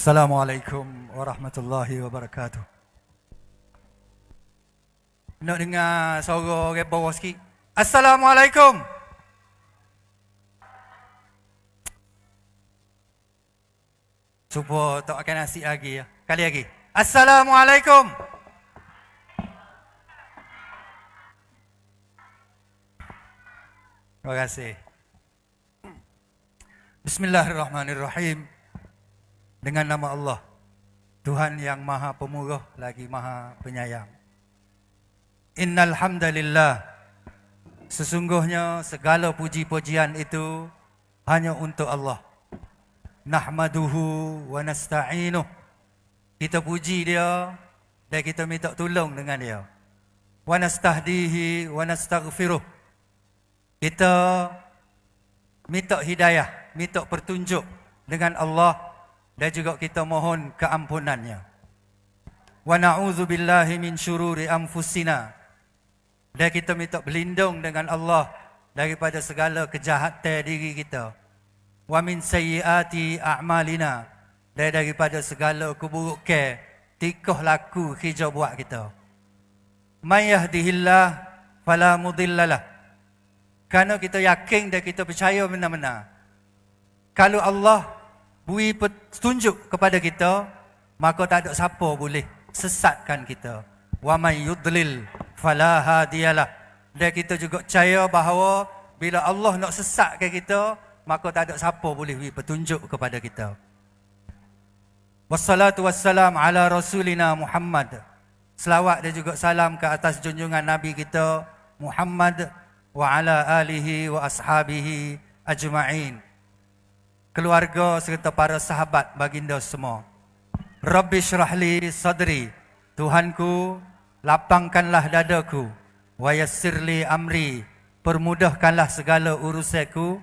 Assalamualaikum warahmatullahi wabarakatuh. Nak dengar suara rap bawah sikit? Assalamualaikum. Cuba tak akan asyik lagi ya. Kali lagi. Assalamualaikum. Terima kasih. Bismillahirrahmanirrahim dengan nama Allah Tuhan yang Maha Pemurah lagi Maha Penyayang Innalhamdulillah, Sesungguhnya segala puji-pujian itu hanya untuk Allah Nahmaduhu wa nasta'inuh Kita puji dia dan kita minta tolong dengan dia Wa nastahdihi wa nastaghfiruh Kita minta hidayah, minta pertunjuk dengan Allah dan juga kita mohon keampunannya. Wa na'udzu billahi min syururi anfusina. Dan kita minta berlindung dengan Allah daripada segala kejahatan diri kita. Wa min sayyiati a'malina. Dan daripada segala keburukan tikah laku kerja buat kita. May yahdihillah fala mudhillalah. Karena kita yakin dan kita percaya benar-benar. Kalau Allah beri petunjuk kepada kita maka tak ada siapa boleh sesatkan kita wa may yudlil fala hadiyalah dan kita juga percaya bahawa bila Allah nak sesatkan kita maka tak ada siapa boleh beri petunjuk kepada kita wassalatu wassalam ala rasulina muhammad selawat dan juga salam ke atas junjungan nabi kita muhammad wa ala alihi wa ashabihi ajma'in keluarga serta para sahabat baginda semua. Rabbi syrahli sadri, Tuhanku, lapangkanlah dadaku, wa yassirli amri, permudahkanlah segala urusanku.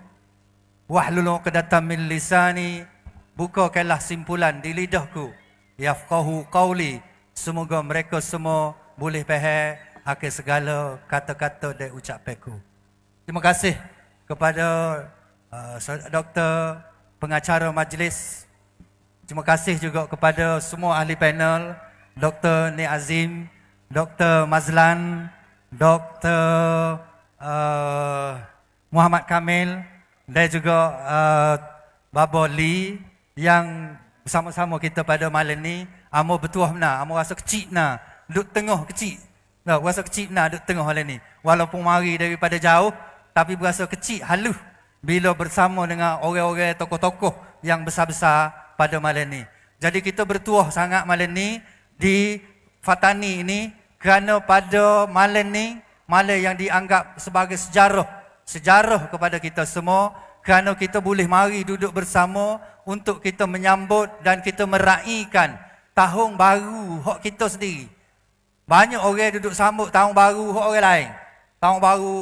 Wahlul uqdatam min lisani, bukakanlah simpulan di lidahku. Yafqahu qawli, semoga mereka semua boleh faham akan segala kata-kata dan ucapanku. Terima kasih kepada uh, Dr pengacara majlis. Terima kasih juga kepada semua ahli panel, Dr. Ni Azim, Dr. Mazlan, Dr. Uh, eh, Muhammad Kamil dan juga uh, eh, Baba Lee yang bersama-sama kita pada malam ni. Amo bertuah na, amo rasa kecil na, duduk tengah kecil. Tak, rasa kecil na, duduk tengah malam ni. Walaupun mari daripada jauh tapi berasa kecil halus bila bersama dengan orang-orang tokoh-tokoh yang besar-besar pada malam ni. Jadi kita bertuah sangat malam ni di Fatani ini kerana pada malam ni malam yang dianggap sebagai sejarah sejarah kepada kita semua kerana kita boleh mari duduk bersama untuk kita menyambut dan kita meraihkan tahun baru hak kita sendiri. Banyak orang duduk sambut tahun baru hak orang lain. Tahun baru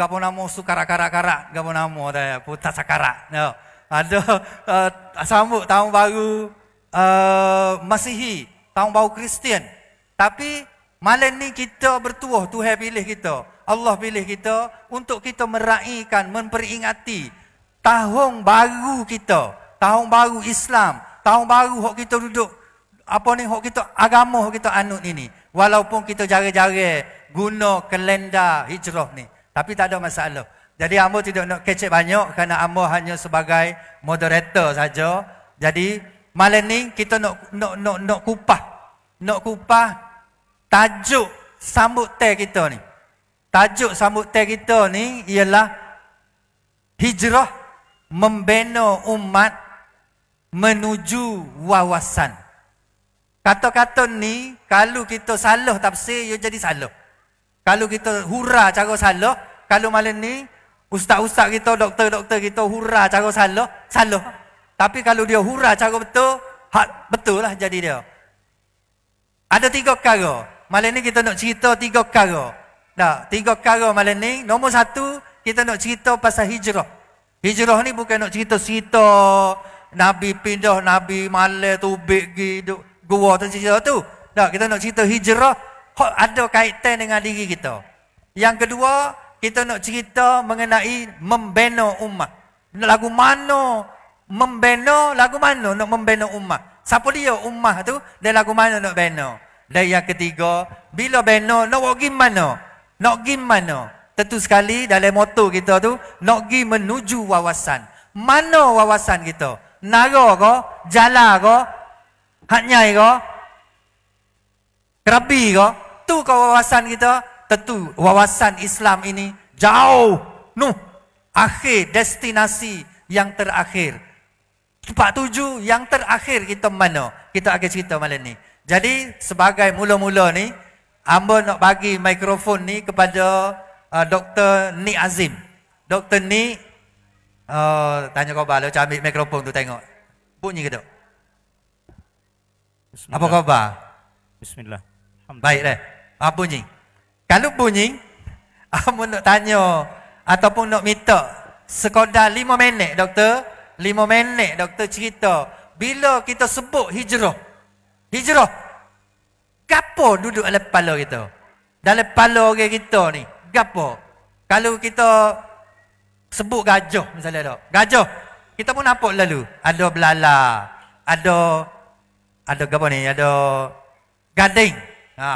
gapo namo sukara kara kara gapo namo ta puta sakara no ado uh, eh, sambut tahun baru uh, masihi tahun baru kristian tapi malam ni kita bertuah tuh, Tuhan pilih kita Allah pilih kita untuk kita meraihkan memperingati tahun baru kita tahun baru Islam tahun baru hok kita duduk apa ni hok kita agama hok kita anut ini walaupun kita jaga-jaga guna kalenda hijrah ni tapi tak ada masalah. Jadi Ambo tidak nak kecek banyak kerana Ambo hanya sebagai moderator saja. Jadi malam ni kita nak nak nak nak kupah. Nak kupah tajuk sambut teh kita ni. Tajuk sambut teh kita ni ialah hijrah membina umat menuju wawasan. Kata-kata ni kalau kita salah tafsir ia jadi salah. Kalau kita hurrah cara salah, kalau malam ni ustaz-ustaz kita, doktor-doktor kita hurrah cara salah, salah. Tapi kalau dia hurrah cara betul, hak betul lah jadi dia. Ada tiga perkara. Malam ni kita nak cerita tiga perkara. Nah, tiga perkara malam ni. Nombor satu, kita nak cerita pasal hijrah. Hijrah ni bukan nak cerita-cerita Nabi pindah, Nabi malam tu, big gua tu cerita tu. Nah, kita nak cerita hijrah, hak ada kaitan dengan diri kita. Yang kedua, kita nak cerita mengenai membina umat. Lagu mana membina, lagu mana nak membina ummah. Siapa dia umat tu, dan lagu mana nak bina. Dan yang ketiga, bila bina, nak pergi mana? Nak pergi mana? Tentu sekali dalam motor kita tu, nak pergi menuju wawasan. Mana wawasan kita? Nara ke? jalan ke? Hanyai ke? Kerabi ke? Tu ke wawasan kita? Tentu wawasan Islam ini jauh. Nuh. Akhir destinasi yang terakhir. Tempat tuju yang terakhir kita mana? Kita akan cerita malam ni. Jadi sebagai mula-mula ni. Amba nak bagi mikrofon ni kepada uh, Dr. Ni Azim. Dr. Ni. Uh, tanya kau balik. Macam ambil mikrofon tu tengok. Bunyi ke tak? Apa khabar? Bismillah. Hmm, baik dah. Apa bunyi? Kalau bunyi, kamu nak tanya ataupun nak minta sekadar lima minit doktor. Lima minit doktor cerita. Bila kita sebut hijrah. Hijrah. Gapo duduk dalam kepala kita? Dalam kepala orang kita ni. Gapo? Kalau kita sebut gajah misalnya dok. Gajah. Kita pun nampak lalu. Ada belala. Ada. Ada gapo ni? Ada gading. Ha.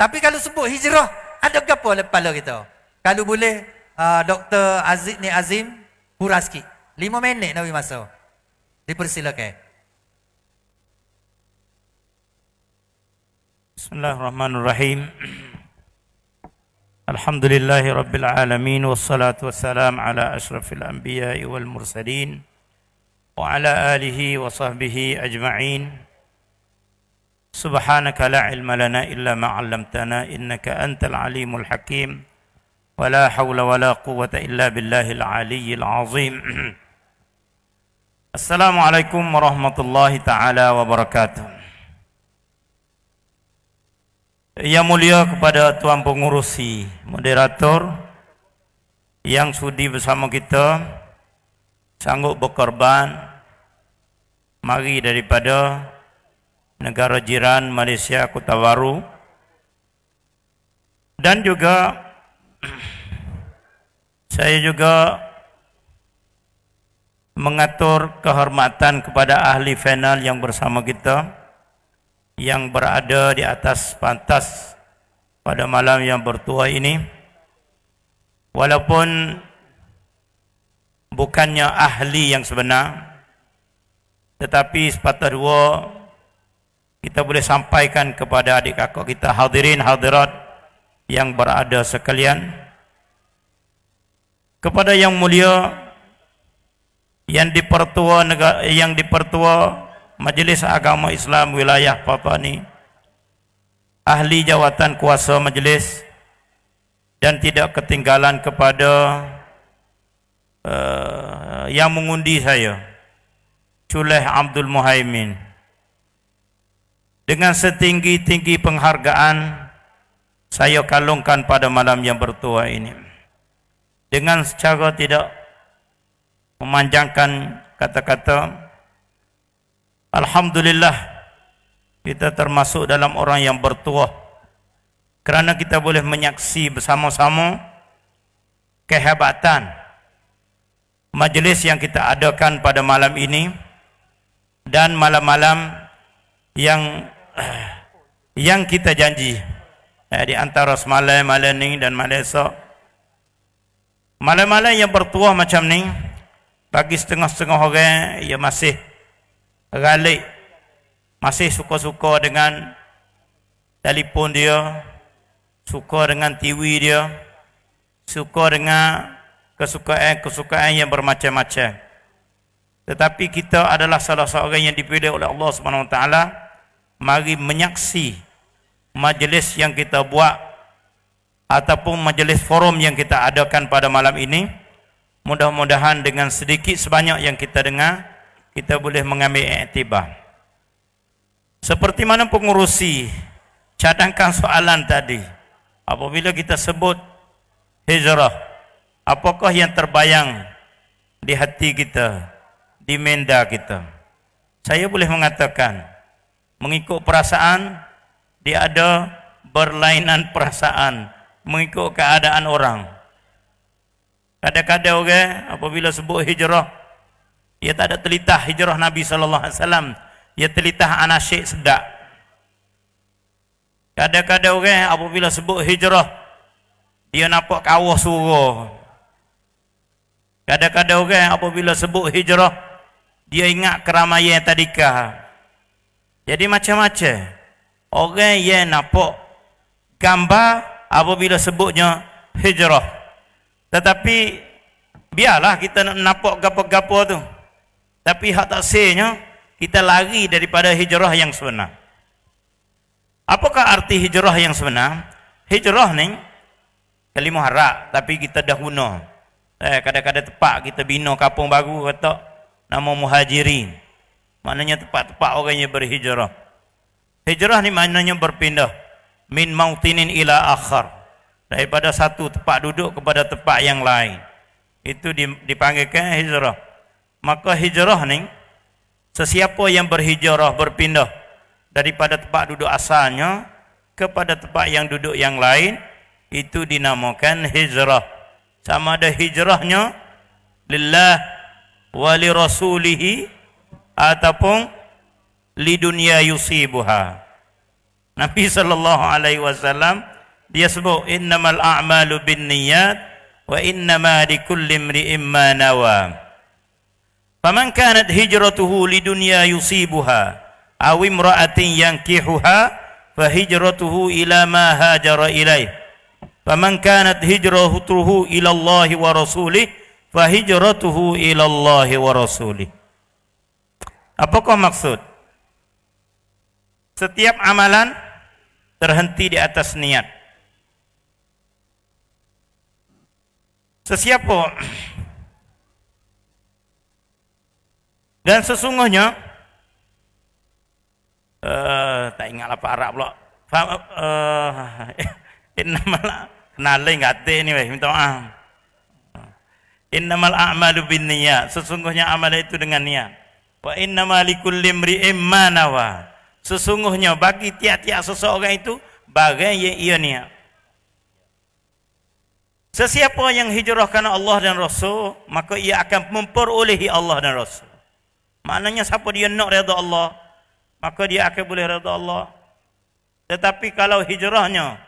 Tapi kalau sebut hijrah, ada ke apa oleh kepala kita? Kalau boleh, uh, ha, Dr. Aziz ni Azim, kurang sikit. Lima minit Nabi masa. Dipersilakan. Bismillahirrahmanirrahim. Alhamdulillahi Rabbil Alamin Wassalatu salam ala ashrafil anbiya wal mursalin Wa ala alihi wa sahbihi ajma'in سبحانك لا علم لنا إلا ما علمتنا إنك أنت العليم الحكيم ولا حول ولا قوة إلا بالله العلي العظيم السلام عليكم ورحمة الله تعالى وبركاته Yang mulia kepada Tuan Pengurusi Moderator yang sudi bersama kita sanggup berkorban mari daripada negara jiran Malaysia Kota Baru dan juga saya juga mengatur kehormatan kepada ahli final yang bersama kita yang berada di atas pantas pada malam yang bertuah ini walaupun bukannya ahli yang sebenar tetapi sepatah dua kita boleh sampaikan kepada adik kakak kita hadirin hadirat yang berada sekalian kepada yang mulia yang dipertua negara, yang dipertua Majlis Agama Islam Wilayah Papani ahli jawatan kuasa majlis dan tidak ketinggalan kepada uh, yang mengundi saya Culeh Abdul Muhaimin dengan setinggi-tinggi penghargaan saya kalungkan pada malam yang bertuah ini. Dengan secara tidak memanjangkan kata-kata alhamdulillah kita termasuk dalam orang yang bertuah kerana kita boleh menyaksi bersama-sama kehebatan majlis yang kita adakan pada malam ini dan malam-malam yang yang kita janji eh, di antara semalam malam ni dan malam esok malam-malam yang bertuah macam ni bagi setengah-setengah orang yang masih ralik masih suka-suka dengan telefon dia suka dengan TV dia suka dengan kesukaan-kesukaan yang bermacam-macam tetapi kita adalah salah seorang yang dipilih oleh Allah SWT mari menyaksi majlis yang kita buat ataupun majlis forum yang kita adakan pada malam ini mudah-mudahan dengan sedikit sebanyak yang kita dengar kita boleh mengambil iktibar seperti mana pengurusi cadangkan soalan tadi apabila kita sebut hijrah apakah yang terbayang di hati kita di menda kita saya boleh mengatakan mengikut perasaan dia ada berlainan perasaan mengikut keadaan orang kadang-kadang orang okay, apabila sebut hijrah ia tak ada telitah hijrah Nabi saw. alaihi wasallam ia telitah anasyik sedak kadang-kadang orang okay, apabila sebut hijrah dia nampak kawah suruh kadang-kadang orang okay, apabila sebut hijrah dia ingat keramaian tadika. tadikah jadi macam-macam. Orang yang nampak gambar apabila sebutnya hijrah. Tetapi biarlah kita nampak gapo-gapo tu. Tapi hak tak sehnya kita lari daripada hijrah yang sebenar. Apakah arti hijrah yang sebenar? Hijrah ni kelima harap tapi kita dah guna. Eh kadang-kadang tepat kita bina kampung baru kata nama muhajirin. Maknanya tempat-tempat orang yang berhijrah. Hijrah ni maknanya berpindah. Min mautinin ila akhar. Daripada satu tempat duduk kepada tempat yang lain. Itu dipanggilkan hijrah. Maka hijrah ni, sesiapa yang berhijrah, berpindah daripada tempat duduk asalnya kepada tempat yang duduk yang lain, itu dinamakan hijrah. Sama ada hijrahnya, lillah wali rasulihi ataupun li dunya yusibuha Nabi sallallahu alaihi wasallam dia sebut innamal a'malu binniyat wa innama li kulli imri'in ma nawa Faman kanat hijratuhu li dunya yusibuha aw imra'atin yankihuha fa hijratuhu ila ma hajara ilaih Faman kanat hijratuhu ila Allah wa rasulih fa hijratuhu ila Allah wa rasulih apa kau maksud? Setiap amalan terhenti di atas niat. Sesiapa dan sesungguhnya eh uh, tak ingat apa lah Arab pula. Fa eh, innamal kenal ingat ate ni weh minta maaf. Innamal a'malu binniyat. Sesungguhnya amal itu dengan niat. Fa inna malikul limri imanawa. Sesungguhnya bagi tiap-tiap seseorang itu bagai yang ia niat. Sesiapa yang hijrah kerana Allah dan Rasul, maka ia akan memperolehi Allah dan Rasul. Maknanya siapa dia nak redha Allah, maka dia akan boleh redha Allah. Tetapi kalau hijrahnya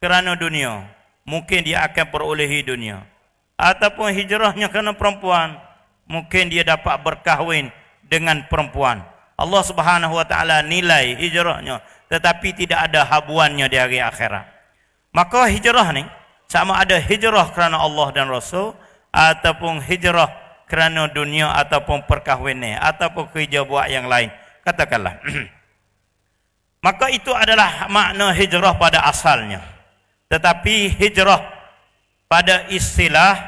kerana dunia, mungkin dia akan perolehi dunia. Ataupun hijrahnya kerana perempuan, mungkin dia dapat berkahwin dengan perempuan. Allah Subhanahu wa taala nilai hijrahnya tetapi tidak ada habuannya di hari akhirat. Maka hijrah ni sama ada hijrah kerana Allah dan Rasul ataupun hijrah kerana dunia ataupun perkahwinan ataupun kerja buat yang lain. Katakanlah. Maka itu adalah makna hijrah pada asalnya. Tetapi hijrah pada istilah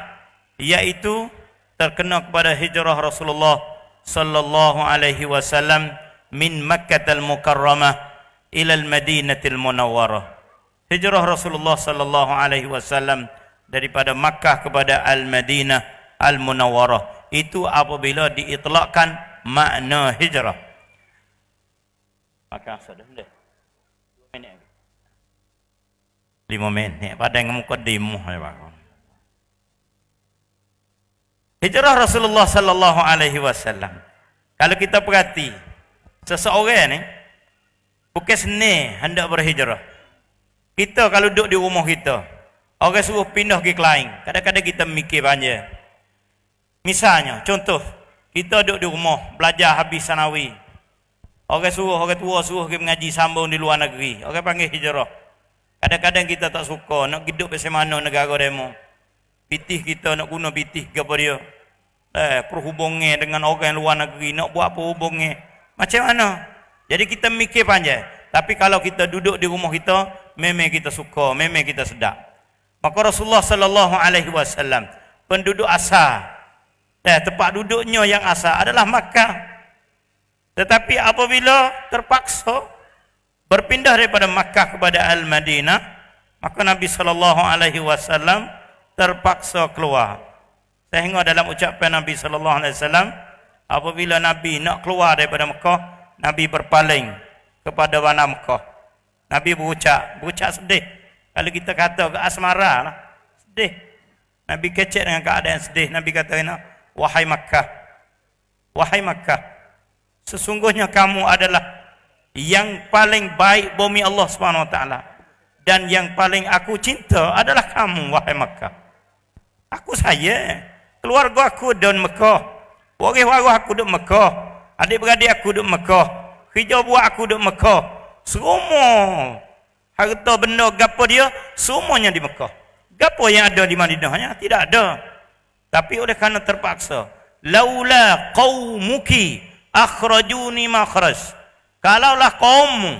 iaitu terkena kepada hijrah Rasulullah sallallahu alaihi wasallam min Makkah al-Mukarramah ila al-Madinah al-Munawwarah. Hijrah Rasulullah sallallahu alaihi wasallam daripada Makkah kepada Al-Madinah Al-Munawwarah itu apabila diitlakkan makna hijrah. Makkah sudah boleh. 2 minit lagi. minit. Pada yang mukadimah ya bang. Hijrah Rasulullah sallallahu alaihi wasallam. Kalau kita perhati seseorang ni bukan seni hendak berhijrah. Kita kalau duduk di rumah kita, orang suruh pindah ke lain. Kadang-kadang kita mikir banyak. Misalnya, contoh, kita duduk di rumah, belajar habis sanawi. Orang suruh, orang tua suruh pergi mengaji sambung di luar negeri. Orang panggil hijrah. Kadang-kadang kita tak suka nak hidup di mana negara demo. Pitih kita nak guna pitih kepada dia eh perhubungan dengan orang yang luar negeri nak buat apa hubungan macam mana jadi kita mikir panjang tapi kalau kita duduk di rumah kita memang kita suka memang kita sedap maka Rasulullah sallallahu alaihi wasallam penduduk asal eh tempat duduknya yang asal adalah Makkah tetapi apabila terpaksa berpindah daripada Makkah kepada Al-Madinah maka Nabi sallallahu alaihi wasallam terpaksa keluar Sehingga dalam ucapan Nabi sallallahu alaihi wasallam apabila Nabi nak keluar daripada Mekah, Nabi berpaling kepada wana Mekah. Nabi berucap, berucap sedih. Kalau kita kata ke asmara lah, sedih. Nabi kecek dengan keadaan sedih. Nabi kata ini, wahai Makkah, wahai Makkah, sesungguhnya kamu adalah yang paling baik bumi Allah SWT. Dan yang paling aku cinta adalah kamu, wahai Makkah. Aku saya keluarga aku dan Mekah waris waris aku duduk Mekah adik-beradik aku duduk Mekah kerja buat aku duduk Mekah semua harta benda gapo dia semuanya di Mekah gapo yang ada di Madinahnya tidak ada tapi oleh kerana terpaksa laula qaumuki akhrajuni makhraj kalaulah kaummu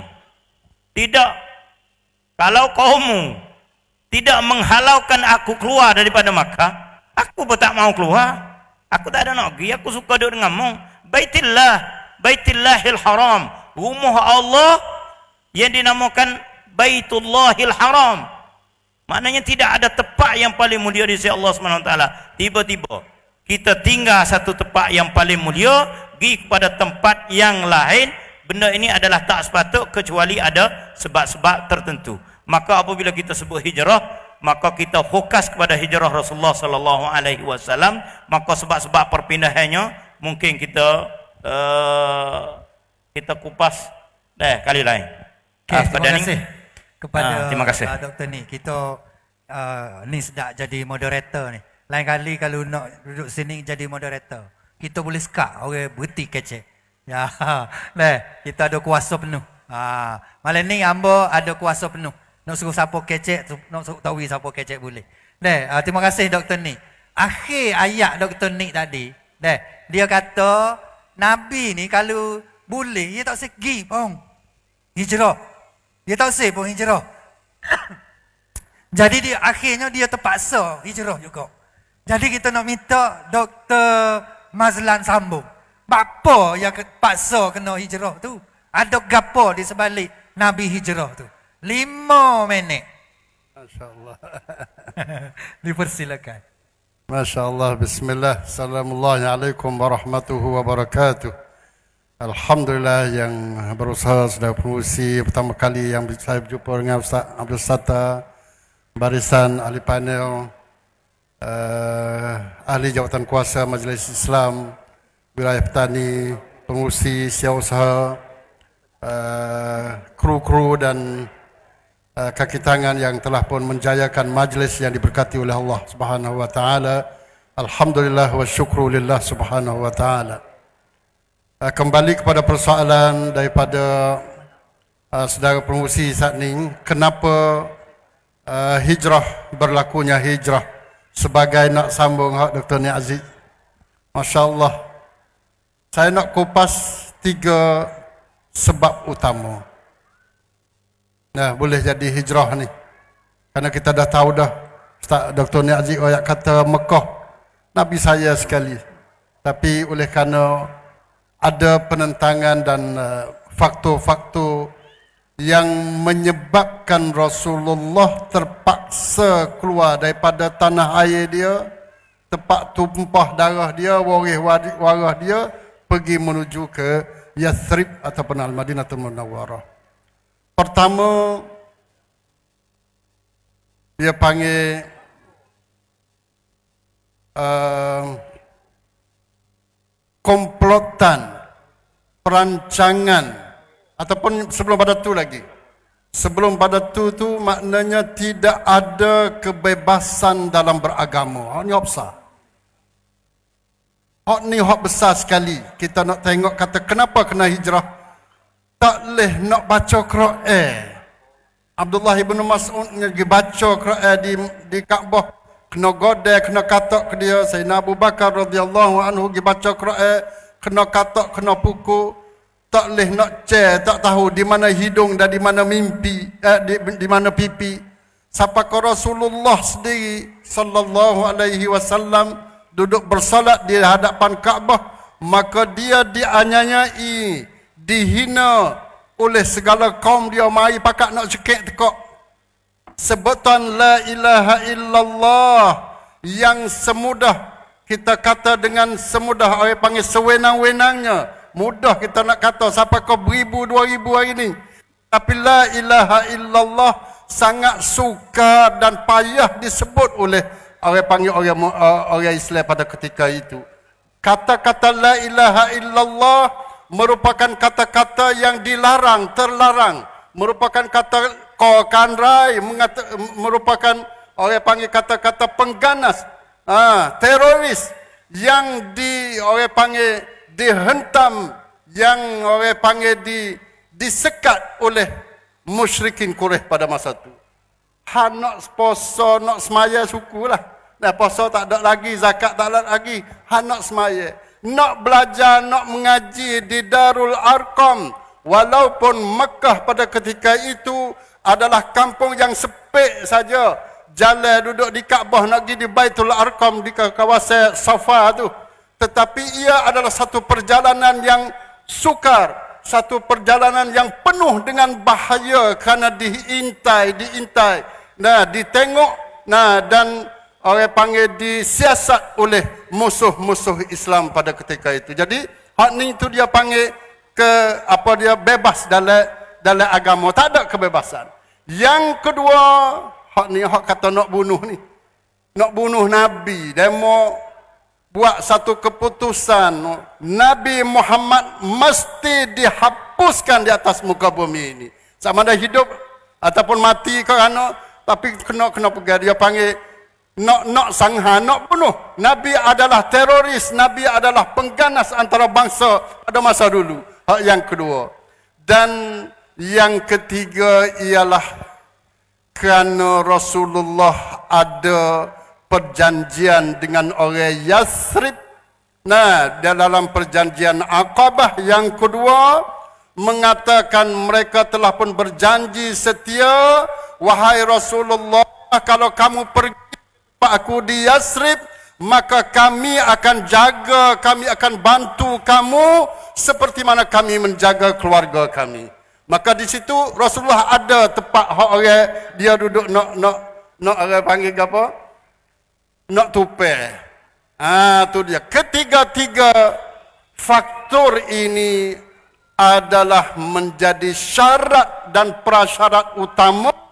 tidak kalau kaummu tidak menghalaukan aku keluar daripada Mekah Aku pun tak mau keluar. Aku tak ada nak pergi. Aku suka duduk dengan mu. Baitillah. Baitillahil haram. Rumah Allah yang dinamakan Baitullahil haram. Maknanya tidak ada tempat yang paling mulia di sisi Allah SWT. Tiba-tiba kita tinggal satu tempat yang paling mulia. Pergi kepada tempat yang lain. Benda ini adalah tak sepatut kecuali ada sebab-sebab tertentu. Maka apabila kita sebut hijrah, maka kita fokus kepada hijrah Rasulullah sallallahu alaihi wasallam maka sebab-sebab perpindahannya mungkin kita uh, kita kupas deh kali lain okay, uh, ah, ah, terima, kasih kepada, uh, terima kasih kepada doktor ni kita uh, ni sedak jadi moderator ni lain kali kalau nak duduk sini jadi moderator kita boleh skak orang okay, berhenti kecek ya deh kita ada kuasa penuh ha malam ni hamba ada kuasa penuh nak suruh siapa kecek, nak suruh tahu siapa kecek boleh. Deh, uh, terima kasih Dr. Nik. Akhir ayat Dr. Nik tadi, deh, dia kata Nabi ni kalau boleh, dia tak segi pun. Hijrah. Dia tak segi pun hijrah. Jadi dia akhirnya dia terpaksa hijrah juga. Jadi kita nak minta Dr. Mazlan sambung. Bapa yang terpaksa kena hijrah tu? Ada gapo di sebalik Nabi hijrah tu? Lima minit. Allah. Dipersilakan. Masya Allah, Bismillah. Assalamualaikum warahmatullahi wabarakatuh. Alhamdulillah yang berusaha sudah pengurusi pertama kali yang saya berjumpa dengan Ustaz Abdul Sata Barisan Ahli Panel uh, Ahli Jawatan Kuasa Majlis Islam Wilayah Petani Pengurusi Siau Usaha uh, eh, Kru-kru dan Eh, kaki tangan yang telah pun menjayakan majlis yang diberkati oleh Allah Subhanahu wa taala. Alhamdulillah wa syukru lillah Subhanahu wa taala. Eh, kembali kepada persoalan daripada eh, saudara promosi Satning, kenapa hijrah berlakunya hijrah sebagai nak sambung hak Dr. Ni Aziz. Masya-Allah. Saya nak kupas tiga sebab utama. Nah, boleh jadi hijrah ni. Karena kita dah tahu dah Ustaz Dr. Ni Aziz kata Mekah Nabi saya sekali. Tapi oleh kerana ada penentangan dan uh, faktor-faktor yang menyebabkan Rasulullah terpaksa keluar daripada tanah air dia, tempat tumpah darah dia, warih warah dia, pergi menuju ke Yathrib ataupun Al-Madinah Munawwarah pertama dia panggil uh, komplotan perancangan ataupun sebelum pada tu lagi sebelum pada tu tu maknanya tidak ada kebebasan dalam beragama Oh ni hak besar ni hak besar sekali kita nak tengok kata kenapa kena hijrah tak leh nak baca Quran. Abdullah ibnu Mas'ud pergi baca Quran di di Kaabah. Kena goda, kena katak ke dia. Sayyidina Abu Bakar radhiyallahu anhu pergi baca Quran. Kena katak, kena pukul. Tak leh nak cek, tak tahu di mana hidung dan di mana mimpi, eh, di, di mana pipi. Siapa kau Rasulullah sendiri sallallahu alaihi wasallam duduk bersolat di hadapan Kaabah, maka dia dianyanyai dihina oleh segala kaum dia mari pakak nak cekik tekok sebutan la ilaha illallah yang semudah kita kata dengan semudah orang panggil sewenang-wenangnya mudah kita nak kata siapa kau beribu dua ribu hari ini tapi la ilaha illallah sangat suka dan payah disebut oleh orang panggil orang, uh, orang Islam pada ketika itu kata-kata la ilaha illallah merupakan kata-kata yang dilarang, terlarang, merupakan kata kokanrai, merupakan oleh panggil kata-kata pengganas, ah, teroris yang di oleh panggil dihentam, yang oleh panggil di disekat oleh musyrikin kureh pada masa itu. Ha nak poso, nak semaya sukulah. Dah poso tak ada lagi, zakat tak ada lagi. Ha nak semaya nak belajar, nak mengaji di Darul Arkom. Walaupun Mekah pada ketika itu adalah kampung yang sepik saja. Jalan duduk di Kaabah nak pergi di Baitul Arkom di kawasan Safa tu. Tetapi ia adalah satu perjalanan yang sukar. Satu perjalanan yang penuh dengan bahaya kerana diintai, diintai. Nah, ditengok. Nah, dan orang panggil disiasat oleh musuh-musuh Islam pada ketika itu. Jadi, hak ni tu dia panggil ke apa dia bebas dalam dalam agama, tak ada kebebasan. Yang kedua, hak ni hak kata nak bunuh ni. Nak bunuh nabi, demo buat satu keputusan Nabi Muhammad mesti dihapuskan di atas muka bumi ini. Sama ada hidup ataupun mati kerana tapi kena kena pergi dia panggil nok-nok sangha nok bunuh. Nabi adalah teroris, Nabi adalah pengganas antara bangsa pada masa dulu. Hak yang kedua. Dan yang ketiga ialah kerana Rasulullah ada perjanjian dengan orang Yasrib. Nah, dia dalam perjanjian Aqabah yang kedua mengatakan mereka telah pun berjanji setia wahai Rasulullah kalau kamu pergi Pakku di Yasrib maka kami akan jaga kami akan bantu kamu seperti mana kami menjaga keluarga kami maka di situ Rasulullah ada tempat hak orang dia duduk nak nak nak orang panggil apa nak tupe ah ha, tu dia ketiga-tiga faktor ini adalah menjadi syarat dan prasyarat utama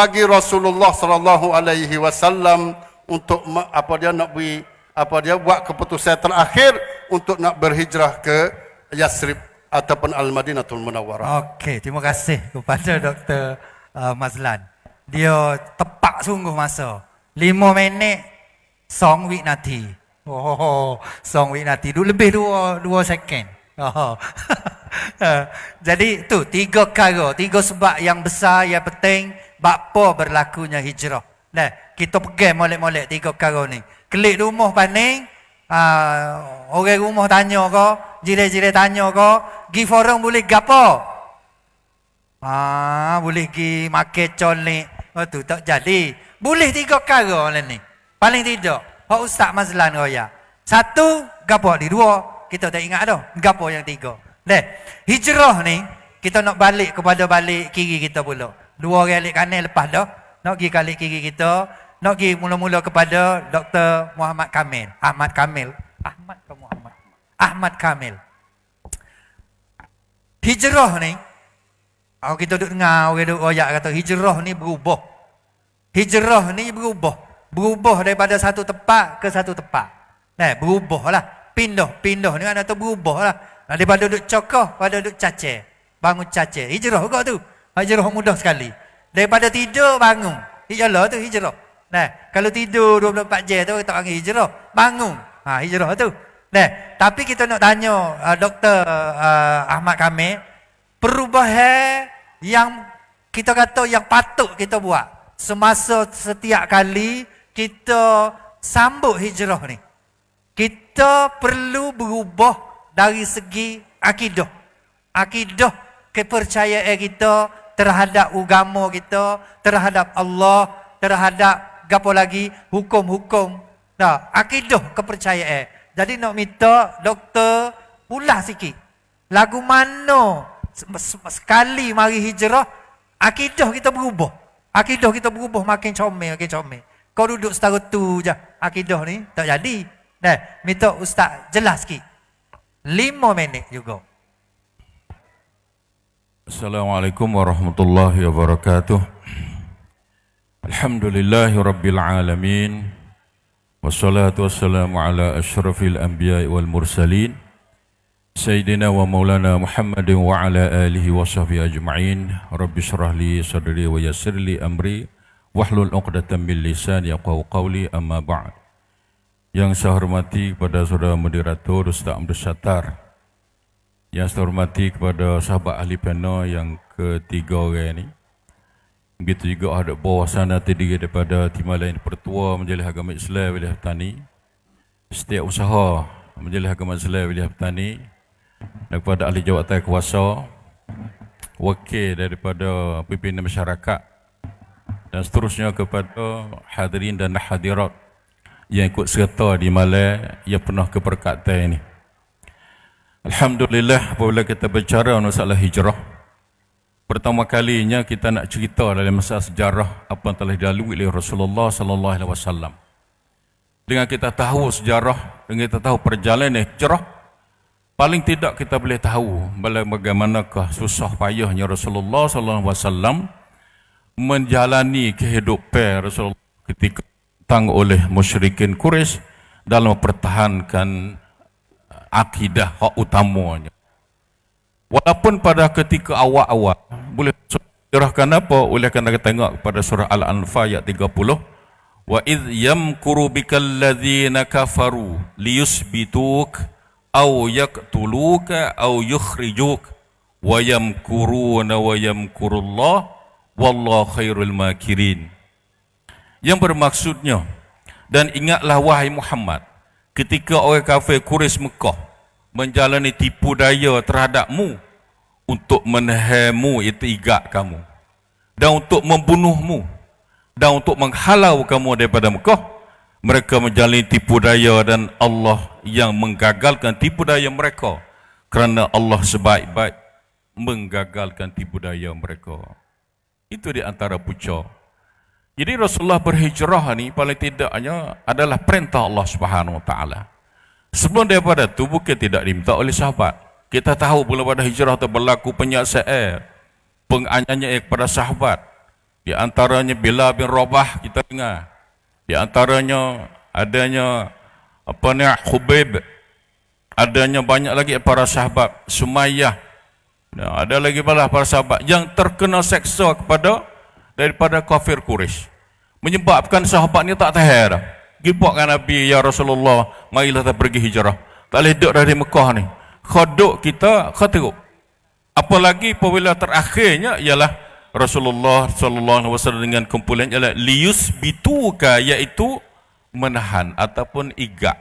bagi Rasulullah sallallahu alaihi wasallam untuk apa dia nak beri apa dia buat keputusan terakhir untuk nak berhijrah ke Yasrib ataupun Al-Madinatul Munawwarah. Okey, terima kasih kepada Dr. Uh, Mazlan. Dia tepat sungguh masa. 5 minit song week Oh, oh, oh, dulu lebih 2 2 second. Oh. Uh, jadi tu tiga kara, tiga sebab yang besar yang penting Bapa berlakunya hijrah. Nah, kita pegang molek-molek tiga perkara ni. Klik rumah paning, uh, ah, orang rumah tanya kau, jire-jire tanya kau, gi forum boleh gapo? Ah, boleh gi make colik. Oh tu tak jadi. Boleh tiga perkara oleh ni. Paling tidak, hak ustaz Mazlan Raya. Satu gapo di dua, kita tak ingat dah. Gapo yang tiga? Nah, hijrah ni kita nak balik kepada balik kiri kita pula dua orang alik kanan lepas dah nak pergi ke alik kiri kita nak pergi mula-mula kepada Dr. Muhammad Kamil Ahmad Kamil Ahmad ke Muhammad? Ahmad Kamil hijrah ni kalau kita duduk dengar orang duduk royak kata hijrah ni berubah hijrah ni berubah berubah daripada satu tempat ke satu tempat Nah, eh, berubah lah pindah pindah ni kan atau berubah lah daripada duduk cokoh pada duduk cacer bangun cacer hijrah juga tu Hijrah mudah sekali. Daripada tidur bangun. Hijrah lah tu hijrah. Nah, kalau tidur 24 jam tu kita panggil hijrah. Bangun. Ha hijrah tu. Nah, tapi kita nak tanya uh, Dr. Uh, Ahmad Kamil perubahan yang kita kata yang patut kita buat semasa setiap kali kita sambut hijrah ni. Kita perlu berubah dari segi akidah. Akidah kepercayaan kita terhadap agama kita, terhadap Allah, terhadap gapo lagi hukum-hukum Nah akidah kepercayaan. Jadi nak minta doktor pulah sikit. Lagu mana sekali mari hijrah akidah kita berubah. Akidah kita berubah makin comel, makin comel. Kau duduk setara tu je akidah ni tak jadi. Nah minta ustaz jelas sikit. 5 minit juga. Assalamualaikum warahmatullahi wabarakatuh. Alhamdulillahi rabbil alamin. Wassalatu wassalamu ala asyrafil anbiya wal mursalin. Sayyidina wa maulana Muhammadin wa ala alihi wa sahbihi ajma'in. Rabbi syrah li sadri wa yassir li amri. Wahlul uqdatan min lisan yaqaw qawli amma ba'd. Yang saya hormati kepada saudara moderator Ustaz Abdul Syattar. Yang saya hormati kepada sahabat ahli panel yang ketiga orang ini. Begitu juga ada bawah sana terdiri daripada timah lain pertua menjelih agama Islam wilayah petani. Setiap usaha menjelih agama Islam wilayah petani. Dan kepada ahli jawatan kuasa. Wakil daripada pimpinan masyarakat. Dan seterusnya kepada hadirin dan hadirat yang ikut serta di Malaya yang pernah keperkatan ini. Alhamdulillah apabila kita bicara masalah hijrah pertama kalinya kita nak cerita dalam masa sejarah apa yang telah dilalui oleh Rasulullah sallallahu alaihi wasallam. Dengan kita tahu sejarah, dengan kita tahu perjalanan hijrah, paling tidak kita boleh tahu bagaimanakah susah payahnya Rasulullah sallallahu alaihi wasallam menjalani kehidupan Rasulullah ketika tang oleh musyrikin Quraisy dalam mempertahankan akidah hak utamanya. Walaupun pada ketika awal-awal boleh cerahkan apa oleh kerana kita tengok pada surah Al-Anfal ayat 30 wa id yamkuru bikal ladzina kafaru liyusbituk aw yaqtuluka aw yukhrijuk wa yamkuruna wa yamkurullah wallahu khairul makirin yang bermaksudnya dan ingatlah wahai Muhammad ketika orang kafir Quraisy Mekah menjalani tipu daya terhadapmu untuk menehemu itu igat kamu dan untuk membunuhmu dan untuk menghalau kamu daripada Mekah mereka menjalani tipu daya dan Allah yang menggagalkan tipu daya mereka kerana Allah sebaik-baik menggagalkan tipu daya mereka itu di antara pucuk jadi Rasulullah berhijrah ni paling tidaknya adalah perintah Allah Subhanahu Wa Taala. Sebelum daripada tu bukan tidak diminta oleh sahabat. Kita tahu bila pada hijrah tu berlaku penyiasat penganyanya kepada sahabat. Di antaranya Bila bin Rabah kita dengar. Di antaranya adanya apa ni Khubib. Adanya banyak lagi para sahabat Sumayyah. Nah, ada lagi balas para sahabat yang terkena seksa kepada daripada kafir Quraisy. Menyebabkan sahabatnya tak tahir. Gibokkan Nabi ya Rasulullah, marilah kita pergi hijrah. Tak boleh duduk dari Mekah ni. Khaduk kita khatiruk. Apalagi apabila terakhirnya ialah Rasulullah sallallahu alaihi wasallam dengan kumpulan ialah lius bituka iaitu menahan ataupun igak.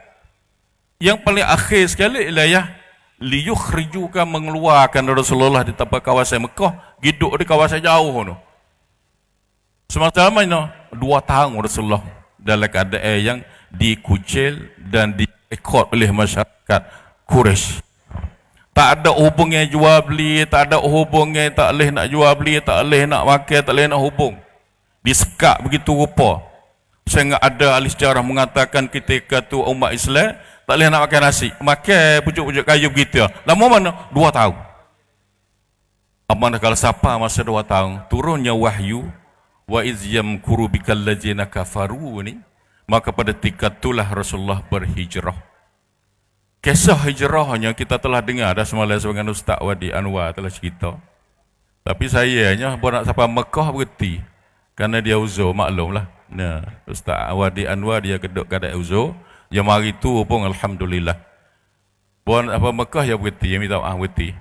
Yang paling akhir sekali ialah ya liyukhrijuka mengeluarkan Rasulullah di tempat kawasan Mekah, giduk di kawasan jauh tu. No. Semata mana dua tahun Rasulullah dalam keadaan yang dikucil dan diekor oleh masyarakat Quraisy. Tak ada hubung yang jual beli, tak ada hubung yang tak boleh nak jual beli, tak boleh nak makan, tak boleh nak hubung. Disekat begitu rupa. Sehingga ada ahli sejarah mengatakan ketika itu umat Islam, tak boleh nak makan nasi. Makan pucuk-pucuk kayu begitu. Lama mana? Dua tahun. Amanah kalau siapa masa dua tahun, turunnya wahyu wa iz yamkuru bikal ladzina kafaru ni maka pada tingkat itulah Rasulullah berhijrah kisah hijrahnya kita telah dengar dah semalam dengan Ustaz Wadi Anwar telah cerita tapi saya hanya buat nak sampai Mekah berhenti kerana dia uzur maklumlah nah Ustaz Wadi Anwar dia kedok kada uzur yang hari tu pun alhamdulillah buat apa Mekah ya berhenti yang minta ah berhenti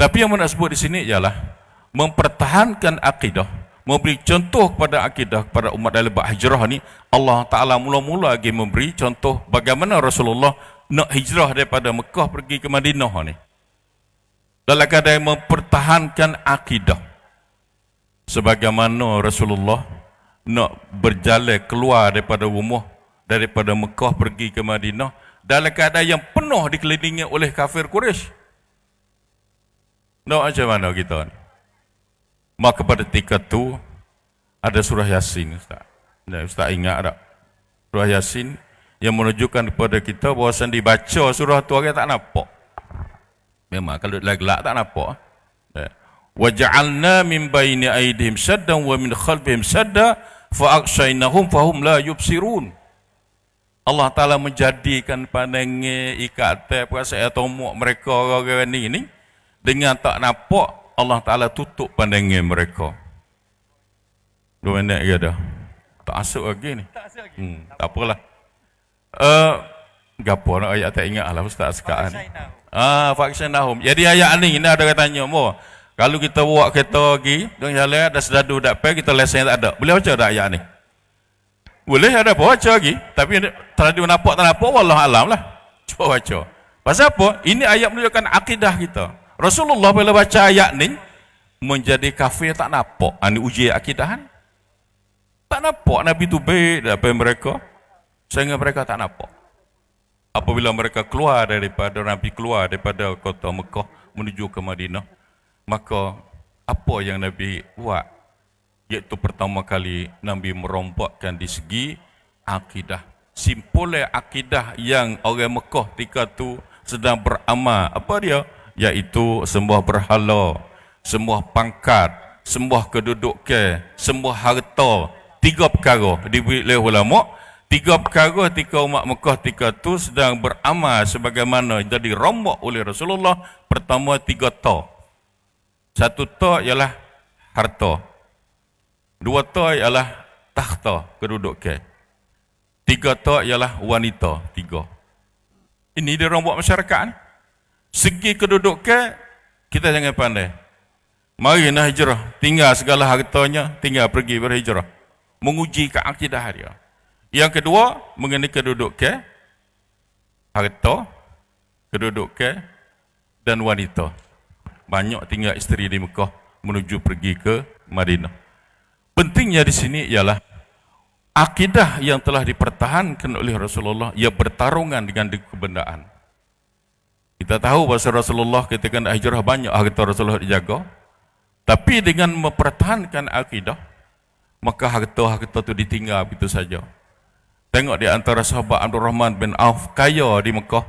tapi yang nak sebut di sini ialah mempertahankan akidah memberi contoh kepada akidah kepada umat dalam bab hijrah ni Allah Taala mula-mula lagi memberi contoh bagaimana Rasulullah nak hijrah daripada Mekah pergi ke Madinah ni dalam keadaan mempertahankan akidah sebagaimana Rasulullah nak berjalan keluar daripada rumah daripada Mekah pergi ke Madinah dalam keadaan yang penuh dikelilingi oleh kafir Quraisy. Nak no, macam mana kita ni? Maka pada ketika itu ada surah Yasin Ustaz. Ustaz ingat tak? Surah Yasin yang menunjukkan kepada kita bahawa dibaca surah tu orang tak nampak. Memang kalau dia gelak tak nampak. Eh. Wa ja'alna min baini aydihim saddan wa min khalfihim sadda fa fahum fa hum la yubsirun. Allah Taala menjadikan pandangan ikat perasaan atau mereka orang-orang ini dengan tak nampak Allah Ta'ala tutup pandangan mereka. Dua minit lagi dah. Tak asuk lagi ni. Hmm, tak apalah. Uh, eh, Gapur nak ayat tak ingat lah Ustaz sekarang. Ah, Faksyen Nahum. Jadi ayat ni, ni ada tanya. Mo, kalau kita buat kereta lagi, dengan jalan ada sedadu dak pay, kita lesen tak ada. Boleh baca tak ayat ni? Boleh, ada apa? Baca lagi. Tapi tradisi nampak tak nampak, Wallah alam lah. Cuba baca. Pasal apa? Ini ayat menunjukkan akidah kita. Rasulullah bila baca ayat ni menjadi kafir tak nampak. Ani ah, uji akidah Tak nampak Nabi tu baik daripada mereka sehingga mereka tak nampak. Apabila mereka keluar daripada Nabi keluar daripada kota Mekah menuju ke Madinah maka apa yang Nabi buat iaitu pertama kali Nabi merombakkan di segi akidah. Simpulnya akidah yang orang Mekah ketika tu sedang beramal. Apa dia? iaitu semua berhala, semua pangkat, semua kedudukan, semua harta, tiga perkara dibuat oleh ulama, tiga perkara ketika umat Mekah ketika itu sedang beramal sebagaimana jadi rombak oleh Rasulullah pertama tiga ta. Satu ta ialah harta. Dua ta ialah takhta kedudukan. Tiga ta ialah wanita, tiga. Ini dia rombak masyarakat ni. Segi kedudukan kita jangan pandai. Mari nak hijrah, tinggal segala hartanya, tinggal pergi berhijrah. Menguji ke akidah dia. Yang kedua, mengenai kedudukan harta, kedudukan dan wanita. Banyak tinggal isteri di Mekah menuju pergi ke Madinah. Pentingnya di sini ialah akidah yang telah dipertahankan oleh Rasulullah ia bertarungan dengan kebendaan. Kita tahu bahawa Rasulullah ketika nak hijrah banyak harta Rasulullah dijaga. Tapi dengan mempertahankan akidah, maka harta-harta itu ditinggal begitu saja. Tengok di antara sahabat Abdul Rahman bin Auf kaya di Mekah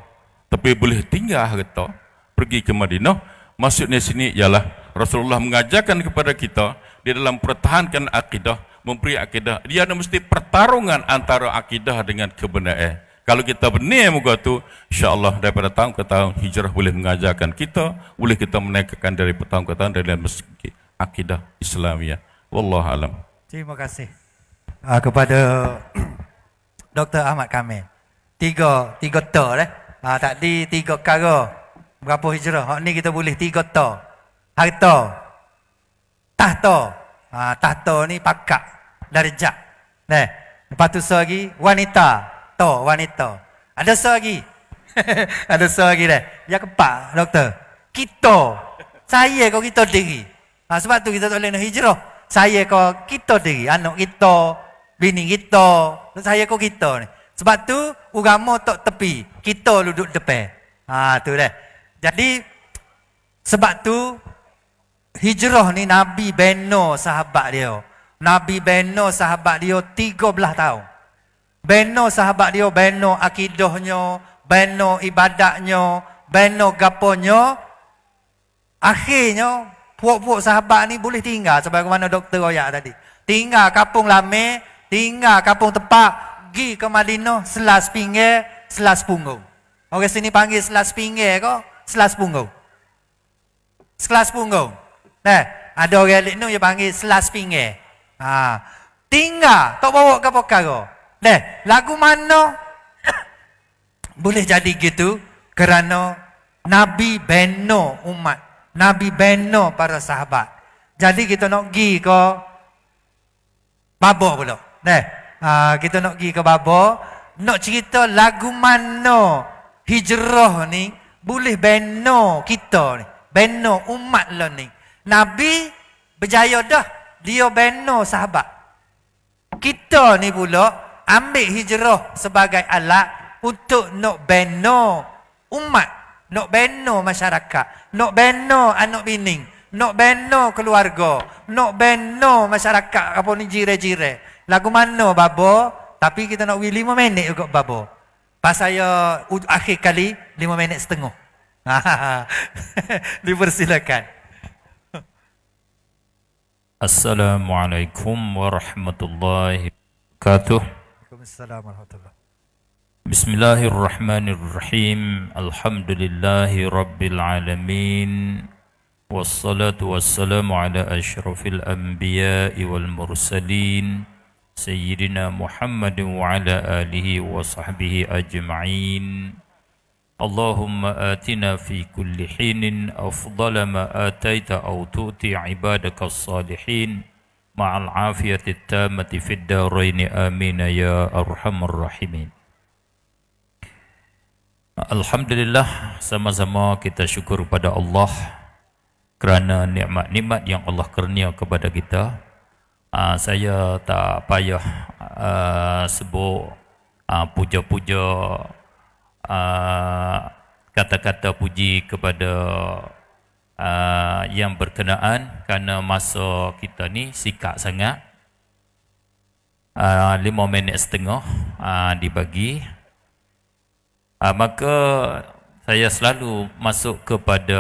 tapi boleh tinggal harta pergi ke Madinah. Maksudnya sini ialah Rasulullah mengajarkan kepada kita di dalam pertahankan akidah, memberi akidah. Dia ada mesti pertarungan antara akidah dengan kebenaran. Kalau kita benih muka tu, insyaAllah daripada tahun ke tahun hijrah boleh mengajarkan kita, boleh kita menaikkan dari tahun ke tahun dari segi akidah Islamiah. Wallahu alam. Terima kasih uh, kepada Dr. Ahmad Kamil. Tiga, tiga to eh. Uh, ah, tadi tiga kara berapa hijrah. Hak ni kita boleh tiga to. Harta. Tahta. Uh, tahta ni pakak. Darjah. Nah, lepas tu lagi wanita wanita, wanita. Ada so lagi. ada so lagi dah. Yang keempat, doktor. Kita. Saya kau kita diri. Ha, sebab tu kita tak boleh nak hijrah. Saya kau kita diri. Anak kita. Bini kita. Saya kau kita ni. Sebab tu, agama tak tepi. Kita duduk depan. Ha, tu dah. Jadi, sebab tu, hijrah ni Nabi Beno sahabat dia. Nabi Beno sahabat dia 13 tahun. Beno sahabat dia, beno akidahnya, beno ibadahnya, beno gaponya. Akhirnya, puak-puak sahabat ni boleh tinggal sebab mana doktor royak tadi. Tinggal kampung lame, tinggal kampung tepak, pergi ke Madinah, selas pinggir, selas punggung. Orang sini panggil selas pinggir kok, selas punggung. Selas punggung. Eh, ada orang lain dia panggil selas pinggir. Ha. Tinggal, tak bawa ke pokar Leh, lagu mana boleh jadi gitu kerana Nabi beno umat. Nabi beno para sahabat. Jadi kita nak gi ke Babo pula. Leh, ha, kita nak gi ke Babo. Nak cerita lagu mana hijrah ni boleh beno kita ni. Beno umat lo ni. Nabi berjaya dah. Dia beno sahabat. Kita ni pula ambil hijrah sebagai alat untuk nak beno umat, nak beno masyarakat, nak beno anak bini, nak beno keluarga, nak beno masyarakat apa ni jire-jire. Lagu mana babo? Tapi kita nak wili 5 minit juga babo. Pas saya akhir kali 5 minit setengah. Dipersilakan. Assalamualaikum warahmatullahi wabarakatuh. السلام ورحمة الله بسم الله الرحمن الرحيم الحمد لله رب العالمين والصلاة والسلام على أشرف الأنبياء والمرسلين سيدنا محمد وعلى آله وصحبه أجمعين اللهم آتنا في كل حين أفضل ما آتيت أو تؤتي عبادك الصالحين مع العافية التامة في الدارين آمين يا أرحم الراحمين الحمد sama-sama kita syukur pada Allah kerana nikmat-nikmat yang Allah kurnia kepada kita ah, saya tak payah uh, sebut ah, puja-puja kata-kata puji kepada uh, yang berkenaan kerana masa kita ni sikap sangat uh, lima minit setengah uh, dibagi uh, maka saya selalu masuk kepada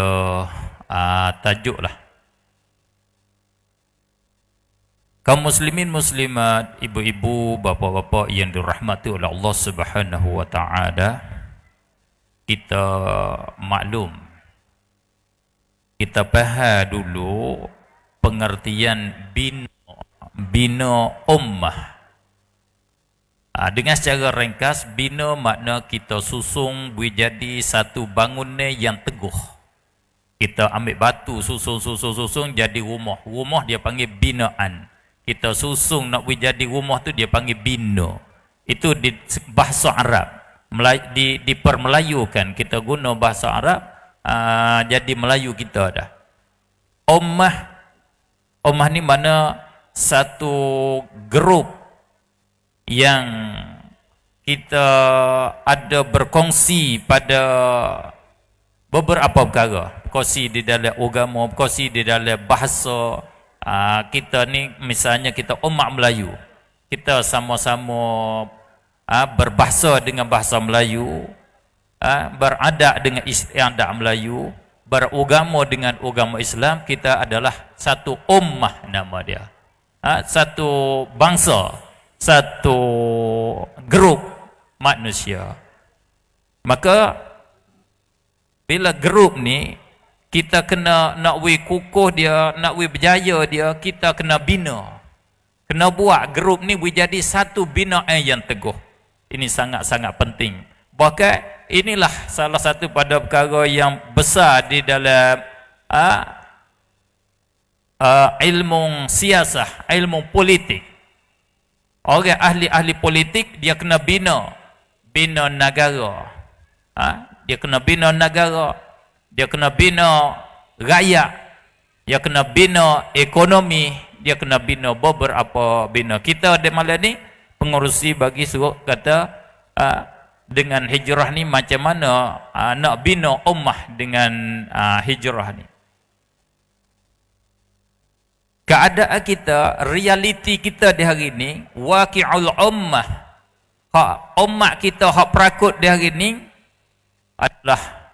uh, tajuk lah Kau muslimin muslimat ibu-ibu bapa-bapa yang dirahmati oleh Allah Subhanahu wa taala kita maklum kita paha dulu pengertian bina bina ummah ha, dengan secara ringkas bina makna kita susung bui jadi satu bangunan yang teguh kita ambil batu susung susung susung jadi rumah rumah dia panggil binaan kita susung nak bui jadi rumah tu dia panggil bina itu di bahasa Arab di dipermelayukan kita guna bahasa Arab Ah, jadi Melayu kita dah. Ummah Ummah ni mana satu grup yang kita ada berkongsi pada beberapa perkara. Berkongsi di dalam agama, berkongsi di dalam bahasa. Ah, kita ni misalnya kita umat Melayu. Kita sama-sama ah, berbahasa dengan bahasa Melayu. Ha? Berada dengan istiadat Melayu, beragama dengan agama Islam, kita adalah satu ummah nama dia. Ha? Satu bangsa, satu grup manusia. Maka bila grup ni kita kena nak we kukuh dia, nak we berjaya dia, kita kena bina. Kena buat grup ni we jadi satu binaan yang teguh. Ini sangat-sangat penting. Bahkan inilah salah satu pada perkara yang besar di dalam uh, uh, ilmu siasah, ilmu politik. Orang ahli-ahli politik dia kena bina bina negara. Ha? Dia kena bina negara, dia kena bina rakyat, dia kena bina ekonomi, dia kena bina beberapa bina. Kita di malam ni pengurusi bagi suruh kata uh, dengan hijrah ni macam mana aa, ah, nak bina ummah dengan aa, ah, hijrah ni keadaan kita realiti kita di hari ni waqi'ul ummah hak ummah kita hak perakut di hari ni adalah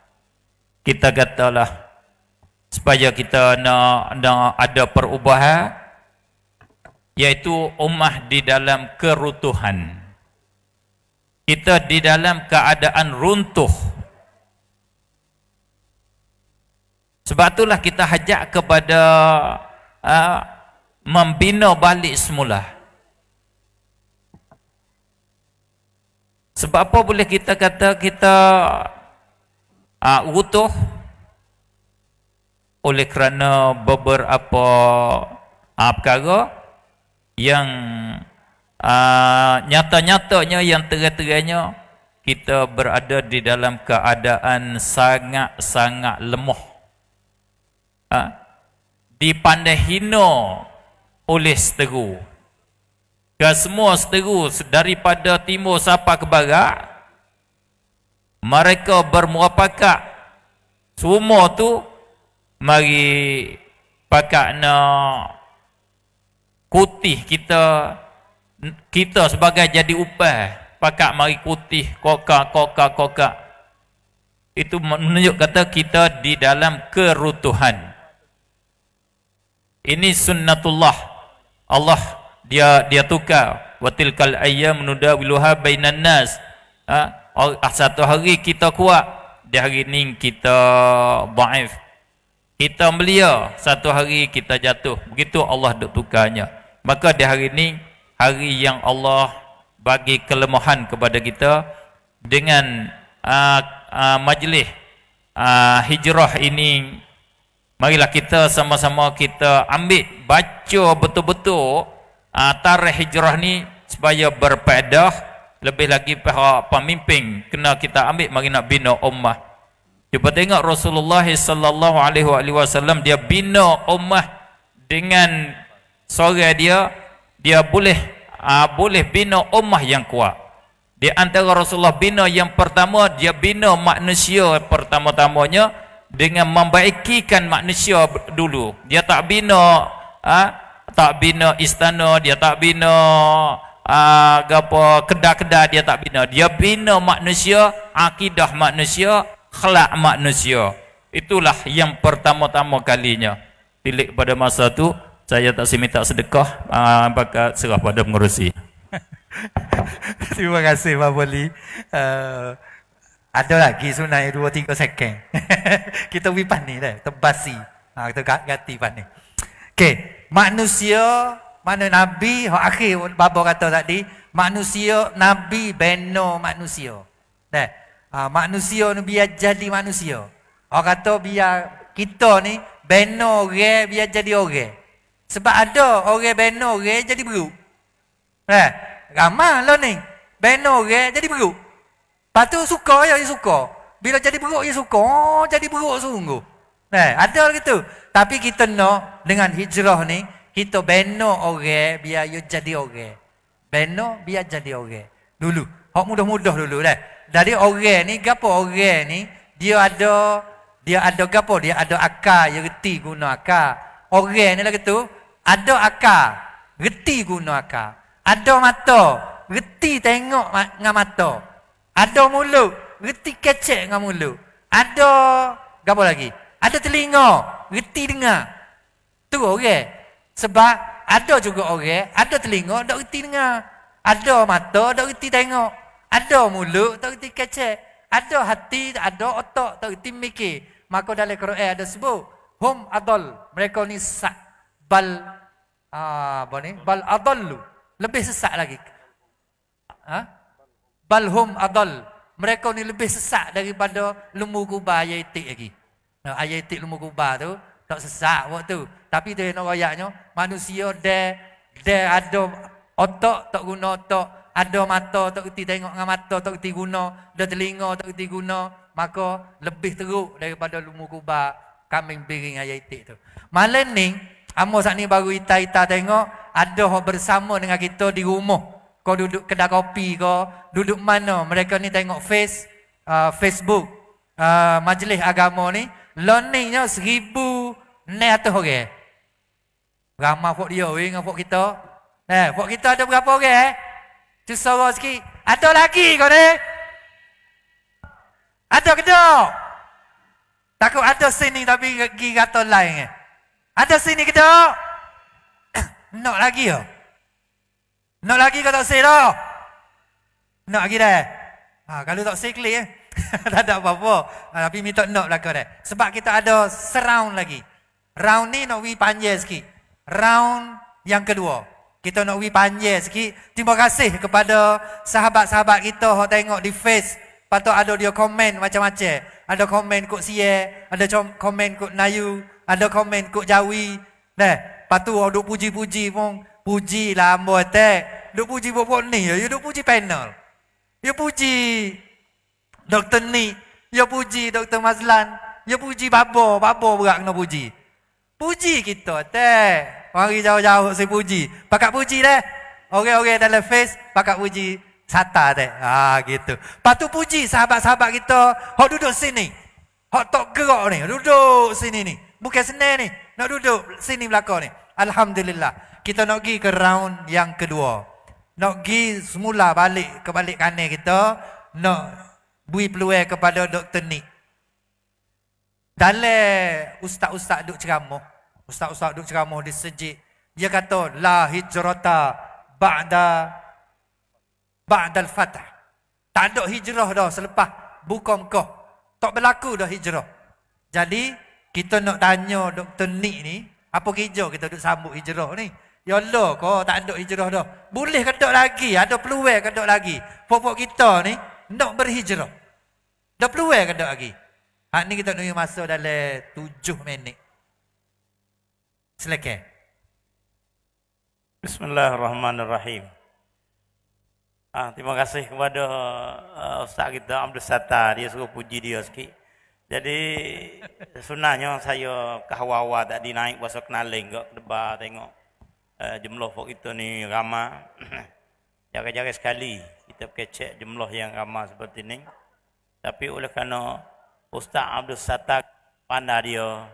kita katalah supaya kita nak, nak ada perubahan iaitu ummah di dalam kerutuhan kita di dalam keadaan runtuh sebab itulah kita hajak kepada uh, membina balik semula sebab apa boleh kita kata kita uh, runtuh oleh kerana beberapa uh, perkara yang yang uh, nyata-nyatanya yang terang-terangnya kita berada di dalam keadaan sangat-sangat lemah. Ha? Dipandai hina oleh seteru. Ke semua seteru daripada timur sampai ke barat, mereka bermuapakat. Semua tu mari pakak nak kutih kita kita sebagai jadi upah pakak mari putih koka koka koka itu menunjuk kata kita di dalam kerutuhan ini sunnatullah Allah dia dia tukar wa tilkal ayyam nuda wiluha bainan nas ha? Ah, satu hari kita kuat di hari ini kita baif kita belia satu hari kita jatuh begitu Allah duk tukarnya maka di hari ini hari yang Allah bagi kelemahan kepada kita dengan uh, uh, majlis uh, hijrah ini marilah kita sama-sama kita ambil baca betul-betul uh, tarikh hijrah ni supaya berpedah lebih lagi pihak pemimpin kena kita ambil mari nak bina ummah cuba tengok Rasulullah sallallahu alaihi wasallam dia bina ummah dengan sore dia dia boleh uh, boleh bina ummah yang kuat. Di antara Rasulullah bina yang pertama, dia bina manusia pertama-tamanya dengan membaikikan manusia dulu. Dia tak bina uh, tak bina istana, dia tak bina uh, apa kedai-kedai dia tak bina. Dia bina manusia, akidah manusia, khlak manusia. Itulah yang pertama-tama kalinya. Tilik pada masa tu saya tak sih minta sedekah apakah ah, uh, serah pada pengerusi terima kasih Pak Boli uh, ada lagi sebenarnya 2-3 second kita pergi panik dah terbasi ha, kita ganti panik ok manusia mana Nabi akhir Baba kata tadi manusia Nabi beno manusia dah uh, manusia ni biar jadi manusia orang kata biar kita ni beno orang biar jadi orang sebab ada orang Beno orang jadi beruk. Eh, ramah lah ni. Bina orang jadi beruk. Patu tu suka ya, dia ya suka. Bila jadi beruk, dia ya suka. Oh, jadi beruk sungguh. Eh, ada lah gitu. Tapi kita nak dengan hijrah ni, kita Beno orang biar dia ya jadi orang. Beno biar jadi orang. Dulu. Hak mudah-mudah dulu dah. Eh. Dari orang ni, gapo orang ni, dia ada dia ada gapo? Dia ada akal, dia reti guna akal. Orang ni lah gitu. Ada akar, reti guna akar. Ada mata, reti tengok dengan mata. Ada mulut, reti kecek dengan mulut. Ada, apa lagi? Ada telinga, reti dengar. Tu orang. Okay. Sebab ada juga orang, okay. ada telinga, tak reti dengar. Ada mata, tak reti tengok. Ada mulut, tak reti kecek. Ada hati, ada otak, tak reti mikir. Maka dalam Quran ada sebut, Hum adol, mereka ni sak. Bal Ah, apa ni? Bal adallu. Lebih sesat lagi. Ha? Bal hum adall. Mereka ni lebih sesat daripada lembu kuba ayat lagi. Nah, ayat itik lembu kubah tu tak sesat waktu. Tapi tu yang rakyatnya, manusia de de ada otak tak guna otak, ada mata tak kerti tengok dengan mata tak kerti guna, ada telinga tak kerti guna, maka lebih teruk daripada lembu kuba kambing biring ayat tu. Malam ni, Amo saat ni baru ita-ita tengok ada orang bersama dengan kita di rumah. Kau duduk kedai kopi kau, duduk mana? Mereka ni tengok face uh, Facebook uh, majlis agama ni. Learningnya seribu ni atas orang. Okay? Ramah pok dia weh dengan pok kita. Eh, pok kita ada berapa orang eh? Cusawa sikit. Ada lagi kau ni? Ada ke tak? Takut ada sini tapi pergi kata lain eh? Ada sini kita. Nak lagi ya? Nak lagi kau tak say dah? Nak lagi dah? Eh? Ha, kalau tak sih klik, eh? tak ada apa-apa. Ha, tapi minta nak lah kau dah. Sebab kita ada seround lagi. Round ni nak wi panjang sikit. Round yang kedua. Kita nak wi panjang sikit. Terima kasih kepada sahabat-sahabat kita yang tengok di face. Lepas ada dia komen macam-macam. Ada komen kot siya. Ada komen kot nayu. Ada komen kok jawi. Nah, patu orang duk puji-puji pun puji lah ambo tek. Duk puji bobo ni yo ya, ya duk puji panel. Yo ya puji. Doktor ni, Yo puji Doktor Mazlan, Yo puji babo, babo berak kena puji. Puji kita tek. Mari jauh-jauh si puji. Pakak puji deh. Okey-okey dalam face pakak puji sata tek. Ah gitu. Patu puji sahabat-sahabat kita. Hok duduk sini. Hok tok gerak ni, duduk sini ni. Bukan senang ni. Nak duduk sini belakang ni. Alhamdulillah. Kita nak pergi ke round yang kedua. Nak pergi semula balik ke balik kanan kita. Nak beri peluai kepada Dr. Nick. Dalai ustaz-ustaz duk ceramah. Ustaz-ustaz duk ceramah di sejik. Dia kata, La hijrata ba'da ba'dal fatah. Tak ada hijrah dah selepas buka muka. Tak berlaku dah hijrah. Jadi, kita nak tanya Dr. Nik ni, apa kerja kita duk sambut hijrah ni? Ya Allah kau tak ada hijrah dah. Boleh ke tak lagi? Ada peluang ke tak lagi? Pokok kita ni nak berhijrah. Ada peluang ke tak lagi? Hak ni kita nunggu masa dalam tujuh minit. Selekeh. Bismillahirrahmanirrahim. Ah, terima kasih kepada uh, Ustaz kita Abdul Sattar. Dia suruh puji dia sikit. Jadi sunahnya saya ke hawa-hawa tadi naik bahasa kenaling ke debar tengok uh, jumlah pokok itu ni ramai. Jaga-jaga sekali kita kecek jumlah yang ramai seperti ini. Tapi oleh kerana Ustaz Abdul Satak pandai dia,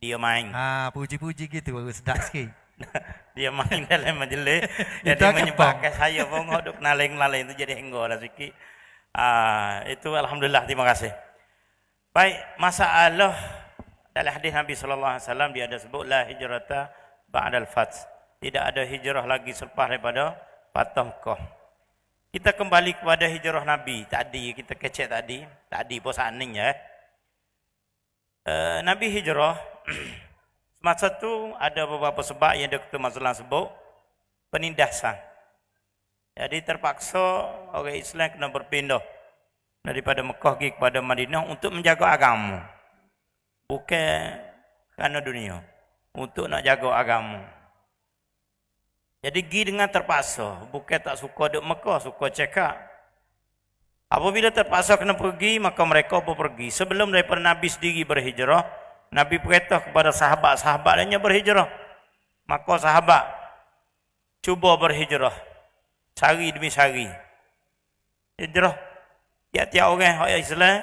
dia main. Ah puji-puji gitu, sedap sikit. dia main dalam majlis. jadi menyebabkan saya pun duduk naling-naling itu jadi hinggalah sikit. Uh, itu Alhamdulillah, terima kasih. Baik, masalah dalam hadis Nabi sallallahu alaihi wasallam dia ada sebut la hijrata ba'dal fath. Tidak ada hijrah lagi selepas daripada Fathah Mekah. Kita kembali kepada hijrah Nabi tadi kita kecek tadi, tadi pun saning ya. Uh, eh. eh, Nabi hijrah masa tu ada beberapa sebab yang Dr. Mazlan sebut penindasan. Jadi terpaksa orang Islam kena berpindah daripada Mekah pergi kepada Madinah untuk menjaga agama. Bukan kerana dunia. Untuk nak jaga agama. Jadi pergi dengan terpaksa. Bukan tak suka duduk Mekah, suka cekak. Apabila terpaksa kena pergi, maka mereka pun pergi. Sebelum daripada Nabi sendiri berhijrah, Nabi perintah kepada sahabat-sahabat lainnya berhijrah. Maka sahabat cuba berhijrah. Sari demi sari. Hijrah tiap-tiap orang orang Islam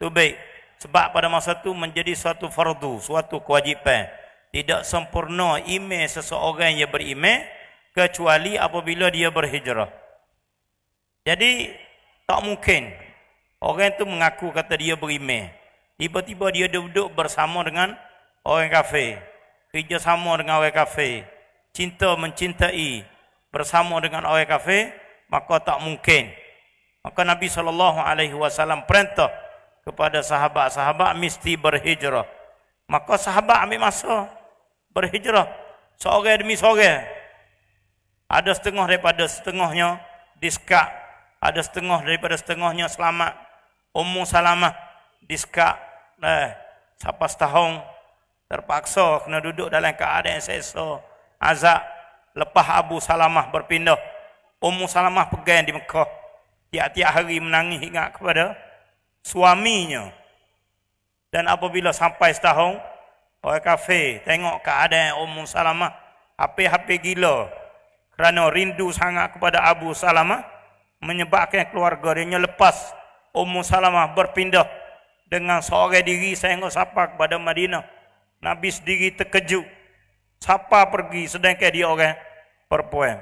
tu baik sebab pada masa tu menjadi suatu fardu suatu kewajipan tidak sempurna iman seseorang yang beriman kecuali apabila dia berhijrah jadi tak mungkin orang tu mengaku kata dia beriman tiba-tiba dia duduk bersama dengan orang kafir kerja sama dengan orang kafir cinta mencintai bersama dengan orang kafir maka tak mungkin Maka Nabi sallallahu alaihi wasallam perintah kepada sahabat-sahabat mesti berhijrah. Maka sahabat ambil masa berhijrah seorang demi seorang. Ada setengah daripada setengahnya diskak, ada setengah daripada setengahnya selamat. Ummu Salamah diskak eh sapa setahun terpaksa kena duduk dalam keadaan seso azab lepas Abu Salamah berpindah. Ummu Salamah pegang di Mekah tiap-tiap hari menangis ingat kepada suaminya dan apabila sampai setahun orang kafe tengok keadaan Ummu Salamah api-api gila kerana rindu sangat kepada Abu Salamah menyebabkan keluarga dia lepas Ummu Salamah berpindah dengan seorang diri sehingga siapa kepada Madinah Nabi sendiri terkejut siapa pergi sedangkan dia orang perempuan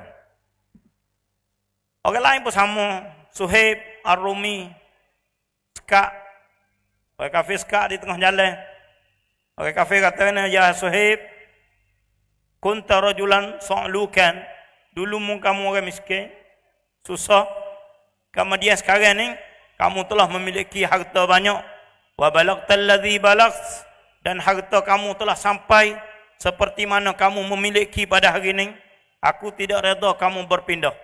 orang lain pun sama Suhaib Ar-Rumi sekak pakai kafe sekak di tengah jalan pakai kafe kata ni ya Suhaib kunta rajulan sa'lukan dulu mu kamu orang miskin susah kamu dia sekarang ni kamu telah memiliki harta banyak wa balagta alladhi balagt dan harta kamu telah sampai seperti mana kamu memiliki pada hari ini aku tidak reda kamu berpindah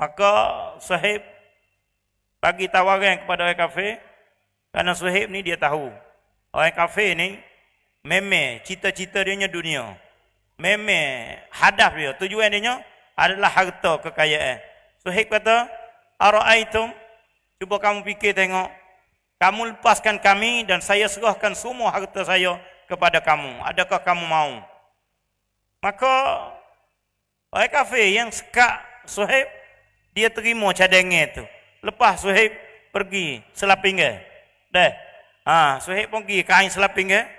Maka Suhaib bagi tawaran kepada orang kafir kerana Suhaib ni dia tahu orang kafir ni meme cita-cita dia dunia. Meme hadaf dia, tujuan dia adalah harta kekayaan. Suhaib kata, "Ara'aitum?" Cuba kamu fikir tengok. Kamu lepaskan kami dan saya serahkan semua harta saya kepada kamu. Adakah kamu mau? Maka orang kafir yang suka Suhaib dia terima cadangnya tu, Lepas Suhaib pergi selapingnya. Dah. Ha, Suhaib pun pergi kain selapingnya.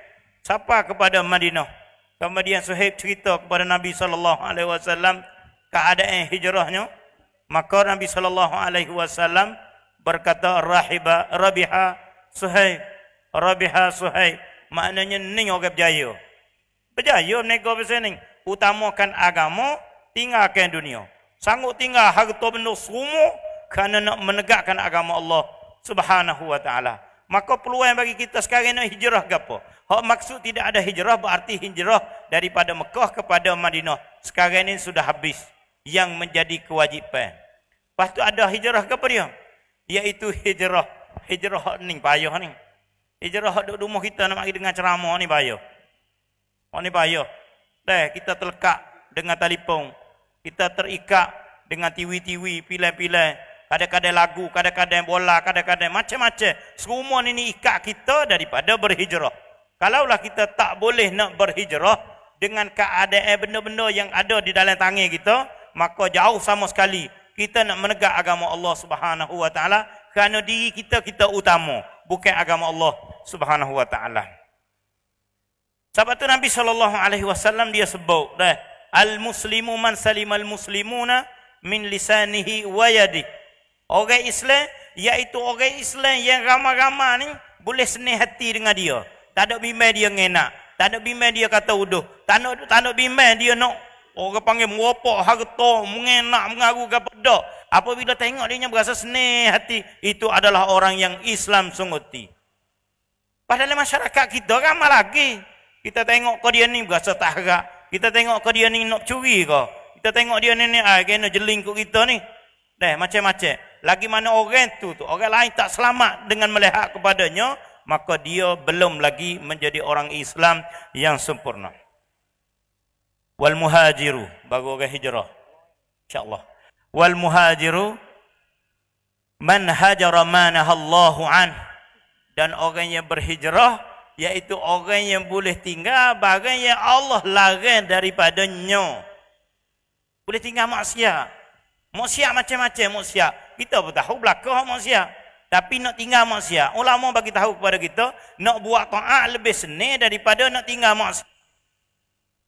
Sapa kepada Madinah. Kemudian Suhaib cerita kepada Nabi sallallahu alaihi wasallam keadaan hijrahnya. Maka Nabi sallallahu alaihi wasallam berkata rahiba rabiha Suhaib rabiha Suhaib maknanya ni orang berjaya. Berjaya nego besen Utamakan agama, tinggalkan dunia sanggup tinggal harta benda semua kerana nak menegakkan agama Allah Subhanahu wa taala. Maka peluang bagi kita sekarang ini hijrah ke apa? Hak maksud tidak ada hijrah berarti hijrah daripada Mekah kepada Madinah. Sekarang ini sudah habis yang menjadi kewajipan. Lepas tu ada hijrah ke apa dia? Iaitu hijrah. Hijrah ni payah ni. Hijrah duduk rumah kita nak pergi dengan ceramah ni payah. Oh ni payah. Teh kita terlekat dengan telefon kita terikat dengan TV-TV, pilihan-pilihan, kadang-kadang lagu, kadang-kadang bola, kadang-kadang macam-macam. Semua ini ikat kita daripada berhijrah. Kalaulah kita tak boleh nak berhijrah dengan keadaan benda-benda yang ada di dalam tangan kita, maka jauh sama sekali kita nak menegak agama Allah Subhanahu wa taala kerana diri kita kita utama, bukan agama Allah Subhanahu wa taala. Sebab tu Nabi sallallahu alaihi wasallam dia sebut al-muslimu man salim al muslimuna min lisanihi wa yadi. Orang Islam iaitu orang Islam yang ramah-ramah ni boleh senih hati dengan dia. Tak ada bimbang dia ngena, tak ada bimbang dia kata uduh, tak ada tak ada bimbang dia nak orang panggil muapak harta mengena, mengaruh ke apa Apabila tengok dia berasa senih hati, itu adalah orang yang Islam sungguh. Padahal masyarakat kita ramah lagi. Kita tengok kau dia ni berasa tak harap. Kita tengok ke dia ni nak curi ke? Kita tengok dia ni ni ai ah, kena jeling kat kita ni. Dah macam-macam. Lagi mana orang tu tu, orang lain tak selamat dengan melihat kepadanya, maka dia belum lagi menjadi orang Islam yang sempurna. Wal muhajiru bagi orang hijrah. Insya-Allah. Wal muhajiru man hajara manahallahu an dan orang yang berhijrah iaitu orang yang boleh tinggal barang yang Allah larang daripadanya. Boleh tinggal maksiat. Maksiat macam-macam maksiat. Kita pun tahu belakang maksiat. Tapi nak tinggal maksiat. Ulama bagi tahu kepada kita, nak buat taat lebih seni daripada nak tinggal maksiat.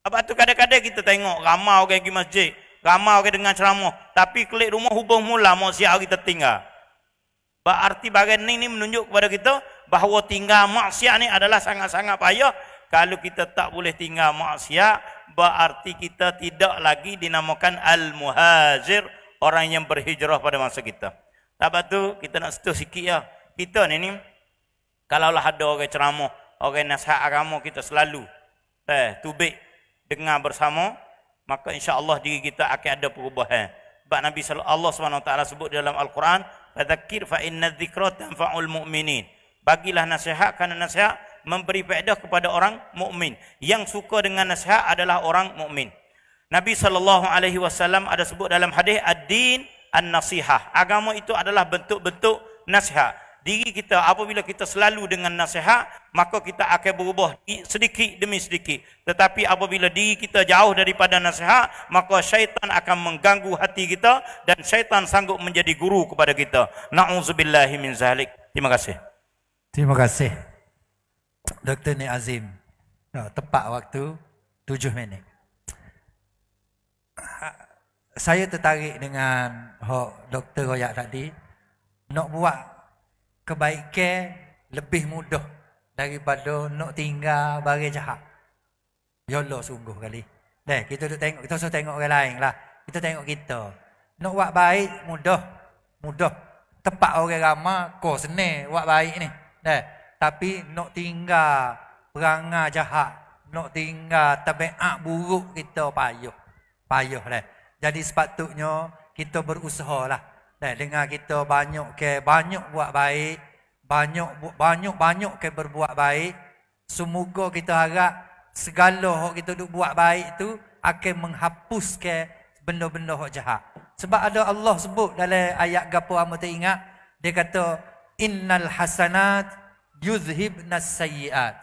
Apa tu kadang-kadang kita tengok ramai orang pergi masjid, ramai orang dengan ceramah, tapi klik rumah hubung mula maksiat kita tinggal. Berarti bagian ini, ini menunjuk kepada kita, bahawa tinggal maksiat ni adalah sangat-sangat payah. Kalau kita tak boleh tinggal maksiat, berarti kita tidak lagi dinamakan al-muhajir, orang yang berhijrah pada masa kita. Lepas tu kita nak setuh sikit ya. Kita ni ni kalaulah ada orang ceramah, orang nasihat agama kita selalu eh tubik dengar bersama, maka insya-Allah diri kita akan ada perubahan. Sebab Nabi sallallahu alaihi wasallam sebut dalam al-Quran, "Fadzakir fa inna dzikra tanfa'ul mu'minin." bagilah nasihat kerana nasihat memberi faedah kepada orang mukmin. Yang suka dengan nasihat adalah orang mukmin. Nabi sallallahu alaihi wasallam ada sebut dalam hadis ad-din an-nasihah. Agama itu adalah bentuk-bentuk nasihat. Diri kita apabila kita selalu dengan nasihat, maka kita akan berubah sedikit demi sedikit. Tetapi apabila diri kita jauh daripada nasihat, maka syaitan akan mengganggu hati kita dan syaitan sanggup menjadi guru kepada kita. Na'udzubillahi min zalik. Terima kasih. Terima kasih Dr. Nik Azim no, ya, Tepat waktu 7 minit Saya tertarik dengan hok Dr. Royak tadi Nak buat kebaikan Lebih mudah Daripada nak tinggal Bagi jahat Yolo sungguh kali Deh, Kita tu tengok Kita suruh tengok orang lain lah Kita tengok kita Nak buat baik Mudah Mudah Tempat orang ramah Kau senang Buat baik ni Nah, tapi nak tinggal perangai jahat, nak tinggal tabiat buruk kita payuh. Payuh leh. Jadi sepatutnya kita berusaha lah. Eh, dengan kita banyak ke banyak buat baik, banyak banyak banyak ke berbuat baik, semoga kita harap segala hak kita duk buat baik tu akan menghapus ke benda-benda hak jahat. Sebab ada Allah sebut dalam ayat gapo amat ingat, dia kata Innal hasanat yuzhibna sayyiat.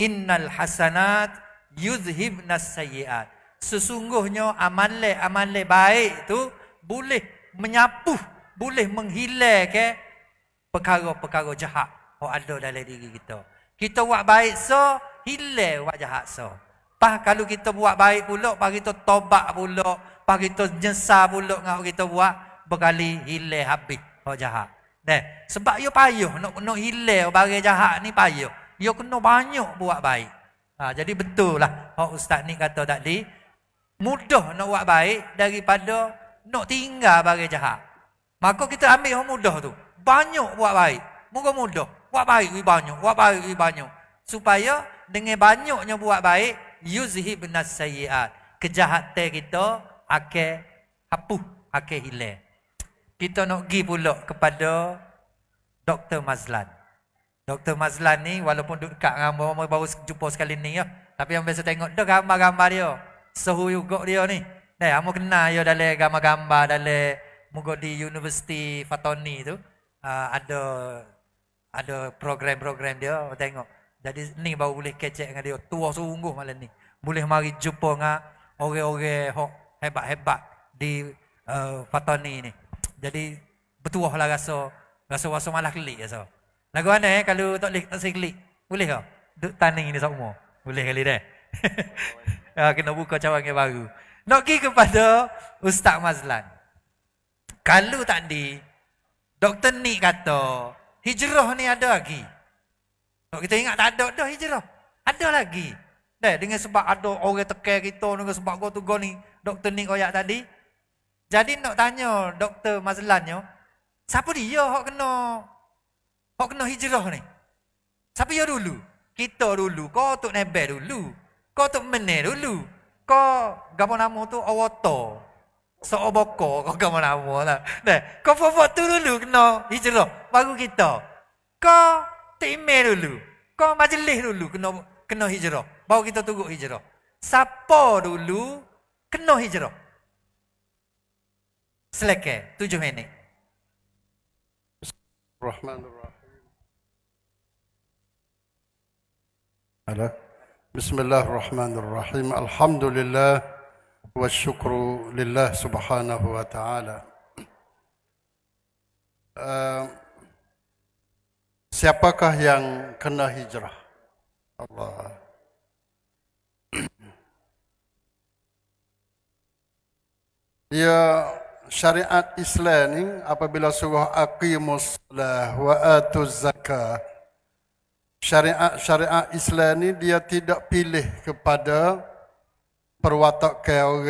Innal hasanat yuzhibna sayyiat. Sesungguhnya amalan-amalan baik itu boleh menyapu, boleh ke perkara-perkara jahat yang oh, ada dalam diri kita. Kita buat baik so, hilang buat jahat so. Pah kalau kita buat baik pula, pah kita tobat pula, pah kita nyesal pula dengan kita buat, berkali hilang habis oh jahat. Dah. Sebab yo payuh nak kena hilang barang jahat ni payuh. Yo kena banyak buat baik. Ha, jadi betul lah Pak Ustaz ni kata tadi Mudah nak buat baik daripada Nak tinggal bagi jahat Maka kita ambil yang mudah tu Banyak buat baik Muka mudah Buat baik lebih banyak Buat baik lebih banyak Supaya dengan banyaknya buat baik Yuzhi bin Nasayyiat Kejahatan kita Akan hapuh Akan hilang kita nak pergi pula kepada Dr. Mazlan. Dr. Mazlan ni walaupun duduk dekat dengan mama baru jumpa sekali ni ya. Tapi yang biasa tengok dah gambar-gambar dia. Sehu juga dia ni. Dah kamu kenal ya dalam gambar-gambar dalam muka di Universiti Fatoni tu. Uh, ada ada program-program dia tengok. Jadi ni baru boleh kecek dengan dia. Tua sungguh malam ni. Boleh mari jumpa dengan orang-orang hebat-hebat di uh, Fatoni ni jadi bertuah lah rasa rasa rasa malah klik rasa. Lagu mana eh kalau tak boleh tak sekelik. Boleh ke? Duk tanding ni semua. Boleh kali deh. Ah, ya, kena buka cawang yang baru. Nak pergi kepada Ustaz Mazlan. Kalau tadi Dr. Ni kata hijrah ni ada lagi. Nak kita ingat tak ada dah hijrah. Ada lagi. Deh dengan sebab ada orang tekan kita dengan sebab go to go ni Dr. Ni koyak tadi jadi nak tanya Dr. Mazlan siapa dia hok kena hok kena hijrah ni? Siapa dia dulu? Kita dulu, kau tok nebel dulu. Kau tok menel dulu. Kau gapo nama tu awato. Seoboko kau gapo nama lah. Nah, kau fofo tu dulu kena hijrah baru kita. Kau time dulu. Kau majlis dulu kena kena hijrah baru kita tunggu hijrah. Siapa dulu kena hijrah? Selekeh, tujuh ini. Bismillahirrahmanirrahim. Alhamdulillah. Wa syukru lillah subhanahu wa ta'ala. Eh, siapakah yang kena hijrah? Allah. Ya syariat Islam ni apabila suruh aqimus salah wa atuz zakah syariat-syariat Islam ni dia tidak pilih kepada perwatak ke orang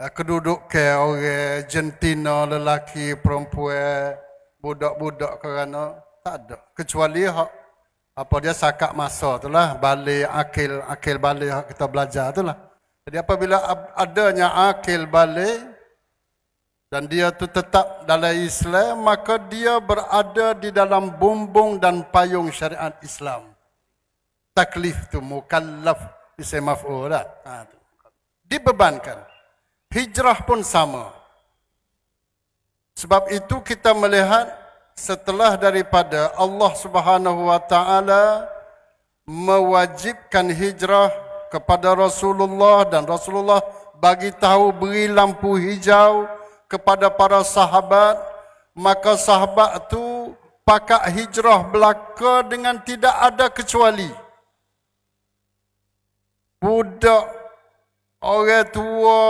eh, keduduk ke orang jentina lelaki perempuan budak-budak kerana tak ada kecuali hak apa dia sakat masa tu lah balik akil akil balik kita belajar tu lah jadi apabila adanya akil balik dan dia tetap dalam Islam maka dia berada di dalam bumbung dan payung syariat Islam taklif tu mukallaf isim maf'ul lah ha, dibebankan hijrah pun sama sebab itu kita melihat setelah daripada Allah Subhanahu wa taala mewajibkan hijrah kepada Rasulullah dan Rasulullah bagi tahu beri lampu hijau kepada para sahabat maka sahabat tu pakat hijrah belaka dengan tidak ada kecuali budak orang tua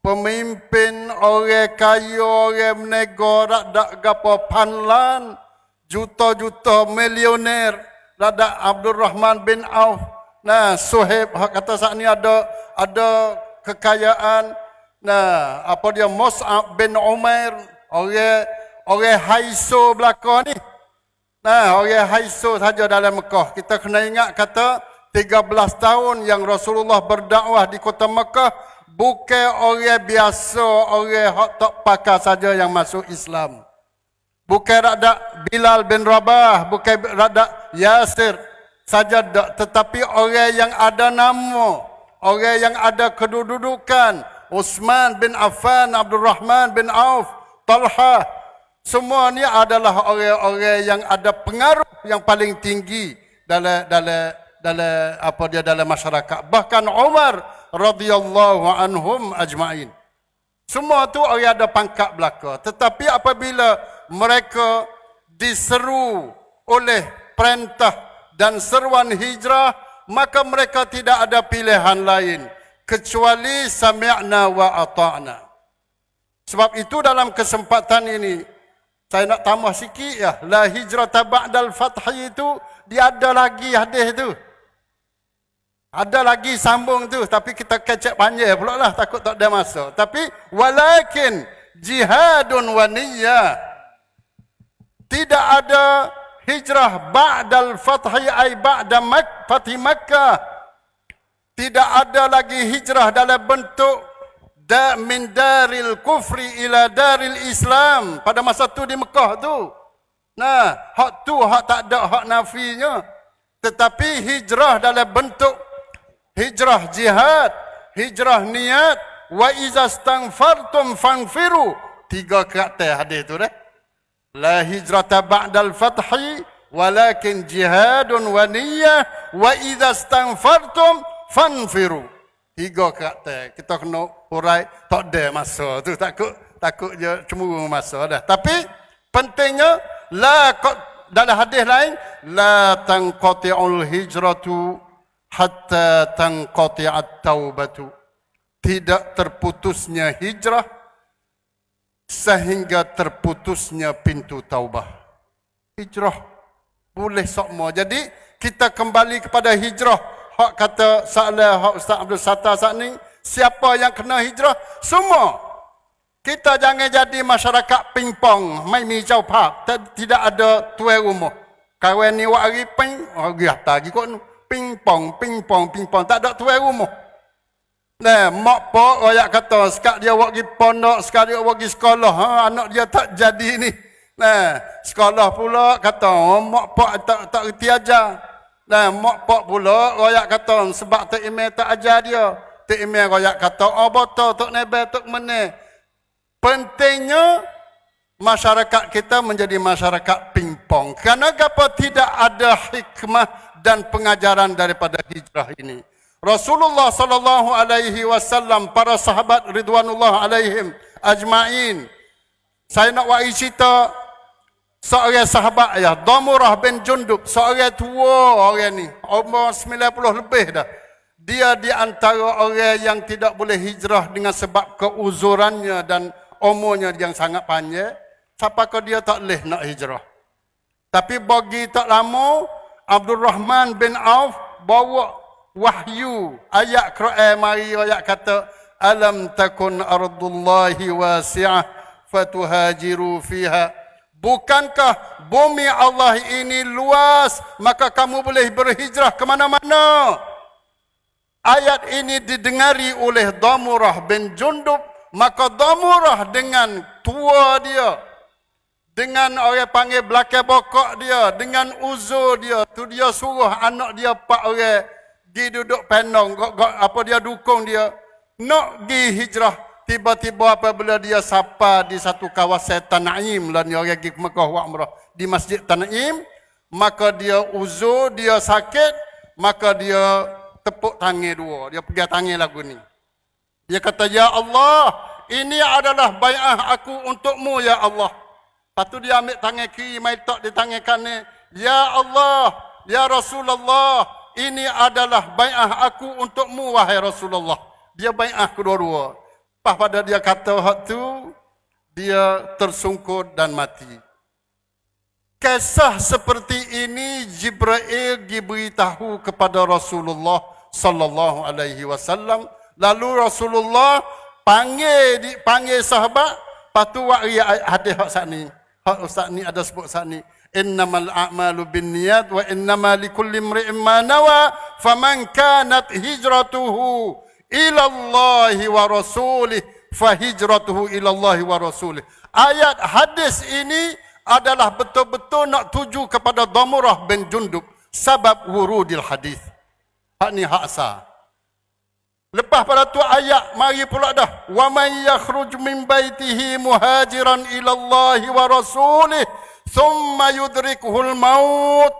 pemimpin orang kaya orang menego rak dak gapo panlan juta-juta milioner rada Abdul Rahman bin Auf nah Suhaib kata saat ni ada ada kekayaan Nah, apa dia Mus'ab bin Umair orang orang Haiso belaka ni. Nah, orang Haiso saja dalam Mekah. Kita kena ingat kata 13 tahun yang Rasulullah berdakwah di kota Mekah bukan orang biasa, orang hak tak pakar saja yang masuk Islam. Bukan rada Bilal bin Rabah, bukan rada Yasir saja tetapi orang yang ada nama, orang yang ada kedudukan, Uthman bin Affan, Abdul Rahman bin Auf, Talha. Semua ni adalah orang-orang yang ada pengaruh yang paling tinggi dalam dalam dalam apa dia dalam masyarakat. Bahkan Umar radhiyallahu anhum ajma'in. Semua tu orang ada pangkat belaka. Tetapi apabila mereka diseru oleh perintah dan seruan hijrah, maka mereka tidak ada pilihan lain kecuali sami'na wa ata'na. Sebab itu dalam kesempatan ini, saya nak tambah sikit ya. La hijrata ba'dal fathi itu, dia ada lagi hadis itu. Ada lagi sambung tu tapi kita kecek panjang pula lah takut tak ada masa. Tapi walakin jihadun wa Tidak ada hijrah ba'dal fathi ai ba'da mak fathi Makkah tidak ada lagi hijrah dalam bentuk da min daril kufri ila daril islam pada masa tu di Mekah tu nah hak tu hak tak ada hak nafinya tetapi hijrah dalam bentuk hijrah jihad hijrah niat wa iza stangfartum fangfiru tiga kata hadis tu dah la hijrata ba'dal fathi walakin jihadun wa niyyah wa iza stangfartum fanfiru tiga kata kita kena urai tak ada masa tu takut takut je cemburu masa dah tapi pentingnya la dalam hadis lain la tanqati'ul hijratu hatta tanqati'at taubatu tidak terputusnya hijrah sehingga terputusnya pintu taubat hijrah boleh sokmo jadi kita kembali kepada hijrah hak kata Sa'la, hak Ustaz Abdul Sattar saat ni, siapa yang kena hijrah? Semua. Kita jangan jadi masyarakat pingpong, main mi jauh tidak ada tuai rumah. Kawan ni wak hari ping, oh, hari atas lagi kot Pingpong, pingpong, pingpong, tak ada tuai rumah. Nah, mak po royak kata sekarang dia wak pondok, sekarang dia wak sekolah, ha, anak dia tak jadi ni. Nah, sekolah pula kata oh, mak po tak tak reti ajar. Dan mak pak pula royak kata sebab tak imam tak ajar dia. tak imam royak kata oh betul tok nebe tok mene. Pentingnya masyarakat kita menjadi masyarakat pingpong. Karena apa tidak ada hikmah dan pengajaran daripada hijrah ini. Rasulullah sallallahu alaihi wasallam para sahabat ridwanullah alaihim ajmain saya nak wahai cerita seorang sahabat ya Damurah bin Jundub seorang tua orang ni umur 90 lebih dah dia di antara orang yang tidak boleh hijrah dengan sebab keuzurannya dan umurnya yang sangat panjang siapa kau dia tak leh nak hijrah tapi bagi tak lama Abdul Rahman bin Auf bawa wahyu ayat Quran mari ayat kata alam takun ardullahi wasi'ah fatuhajiru fiha Bukankah bumi Allah ini luas maka kamu boleh berhijrah ke mana-mana? Ayat ini didengari oleh Damurah bin Jundub maka Damurah dengan tua dia dengan orang panggil belakang pokok dia dengan uzur dia tu dia suruh anak dia pak orang pergi duduk penong apa dia dukung dia nak pergi hijrah Tiba-tiba apabila dia sapa di satu kawasan Tanaim dan lah, dia pergi ke Mekah wa Umrah di Masjid Tanaim, maka dia uzur, dia sakit, maka dia tepuk tangan dua. Dia pergi tangan lagu ni. Dia kata, "Ya Allah, ini adalah bai'ah aku untukmu ya Allah." Lepas dia ambil tangan kiri, mai tok di tangan kanan. "Ya Allah, ya Rasulullah, ini adalah bai'ah aku untukmu wahai Rasulullah." Dia bai'ah kedua-dua. Pas pada dia kata waktu dia tersungkur dan mati. Kisah seperti ini Jibril diberitahu kepada Rasulullah sallallahu alaihi wasallam lalu Rasulullah panggil dipanggil sahabat patu wa'i hadis hak sat ni. Hak ustaz ni ada sebut sat ni. Innamal a'malu binniyat wa innamal likulli imri'in ma nawa faman kanat hijratuhu ilallahi wa rasulih fahijratuhu ilallahi wa rasulih. Ayat hadis ini adalah betul-betul nak tuju kepada Damurah bin Jundub sebab wurudil hadis. Hak ni hak sah. Lepas pada tu ayat mari pula dah. Wa man yakhruj min baitihi muhajiran ila wa rasulih thumma yudrikuhul maut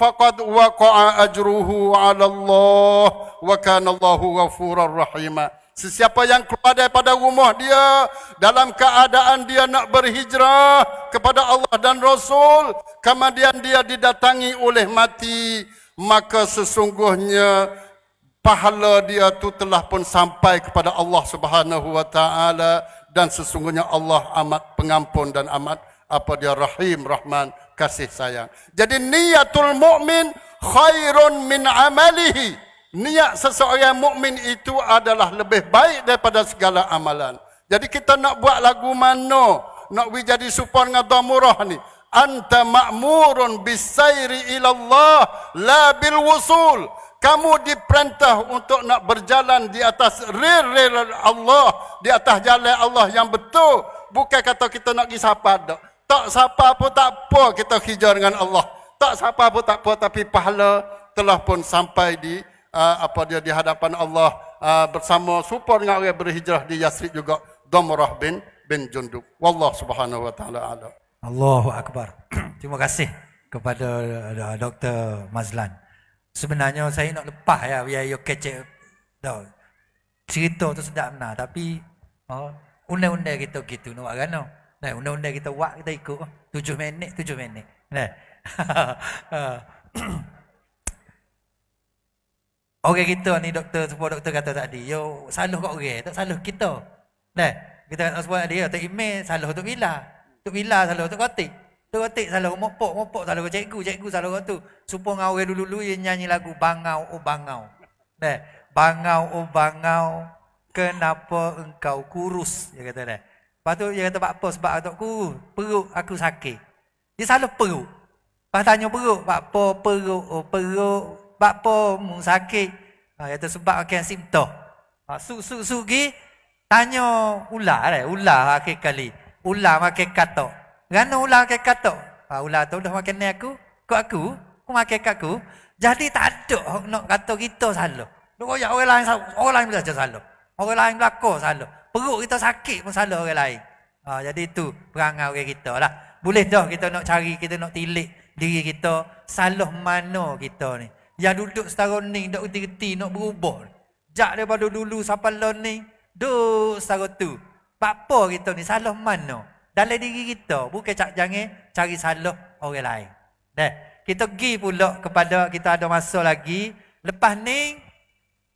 faqad waqa'a ajruhu 'ala Allah wa kana Allahu ghafurar rahima. Sesiapa yang keluar daripada rumah dia dalam keadaan dia nak berhijrah kepada Allah dan Rasul, kemudian dia didatangi oleh mati, maka sesungguhnya pahala dia tu telah pun sampai kepada Allah Subhanahu wa taala dan sesungguhnya Allah amat pengampun dan amat apa dia rahim rahman kasih sayang. Jadi niatul mukmin khairun min amalihi. Niat seseorang mukmin itu adalah lebih baik daripada segala amalan. Jadi kita nak buat lagu mana? Nak we jadi supon dengan Tuan Murah ni. Anta ma'murun bisairi ila Allah la bil wusul. Kamu diperintah untuk nak berjalan di atas rel-rel Allah, di atas jalan Allah yang betul. Bukan kata kita nak pergi siapa dah. Tak siapa pun tak apa kita hijau dengan Allah. Tak siapa pun tak apa tapi pahala telah pun sampai di uh, apa dia di hadapan Allah uh, bersama super dengan orang berhijrah di Yasrib juga Gomrah bin bin Junduk. Wallah subhanahu wa taala ala. Allahu akbar. Terima kasih kepada uh, Dr. Mazlan. Sebenarnya saya nak lepas ya biar yo kecek tau. Cerita tu sedap nah tapi oh, undai-undai kita gitu nak kan, no, kan, Nah, undang-undang kita buat kita ikut. Tujuh minit, tujuh minit. Nah. Orang kita ni doktor semua doktor kata tadi, yo salah kat orang, tak salah kita. Nah, kita kata semua dia tak email salah untuk bila. Untuk bila salah untuk kotik. untuk kotik salah mopok, mopok salah kat cikgu, cikgu salah kat tu. supaya ngau orang dulu-dulu yang nyanyi lagu bangau oh bangau. Nah, bangau oh bangau kenapa engkau kurus dia kata dah. Lepas tu dia kata, Pak apa sebab aku tak kuru? Perut aku sakit. Dia selalu perut. Lepas tanya perut, Pak apa perut? Oh, perut. Pak apa mu sakit? Ha, dia kata, sebab aku yang simptom. Ha, ah, su, su, su, gi, tanya ular. Eh? Ular akhir kali. Ular makin katok. Kenapa ular makin katok? Ha, ular tu dah makin ni aku. Kau aku? Kau makin kat aku? Jadi tak ada nak kata kita selalu. Dia kata, orang lain, orang lain belajar salah. Orang lain belakang selalu perut kita sakit pun salah orang lain. Ha, jadi itu perangai orang kita lah. Boleh dah kita nak cari, kita nak tilik diri kita. Salah mana kita ni. Yang duduk setara ni, tak kerti-kerti, nak berubah. Sejak daripada dulu sampai lah ni, duduk setara tu. Apa kita ni, salah mana? Dalam diri kita, bukan cak jangan cari salah orang lain. Dah. Kita pergi pula kepada, kita ada masa lagi. Lepas ni,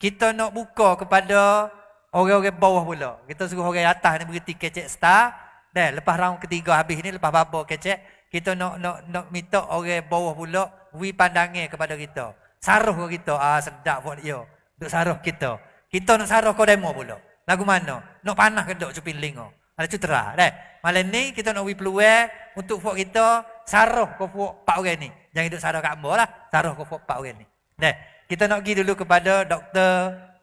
kita nak buka kepada Orang-orang bawah pula. Kita suruh orang atas ni berhenti kecek star. Dan lepas round ketiga habis ni, lepas babo kecek. Kita nak, nak, nak minta orang bawah pula. Wi pandangnya kepada kita. Saruh ke kita. Ah, sedap buat dia. Duk saruh kita. Kita nak saruh kau demo pula. Lagu mana? Nak panah ke dok cupin lingo. Ada cutera. deh malam ni kita nak wi peluang untuk buat kita. Saruh kau buat pak orang ni. Jangan duk saruh kat ambo lah. Saruh kau buat pak orang ni. deh kita nak pergi dulu kepada doktor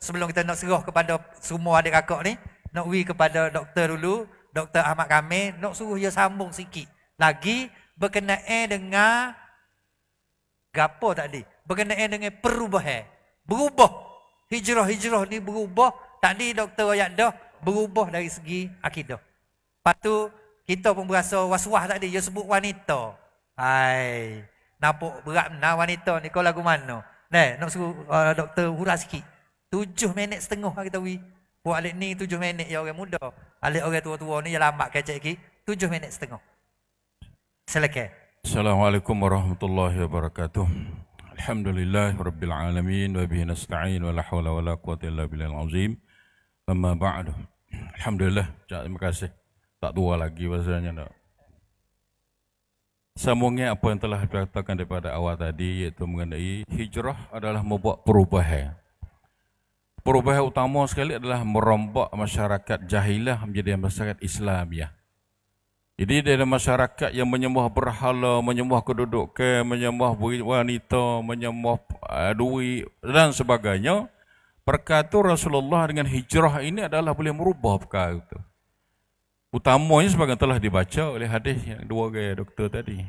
sebelum kita nak serah kepada semua adik kakak ni, nak wi kepada doktor dulu, doktor Ahmad Kamil, nak suruh dia sambung sikit. Lagi berkenaan dengan gapo tadi? Berkenaan dengan perubahan. Berubah. Hijrah-hijrah ni berubah. Tadi doktor Ayat dah berubah dari segi akidah. Patu kita pun berasa was tadi. Dia sebut wanita. Hai. Nampak berat nah wanita ni. Kau lagu mana? Nek, nak suruh uh, doktor hurah sikit. Tujuh minit setengah lah kita wi. Buat oh, alik ni tujuh minit ya orang muda. Alik orang tua-tua ni yang lambat kecek ki. Tujuh minit setengah. Selekai. Assalamualaikum warahmatullahi wabarakatuh. Alhamdulillah rabbil alamin wa bihi nasta'in wa la hawla wa la quwata illa billahil azim. Amma ba'du. Alhamdulillah. Terima kasih. Tak tua lagi pasalnya nak. Sambungnya apa yang telah dikatakan daripada awal tadi iaitu mengenai hijrah adalah membuat perubahan perubahan utama sekali adalah merombak masyarakat jahilah menjadi masyarakat Islam ya. Jadi dari masyarakat yang menyembah berhala, menyembah kedudukan, menyembah wanita, menyembah uh, duit dan sebagainya, perkata Rasulullah dengan hijrah ini adalah boleh merubah perkara itu. Utamanya sebagai telah dibaca oleh hadis yang dua gaya doktor tadi.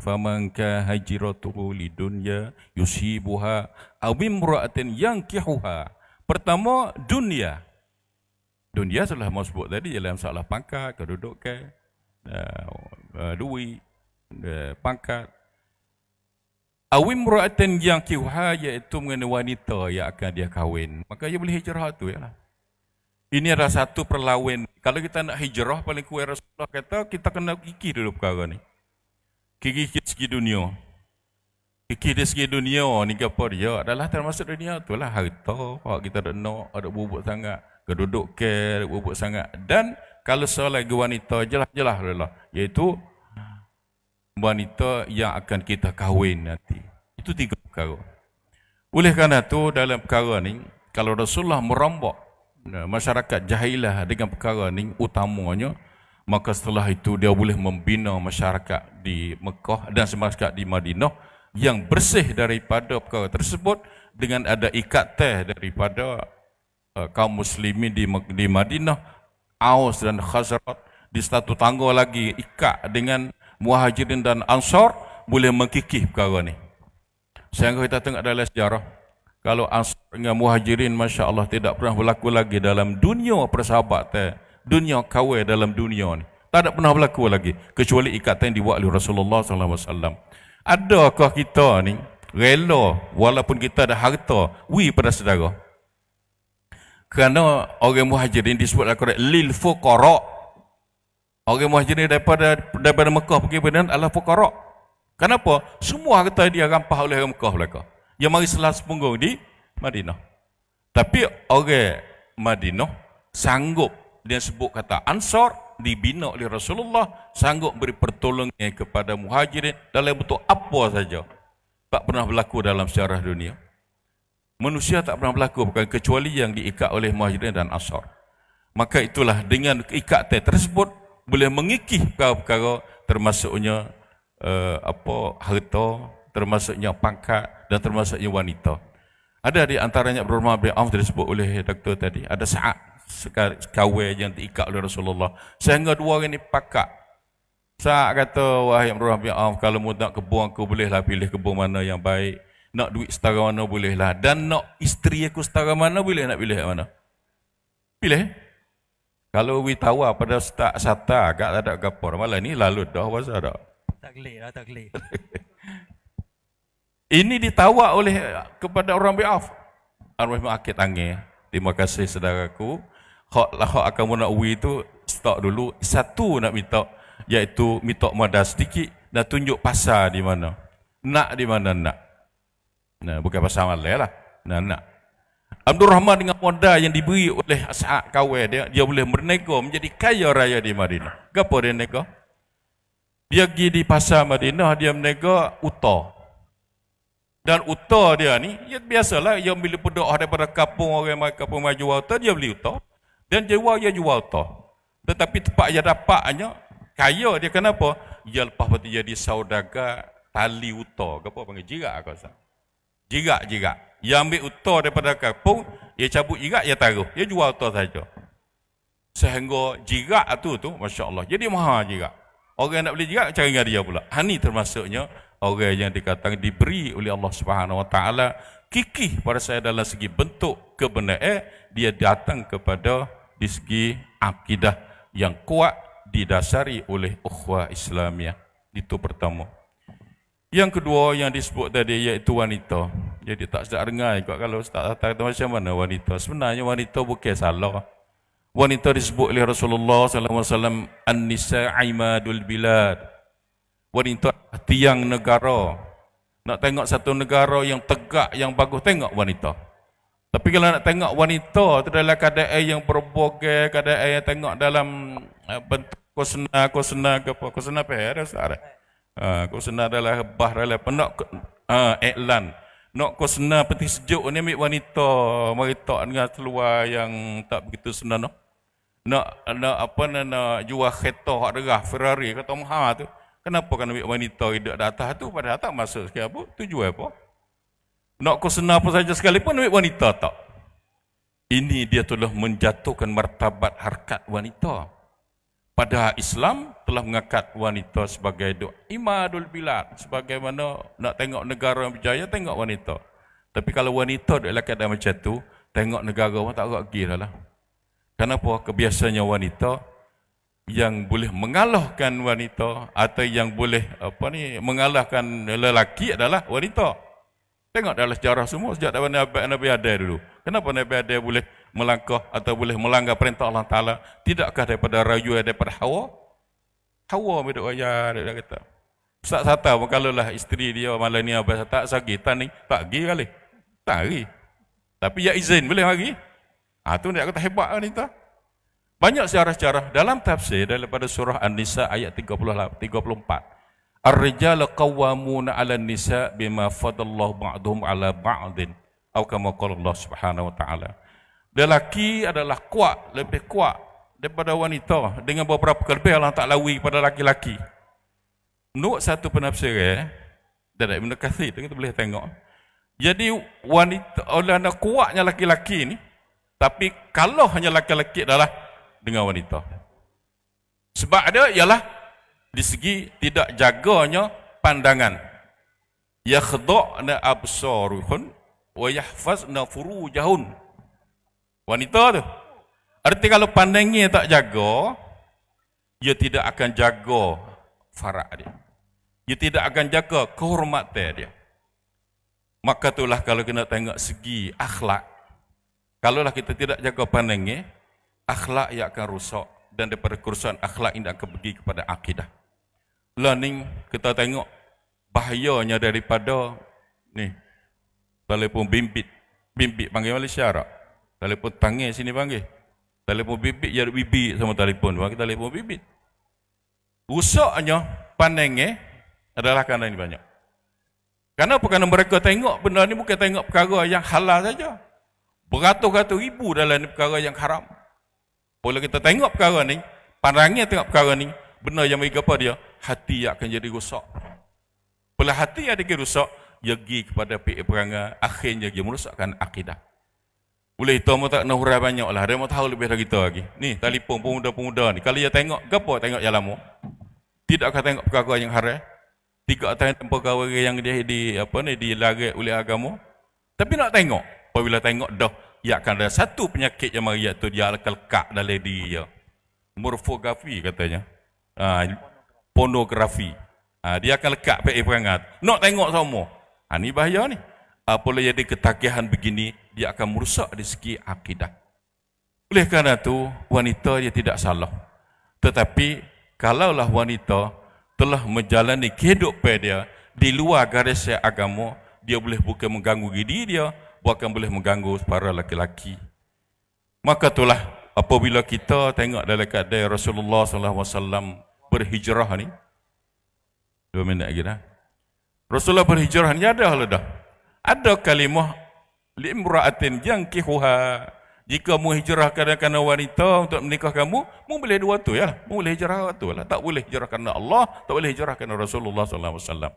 Famanka hajiratu lidunya dunya yusibuha awimra'atin yankihuha. Yusibuha. Pertama, dunia. Dunia setelah mau sebut tadi, ialah masalah pangkat, kedudukan, uh, uh, duit, uh, pangkat. Awim ra'atin yang kiwha, iaitu mengenai wanita yang akan dia kahwin. Maka dia boleh hijrah itu, ialah. Ini adalah satu perlawan. Kalau kita nak hijrah, paling kuat Rasulullah kata, kita kena kiki dulu perkara ni. Kiki-kiki segi dunia. Fikir dari segi dunia oh, ni ke apa dia adalah termasuk dunia tu lah harta hak kita ada nak ada bubuk sangat keduduk ke bubuk sangat dan kalau seorang wanita lah, jelas lah iaitu wanita yang akan kita kahwin nanti itu tiga perkara oleh kerana tu dalam perkara ni kalau Rasulullah merombak eh, masyarakat jahilah dengan perkara ni utamanya maka setelah itu dia boleh membina masyarakat di Mekah dan semasa di Madinah yang bersih daripada perkara tersebut dengan ada ikat teh daripada uh, kaum muslimin di, di Madinah Aus dan Khazrat di satu tangga lagi ikat dengan Muhajirin dan Ansar boleh mengkikih perkara ni. Sehingga kita tengok dalam sejarah kalau Ansar dengan Muhajirin masya-Allah tidak pernah berlaku lagi dalam dunia persahabat teh, dunia kawin dalam dunia ni. Tak ada pernah berlaku lagi kecuali ikatan yang dibuat oleh Rasulullah sallallahu Adakah kita ni rela walaupun kita ada harta wi pada saudara? Kerana orang muhajirin disebut dalam Quran lil fuqara. Orang muhajirin daripada daripada Mekah pergi Medina adalah fuqara. Kenapa? Semua harta dia rampas oleh orang Mekah belaka. Yang mari selas sepunggung di Madinah. Tapi orang Madinah sanggup dia sebut kata Ansar dibina oleh Rasulullah sanggup beri pertolongan kepada muhajirin dalam bentuk apa saja tak pernah berlaku dalam sejarah dunia manusia tak pernah berlaku bukan kecuali yang diikat oleh muhajirin dan ashar maka itulah dengan ikatan tersebut boleh mengikih perkara-perkara termasuknya uh, apa harta termasuknya pangkat dan termasuknya wanita ada di antaranya berumah bin Auf disebut oleh doktor tadi ada saat sekawai yang diikat oleh Rasulullah. Sehingga dua orang ini pakat. Saya kata, wahai Ibn Rahmi ya kalau mu nak kebun aku bolehlah pilih kebun mana yang baik. Nak duit setara mana bolehlah. Dan nak isteri aku setara mana boleh nak pilih mana. Pilih. Kalau we tawar ah, pada setak sata, agak tak ada kapur. Malah ni lalu dah, apa sahaja. Tak boleh lah, tak boleh. ini ditawar oleh kepada orang bi'af. Ya Arwah Ma'akid angin. Terima kasih saudaraku hak lah hak akan nak wi itu stop dulu satu nak minta iaitu minta modal sedikit dan tunjuk pasar di mana nak di mana nak nah bukan pasar malay lah nah nak Abdul Rahman dengan modal yang diberi oleh Sa'ad Kawai dia, dia boleh bernego menjadi kaya raya di Madinah. Kenapa dia nego? Dia pergi di pasar Madinah, dia menego utah. Dan utah dia ni, ya biasalah, yang ambil pedok daripada kampung orang yang kampung maju utah, dia beli utah. Dan jual, ya jual tak. Tetapi tempat yang dapatnya, kaya dia kenapa? Dia lepas waktu jadi saudaga tali utah. Kenapa panggil jirak aku rasa? Jirak, jirak. Dia ambil utah daripada kampung, dia cabut jirak, dia taruh. Dia jual utah saja. Sehingga jirak tu tu, Masya Allah, jadi maha jirak. Orang yang nak beli jirak, cari dengan dia pula. Ini ha, termasuknya, orang yang dikatakan diberi oleh Allah Subhanahu Wa Taala kikih pada saya dalam segi bentuk kebenaran dia datang kepada di segi akidah yang kuat didasari oleh ukhwah Islamiah. Itu pertama. Yang kedua yang disebut tadi iaitu wanita. Jadi tak sedar dengar juga kalau tak tahu kata macam mana wanita. Sebenarnya wanita bukan salah. Wanita disebut oleh Rasulullah SAW An-Nisa Aimadul Bilad. Wanita tiang negara. Nak tengok satu negara yang tegak, yang bagus, tengok wanita. Tapi kalau nak tengok wanita tu dalam keadaan yang berbogel, keadaan yang tengok dalam eh, bentuk kosna, kosna ke apa, kosna apa ya, Ha, ah, kosna adalah hebah, adalah penuh ah, ha, iklan. Nak kosna peti sejuk ni ambil wanita, wanita dengan seluar yang tak begitu senang. No? Nak, nak apa nak, nak jual kereta hak derah Ferrari kata mahal tu. Kenapa kan ambil wanita hidup di atas tu padahal tak masuk sekali apa? Tu jual apa? Nak kau senar apa saja sekalipun ambil wanita tak? Ini dia telah menjatuhkan martabat harkat wanita. Padahal Islam telah mengangkat wanita sebagai doa. Imadul bilad. Sebagai mana nak tengok negara yang berjaya, tengok wanita. Tapi kalau wanita duduk dalam keadaan macam tu, tengok negara pun tak agak gila lah. Kenapa? Kebiasaannya wanita yang boleh mengalahkan wanita atau yang boleh apa ni mengalahkan lelaki adalah wanita. Tengok dalam sejarah semua sejak zaman Nabi Nabi Adai dulu. Kenapa Nabi Adai boleh melangkah atau boleh melanggar perintah Allah Taala? Tidakkah daripada rayu daripada Hawa? Hawa bidak ya dia kata. Ustaz Sata pun kalau lah isteri dia malam ni apa tak sagi tani, tak pergi kali. Tak pergi. Tapi ya izin boleh pergi. Ah ha, tu dia kata hebat kan lah itu. Banyak sejarah-sejarah dalam tafsir daripada surah An-Nisa ayat 38, 34. Ar-rijal qawwamuna 'ala an-nisa' bima fadallahu ba'dhum 'ala ba'dhin. Atau kama qala Allah Subhanahu wa ta'ala. Lelaki adalah kuat lebih kuat daripada wanita dengan beberapa kelebih Allah tak lawi kepada laki-laki. Menurut satu penafsiran eh, dan Ibn Kathir, kita boleh tengok. Jadi wanita oleh anak kuatnya laki-laki ni tapi kalau hanya laki-laki adalah dengan wanita. Sebab ada ialah di segi tidak jaganya pandangan yakhdu'na absaruhun wa yahfazna furujahun wanita tu arti kalau pandangnya tak jaga dia tidak akan jaga farak dia dia tidak akan jaga kehormatan dia maka itulah kalau kena tengok segi akhlak kalau lah kita tidak jaga pandangnya akhlak yang akan rusak dan daripada kerusuhan akhlak ini akan pergi kepada akidah learning kita tengok bahayanya daripada ni telefon bimbit bimbit panggil Malaysia tak telefon tangis sini panggil telefon bibit ya bibit sama telefon bang kita telefon bimbit rusaknya pandangnya adalah kerana ini banyak kerana apa kerana mereka tengok benda ni bukan tengok perkara yang halal saja beratus-ratus ribu dalam perkara yang haram bila kita tengok perkara ni pandangnya tengok perkara ni benda yang bagi apa dia? Hati yang akan jadi rosak. Bila hati yang akan rosak, dia pergi kepada pihak perangai, akhirnya dia merosakkan akidah. Boleh itu mahu tak nak hurai banyak lah. Dia tahu lebih dari kita lagi. Ni, telefon pemuda-pemuda ni. Kalau dia tengok, apa tengok yang lama? Tidak akan tengok perkara yang haram. Tidak akan tengok perkara yang dia di, apa ni, dilarik oleh agama. Tapi nak tengok. Apabila tengok, dah. Ia akan ada satu penyakit yang mari itu. Dia akan lekat dalam diri dia. Morfografi katanya uh, pornografi. Uh, dia akan lekat pada perangai. Nak tengok semua. Ha, ah, ini bahaya ni. Apalagi jadi ketakihan begini, dia akan merusak dari segi akidah. Oleh kerana itu, wanita dia tidak salah. Tetapi, kalaulah wanita telah menjalani kehidupan dia di luar garis agama, dia boleh bukan mengganggu diri dia, bukan boleh mengganggu para lelaki-lelaki. Maka itulah, apabila kita tengok dalam keadaan Rasulullah SAW berhijrah ni. Dua minit lagi dah. Rasulullah berhijrah ni ada lah dah. Ada kalimah limra'atin yang kihuha. Jika mu hijrah kerana wanita untuk menikah kamu, mu boleh dua tu ya. Mu boleh hijrah tu lah. Tak boleh hijrah kerana Allah, tak boleh hijrah kerana Rasulullah SAW.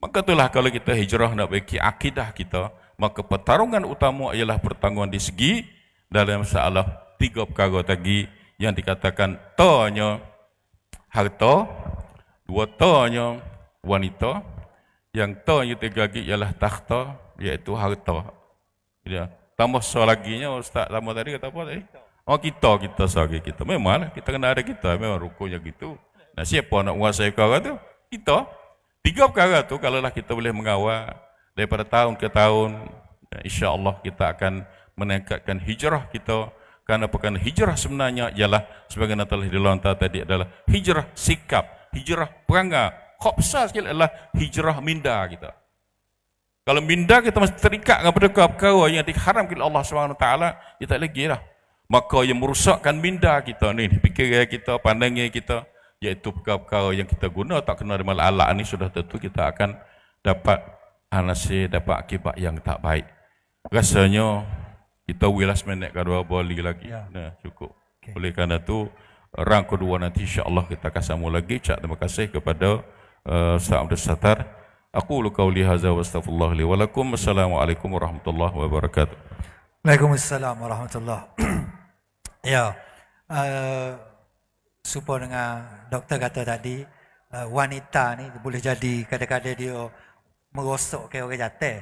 Maka itulah kalau kita hijrah nak bagi akidah kita, maka pertarungan utama ialah pertarungan di segi dalam masalah tiga perkara tadi yang dikatakan tanya harta, dua tanya wanita, yang tanya tiga lagi ialah takhta, iaitu harta. Ya. Tambah soal lagi, Ustaz lama tadi kata apa tadi? Oh kita, kita sebagai kita. memang kita kena ada kita. Memang rukunya gitu. Nah siapa nak menguasai perkara tu? Kita. Tiga perkara tu, kalaulah kita boleh mengawal daripada tahun ke tahun, ya, insya Allah kita akan meningkatkan hijrah kita Karena perkara hijrah sebenarnya ialah sebagai yang telah dilontar tadi adalah hijrah sikap, hijrah perangai. Kopsa sekali adalah hijrah minda kita. Kalau minda kita masih terikat dengan perkara-perkara yang diharamkan oleh Allah SWT, kita tak lagi lah. Maka yang merusakkan minda kita ni, fikiran kita, pandangnya kita, iaitu perkara-perkara yang kita guna tak kena dengan alat ni, sudah tentu kita akan dapat anasir, dapat akibat yang tak baik. Rasanya, kita we last minute kedua boleh lagi. Ya. Nah, cukup. Okay. Oleh kerana itu, rang kedua nanti insya kita akan sambung lagi. Cak terima kasih kepada uh, Abdul Satar. Aku lu kau lihaza wa astaghfirullah li walakum. Assalamualaikum warahmatullahi wabarakatuh. Waalaikumsalam warahmatullahi ya, uh, eh, Supaya dengan doktor kata tadi, uh, wanita ni boleh jadi kadang-kadang dia merosok ke orang jatuh.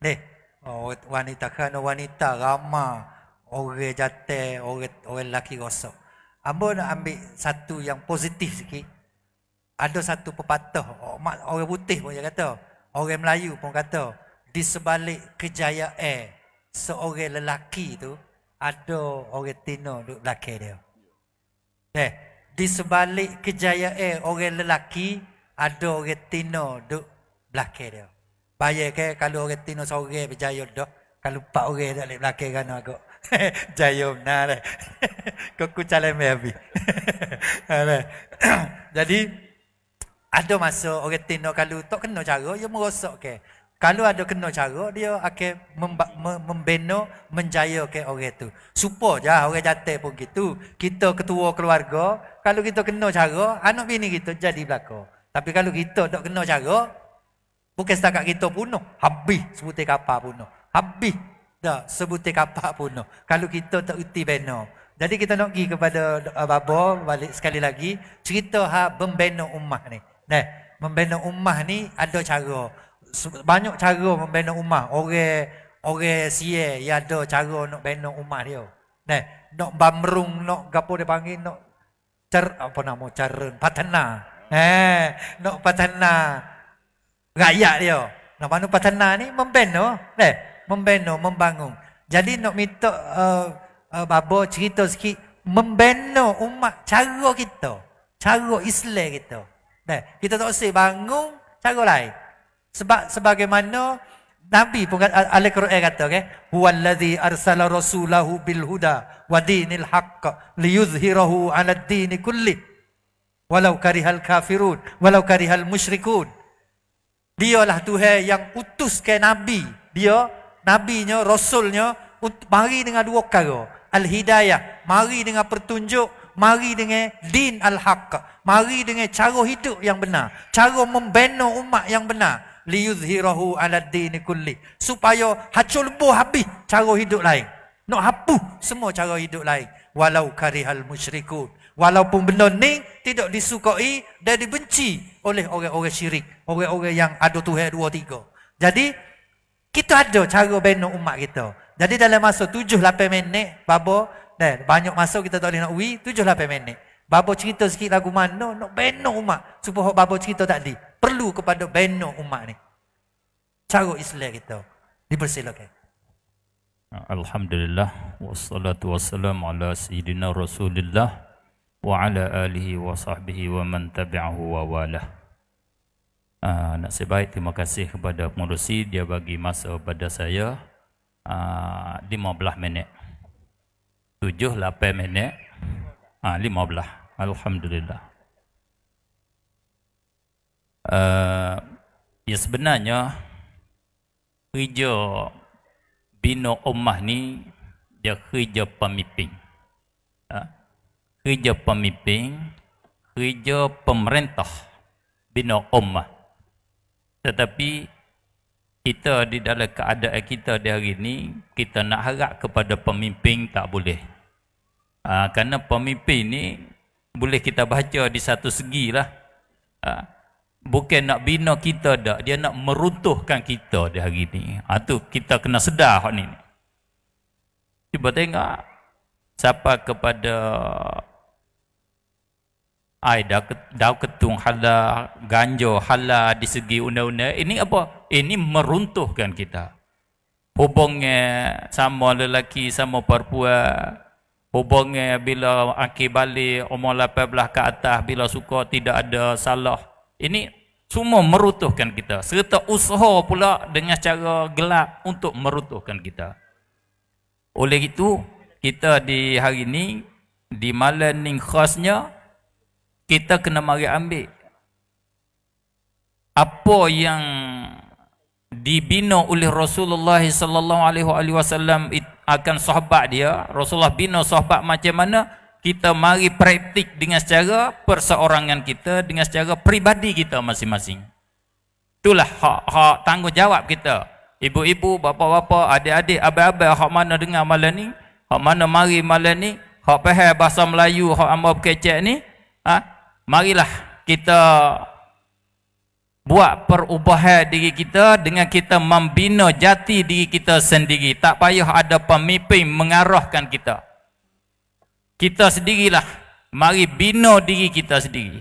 Nih, Oh, wanita kerana wanita ramah orang jatuh, orang orang lelaki rosak. Ambo nak ambil satu yang positif sikit. Ada satu pepatah, oh, orang putih pun dia kata, orang Melayu pun kata, di sebalik kejayaan seorang lelaki tu ada orang tino duduk belakang dia. Eh, di sebalik kejayaan orang lelaki ada orang tino duduk belakang dia. Payah ke kalau orang tino seorang berjaya dok. Kalau empat orang tak boleh belakang kan aku. Jaya benar. Lah. Kau ku calon mebi. Jadi ada masa orang tino kalau tak kena cara dia merosok ke. Kalau ada kena cara dia akan memba- membina menjaya ke orang tu. Supo ja lah orang jatuh pun gitu. Kita ketua keluarga, kalau kita kena cara anak bini kita jadi belaka. Tapi kalau kita tak kena cara, Bukan setakat kita punuh. Habis sebutir kapal punuh. Habis dah sebutir kapal punuh. Kalau kita tak uti bena. Jadi kita nak pergi kepada uh, eh, Babo balik sekali lagi. Cerita ha, membina ummah ni. Nah, membina ummah ni ada cara. Banyak cara membina ummah. Orang orang sia yang ada cara nak bina umah dia. Nah, nak bamrung, nak gapo dia panggil, nak cer apa nama cerun patena. Eh, nak patena rakyat dia. nak mana patana ni membina, eh, membina, membangun. Jadi nak minta uh, uh, babo cerita sikit membina umat cara kita, cara Islam kita. Eh, kita tak usah bangun cara lain. Sebab sebagaimana Nabi pun kata, Al-Quran kata, okay? Huwallazi arsala rasulahu bilhuda wa dinil haqqa liyuzhirahu ala dini kulli. Walau karihal kafirun, walau karihal musyrikun. Dia lah Tuhan yang utus ke Nabi. Dia, Nabi Rasul Rasulnya, mari dengan dua kata. Al-Hidayah, mari dengan pertunjuk, mari dengan din al-haq. Mari dengan cara hidup yang benar. Cara membina umat yang benar. Liyuzhirahu ala dini kulli. Supaya hacul buh habis cara hidup lain. Nak hapuh semua cara hidup lain. Walau karihal musyrikun. Walaupun benda ni tidak disukai dan dibenci oleh orang-orang syirik, orang-orang yang ada Tuhan dua tiga. Jadi kita ada cara bina umat kita. Jadi dalam masa tujuh 8 minit babo dan eh, banyak masa kita tak boleh nak wi 7 8 minit. Babo cerita sikit lagu mana nak bina umat supaya babo cerita tadi. Perlu kepada bina umat ni. Cara Islam kita. Dipersilakan. Alhamdulillah wassalatu wassalamu ala sayyidina Rasulillah. وعلى آله وصحبه ومن تبعه وواله Uh, nak sebaik terima kasih kepada pengurusi dia bagi masa kepada saya uh, ah, 15 minit 7-8 minit uh, ah, 15 Alhamdulillah uh, ya sebenarnya kerja bina umah ni dia kerja pemimpin kerja pemimpin, kerja pemerintah bina ummah. Tetapi kita di dalam keadaan kita di hari ini, kita nak harap kepada pemimpin tak boleh. Ha, kerana pemimpin ini boleh kita baca di satu segi lah. Ha, bukan nak bina kita dah, dia nak meruntuhkan kita di hari ini. Ha, kita kena sedar hak ni. Cuba tengok siapa kepada ai dau ketung hala ganjo hala di segi undang-undang ini apa ini meruntuhkan kita hubungnya sama lelaki sama perempuan hubungnya bila akhir balik umur 18 ke atas bila suka tidak ada salah ini semua meruntuhkan kita serta usaha pula dengan cara gelap untuk meruntuhkan kita oleh itu kita di hari ini di malam ini khasnya kita kena mari ambil apa yang dibina oleh Rasulullah sallallahu alaihi wasallam akan sahabat dia Rasulullah bina sahabat macam mana kita mari praktik dengan secara perseorangan kita dengan secara peribadi kita masing-masing itulah hak, hak tanggungjawab kita ibu-ibu bapa-bapa adik-adik abai-abai hak mana dengar malam ni hak mana mari malam ni hak faham bahasa Melayu hak amba bekecek ni ha? marilah kita buat perubahan diri kita dengan kita membina jati diri kita sendiri tak payah ada pemimpin mengarahkan kita kita sendirilah mari bina diri kita sendiri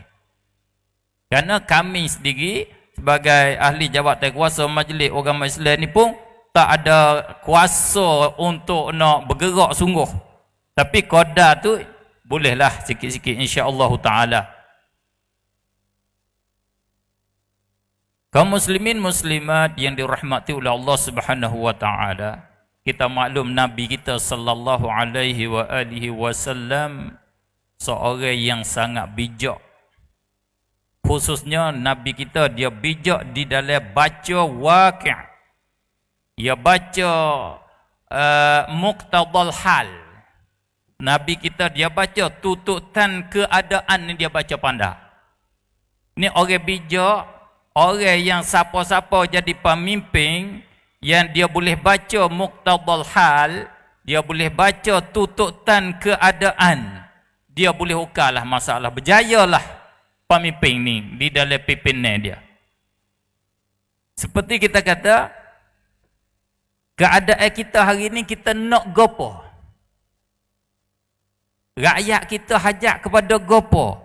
kerana kami sendiri sebagai ahli jawatan kuasa majlis agama Islam ini pun tak ada kuasa untuk nak bergerak sungguh tapi kodar tu bolehlah sikit-sikit insya-Allah taala Kaum muslimin muslimat yang dirahmati oleh Allah Subhanahu wa taala. Kita maklum nabi kita sallallahu alaihi wa alihi wasallam seorang yang sangat bijak. Khususnya nabi kita dia bijak di dalam baca waqi'. Dia baca uh, muqtadal hal. Nabi kita dia baca tututan keadaan yang dia baca pandai. Ini orang bijak orang yang siapa-siapa jadi pemimpin yang dia boleh baca muktabal hal dia boleh baca tututan keadaan dia boleh ukarlah masalah berjaya lah pemimpin ni di dalam pimpinan dia seperti kita kata keadaan kita hari ini kita nak gopoh rakyat kita hajak kepada gopoh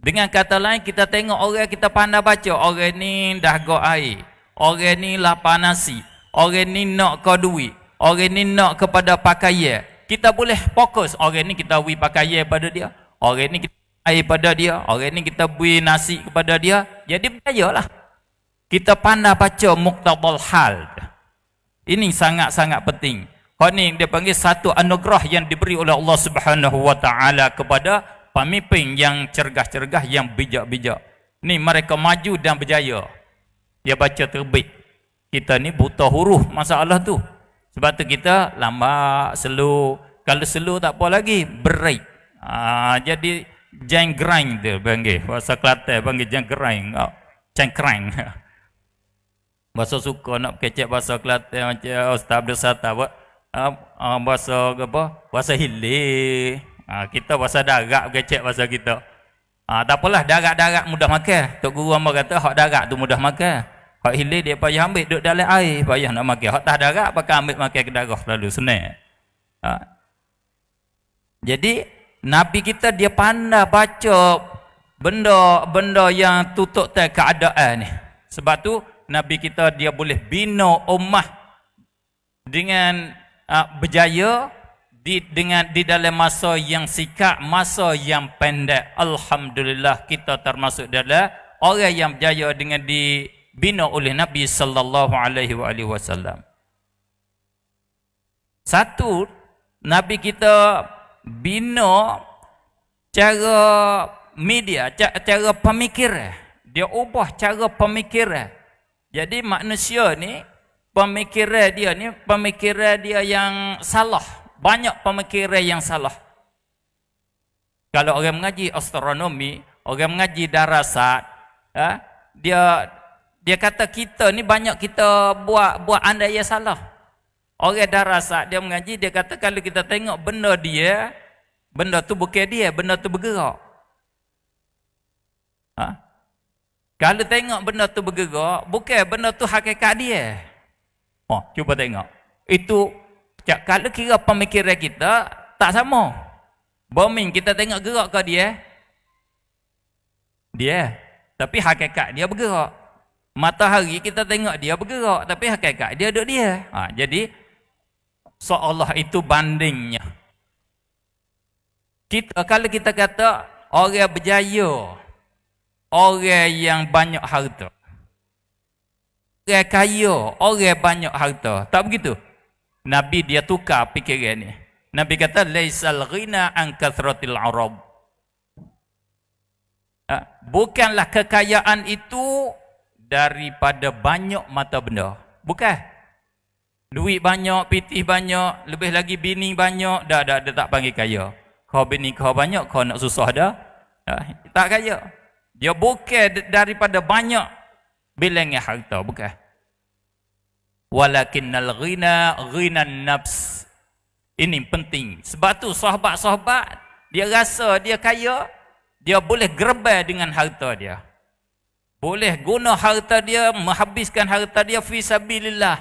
dengan kata lain kita tengok orang kita pandai baca orang ni dah go air. Orang ni lapar nasi. Orang ni nak ke duit. Orang ni nak kepada pakaian. Kita boleh fokus orang ni kita wi pakaian kepada dia. Orang ni kita air kepada dia. Orang ni kita beri nasi kepada dia. Jadi lah Kita pandai baca muktabal hal. Ini sangat-sangat penting. Kau ni dia panggil satu anugerah yang diberi oleh Allah Subhanahu kepada pemimpin yang cergah-cergah yang bijak-bijak ni mereka maju dan berjaya dia baca terbit kita ni buta huruf masalah tu sebab tu kita lambat slow kalau slow tak apa lagi break ha, jadi jeng grind dia panggil bahasa kelate panggil jeng grind oh, jeng bahasa suka nak kecek bahasa kelate macam ustaz Abdul Sattar buat uh, uh, bahasa apa bahasa hilir Ha, kita pasal darat kecek pasal kita. Ha, tak apalah darat-darat mudah makan. Tok guru ama kata hak darat tu mudah makan. Hak hilir dia payah ambil duduk dalam air payah nak makan. Hak tak darat pakai ambil makan ke darah lalu senang. Ha. Jadi nabi kita dia pandai baca benda-benda yang tutup tak keadaan ni. Sebab tu nabi kita dia boleh bina ummah dengan uh, berjaya di dengan di dalam masa yang sikap masa yang pendek alhamdulillah kita termasuk dalam orang yang berjaya dengan dibina oleh Nabi sallallahu alaihi wasallam satu nabi kita bina cara media cara pemikiran dia ubah cara pemikiran jadi manusia ni pemikiran dia ni pemikiran dia yang salah banyak pemikiran yang salah. Kalau orang mengaji astronomi, orang mengaji darasat, eh, dia dia kata kita ni banyak kita buat buat anda yang salah. Orang darasat dia mengaji dia kata kalau kita tengok benda dia, benda tu bukan dia, benda tu bergerak. Ha? Kalau tengok benda tu bergerak, bukan benda tu hakikat dia. Oh, cuba tengok. Itu Setiap kali kira pemikiran kita tak sama. Bombing kita tengok gerak ke dia? Dia. Tapi hakikat dia bergerak. Matahari kita tengok dia bergerak tapi hakikat dia duduk dia. Ha, jadi seolah itu bandingnya. Kita kalau kita kata orang berjaya orang yang banyak harta. Orang kaya, orang banyak harta. Tak begitu? Nabi dia tukar fikirannya. Nabi kata laisal ghina an kathratil arab. Ha, bukanlah kekayaan itu daripada banyak mata benda. Bukan. Duit banyak, piti banyak, lebih lagi bini banyak, dah dah dia tak panggil kaya. Kau bini kau banyak, kau nak susah dah. dah ha, tak kaya. Dia bukan daripada banyak bilangnya harta, bukan walakinnal ghina ghinan nafs ini penting sebab tu sahabat-sahabat dia rasa dia kaya dia boleh gerbai dengan harta dia boleh guna harta dia menghabiskan harta dia fi sabilillah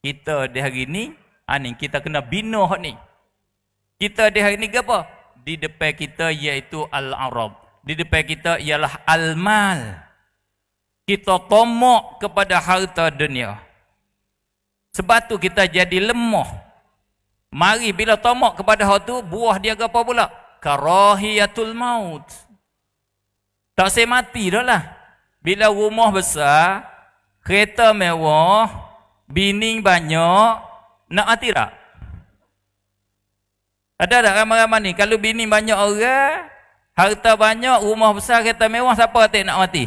kita di hari ini ani ha, kita kena bina hak ni kita di hari ini apa di depan kita iaitu al-arab di depan kita ialah al-mal kita tomok kepada harta dunia. Sebab tu kita jadi lemah. Mari bila tomok kepada hal tu, buah dia apa pula? Karahiyatul maut. Tak saya mati dah lah. Bila rumah besar, kereta mewah, bining banyak, nak mati tak? Ada tak ramai-ramai ni? Kalau bini banyak orang, harta banyak, rumah besar, kereta mewah, siapa kata nak Mati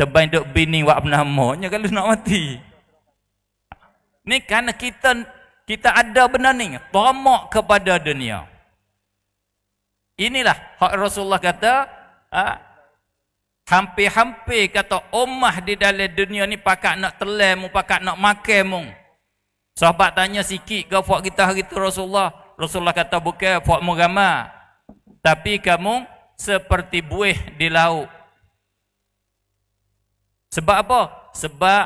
terbanduk bini wak namanya kalau nak mati. Ni kerana kita kita ada benar ni, tamak kepada dunia. Inilah hak Rasulullah kata, ha, hampir-hampir kata omah di dalam dunia ni pakak nak telan mu pakak nak makan mu sahabat tanya sikit ke puak kita hari tu Rasulullah Rasulullah kata bukan puak meramah tapi kamu seperti buih di laut sebab apa? Sebab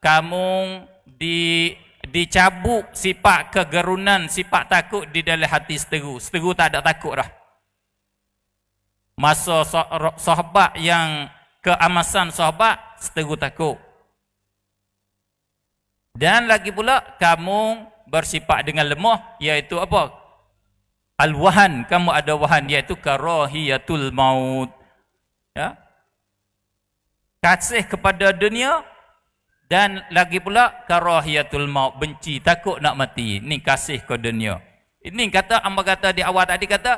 kamu di dicabuk sifat kegerunan, sifat takut di dalam hati seteru. Seteru tak ada takut dah. Masa sahabat yang keamasan sahabat, seteru takut. Dan lagi pula, kamu bersifat dengan lemah, iaitu apa? Al-wahan, kamu ada wahan, iaitu karahiyatul maut. Ya, kasih kepada dunia dan lagi pula karahiyatul maut benci takut nak mati ni kasih ke dunia ini kata amba kata di awal tadi kata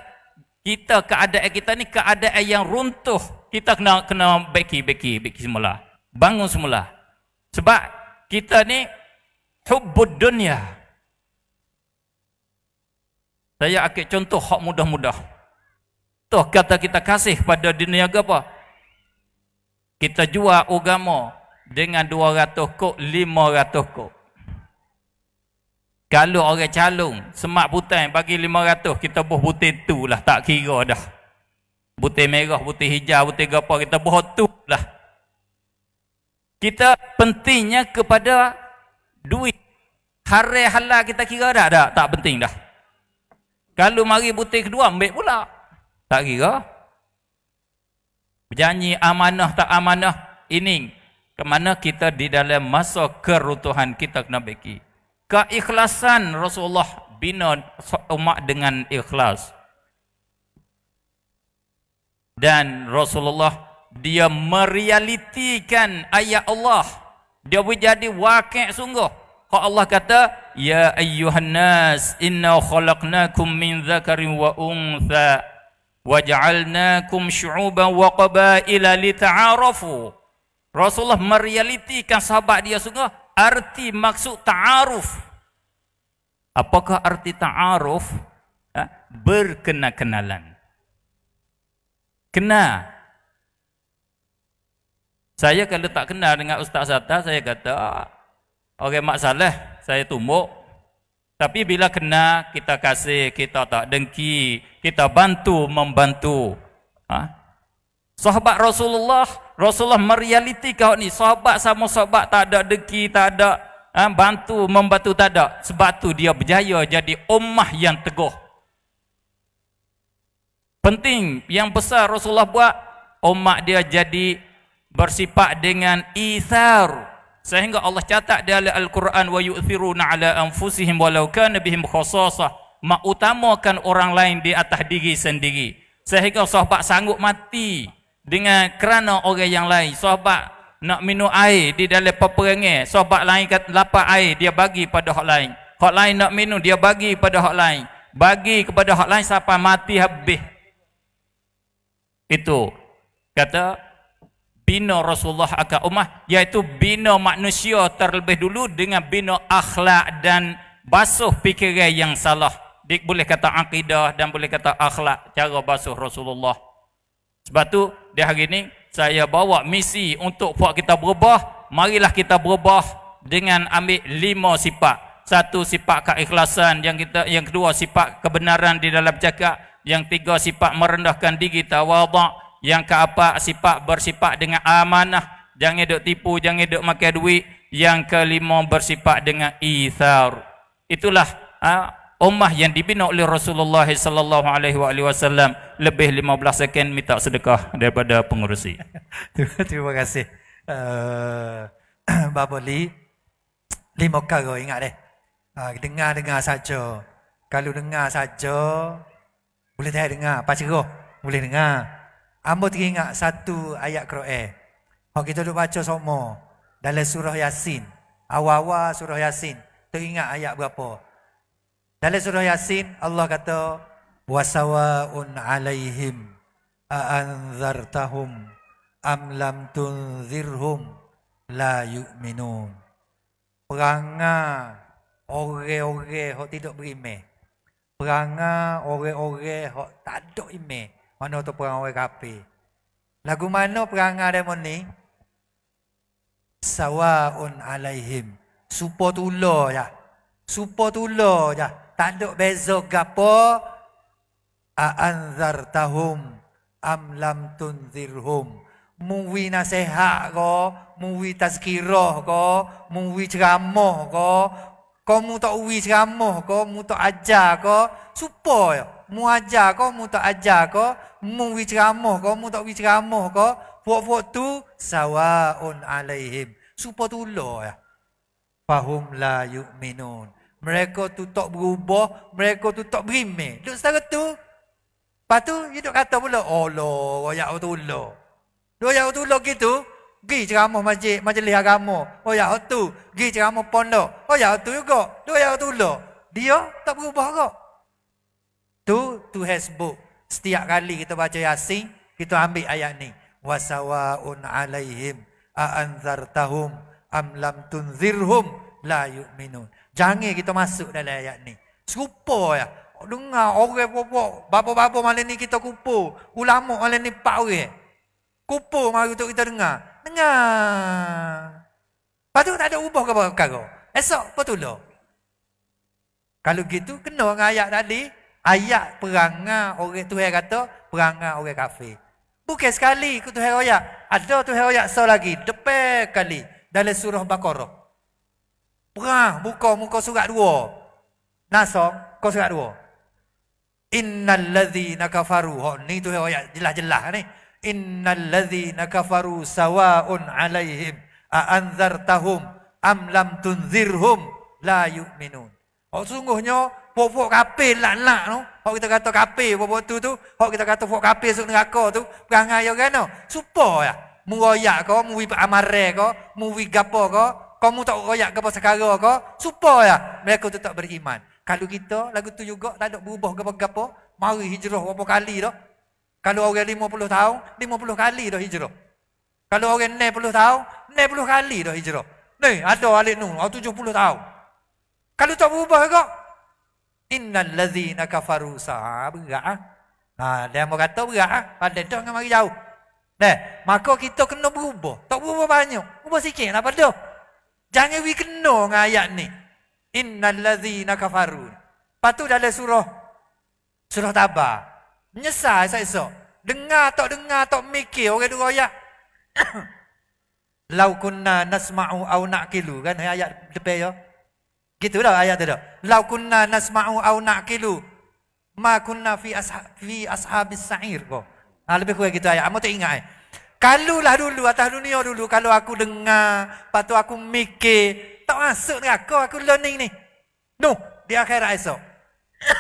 kita keadaan kita ni keadaan yang runtuh kita kena kena beki beki beki semula bangun semula sebab kita ni hubbud dunia saya akan contoh hak mudah-mudah tu kata kita kasih pada dunia ke apa kita jual agama dengan 200 kok 500 kok kalau orang calung semak putih bagi 500 kita buh putih tu lah tak kira dah putih merah putih hijau putih apa kita buh tu lah kita pentingnya kepada duit hari halal kita kira dah tak tak penting dah kalau mari putih kedua ambil pula tak kira Berjanji amanah tak amanah ini kemana kita di dalam masa keruntuhan kita kena beki. Keikhlasan Rasulullah bina umat dengan ikhlas. Dan Rasulullah dia merealitikan ayat Allah. Dia menjadi wakil sungguh. Kalau Allah kata, Ya ayyuhannas, inna khalaqnakum min zakarin wa untha waj'alnakum syu'uban wa qabaila lita'arafu Rasulullah merealitikan sahabat dia semua arti maksud ta'aruf apakah arti ta'aruf ha? berkenal-kenalan kenal saya kalau tak kenal dengan Ustaz Sata, saya kata, ah, okay, mak salah, saya tumbuk, tapi bila kena, kita kasih, kita tak dengki, kita bantu, membantu. Ha? Sahabat Rasulullah, Rasulullah meriality kau ni. Sahabat sama sahabat tak ada dengki, tak ada ha? bantu, membantu, tak ada. Sebab tu dia berjaya jadi ummah yang teguh. Penting yang besar Rasulullah buat, ummah dia jadi bersifat dengan isar sehingga Allah catat dalam Al-Quran wa yu'thiruna ala anfusihim walau kana bihim khasasah mengutamakan orang lain di atas diri sendiri sehingga sahabat sanggup mati dengan kerana orang yang lain sahabat nak minum air di dalam peperangan sahabat lain kat lapar air dia bagi pada orang lain orang lain nak minum dia bagi pada orang lain bagi kepada orang lain sampai mati habis itu kata bina Rasulullah akan umah, iaitu bina manusia terlebih dulu dengan bina akhlak dan basuh fikiran yang salah Dik boleh kata akidah dan boleh kata akhlak cara basuh Rasulullah sebab tu di hari ini saya bawa misi untuk buat kita berubah marilah kita berubah dengan ambil lima sifat satu sifat keikhlasan yang kita yang kedua sifat kebenaran di dalam cakap yang tiga sifat merendahkan diri tawaduk yang ke keempat sifat bersifat dengan amanah jangan duk tipu jangan duk makan duit yang kelima bersifat dengan ithar itulah ha, ummah yang dibina oleh Rasulullah sallallahu alaihi wasallam lebih 15 second minta sedekah daripada pengerusi terima kasih Bapak Li lima kali ingat deh ha, dengar-dengar saja kalau dengar saja boleh saya dengar pak cikgu boleh dengar Ambo teringat satu ayat Kroe. Kalau kita duk baca semua dalam surah Yasin. Awal-awal surah Yasin. Teringat ayat berapa? Dalam surah Yasin Allah kata wasawaun alaihim aanzartahum amlam tunzirhum la yu'minun. Perangai orang-orang yang tidak beriman. Perangai orang-orang yang tak ada iman. Mana tu perangai kapi. Lagu mana perang ada dia ni? Sawa'un alaihim. Supa tula ya. Supa tula ya. Tak ada beza gapo. A'anzartahum. Am lam tunzirhum. Muwi nasihat ko. Muwi tazkirah ko. Muwi ceramah ko. Kau mu tak uwi ceramah ko. Mu tak ajar ko. Supa ya mu ajar kau, mu tak aja ko, mu wi ko, mu tak wi ko. kau, buat-buat tu sawaun alaihim. Supa tular ya. Fahum la yu'minun. Mereka tu tak berubah, mereka tu tak berime. Duk setara tu. Lepas tu, dia duk kata pula, oh lo, royak tu lo. Dua yang tu lo gitu. pergi ceramah masjid, majlis agama. Oh ya, tu, pergi ceramah pondok. Oh ya, tu juga. Dua yang tu lo. Dia tak berubah kok. Tu tu has book setiap kali kita baca yasin kita ambil ayat ni wasawaun alaihim a anzartahum am lam tunzirhum la yu'minun jangan kita masuk dalam ayat ni serupa ya dengar orang apa bapa-bapa malam ni kita kupu ulama malam ni pak orang kumpul mari untuk kita dengar dengar lepas tak ada ubah ke apa-apa esok betul kalau gitu kena dengan ayat tadi ayat perangah, orang Tuhan kata perangah, orang kafir. Bukan sekali ke Tuhan Raya. Ada Tuhan Raya so lagi. Depan kali. Dalam surah Baqarah. Perang. Buka muka surat dua. Nasong. Kau surat dua. Innal ladhi nakafaru. Oh, ni Tuhan Raya jelas-jelas ni. Innal ladhi nakafaru sawa'un alaihim. A'anzartahum. Am lam tunzirhum. La yu'minun. Oh, sungguhnya Pok-pok kapil lak-lak tu. Hok kita kata kape, pok-pok tu tu. Hok kita kata pok kapil suk neraka tu. Perangai yo kan tu. Supo ya. Lah. Mu royak ko, mu wip amare ko, mu gapo ko. Kau mu tak royak gapo sekara ko. Supo ya. Lah. Mereka tu tak beriman. Kalau kita lagu tu juga tak ada berubah gapo-gapo. Mari hijrah berapa kali tu. Kalau orang puluh tahun, lima puluh kali dah hijrah. Kalau orang puluh tahun, puluh kali dah hijrah. Ni, ada alik oh, tujuh puluh tahun. Kalau tak berubah kau, Innal ladzina kafaru berat ah. Ha dia mau kata berat ah. Pada tu dengan mari jauh. Nah, maka kita kena berubah. Tak berubah banyak. Berubah sikit lah pada. Jangan we kena dengan ayat ni. Innal ladzina kafaru. Lepas tu dalam surah surah taba. Menyesal saya so. Dengar tak dengar tak mikir orang dua ayat. Lau kunna nasma'u au naqilu kan ayat depan ya gitu lah ayat itu. Lau kunna nasma'u au naqilu ma kunna fi asha, fi ashabis sa'ir ko. Ha, lebih kurang gitu ayat. Amo ingat eh. lah dulu atas dunia dulu kalau aku dengar, patu aku mikir, tak masuk dengan aku, aku learning ni. No, di akhirat esok.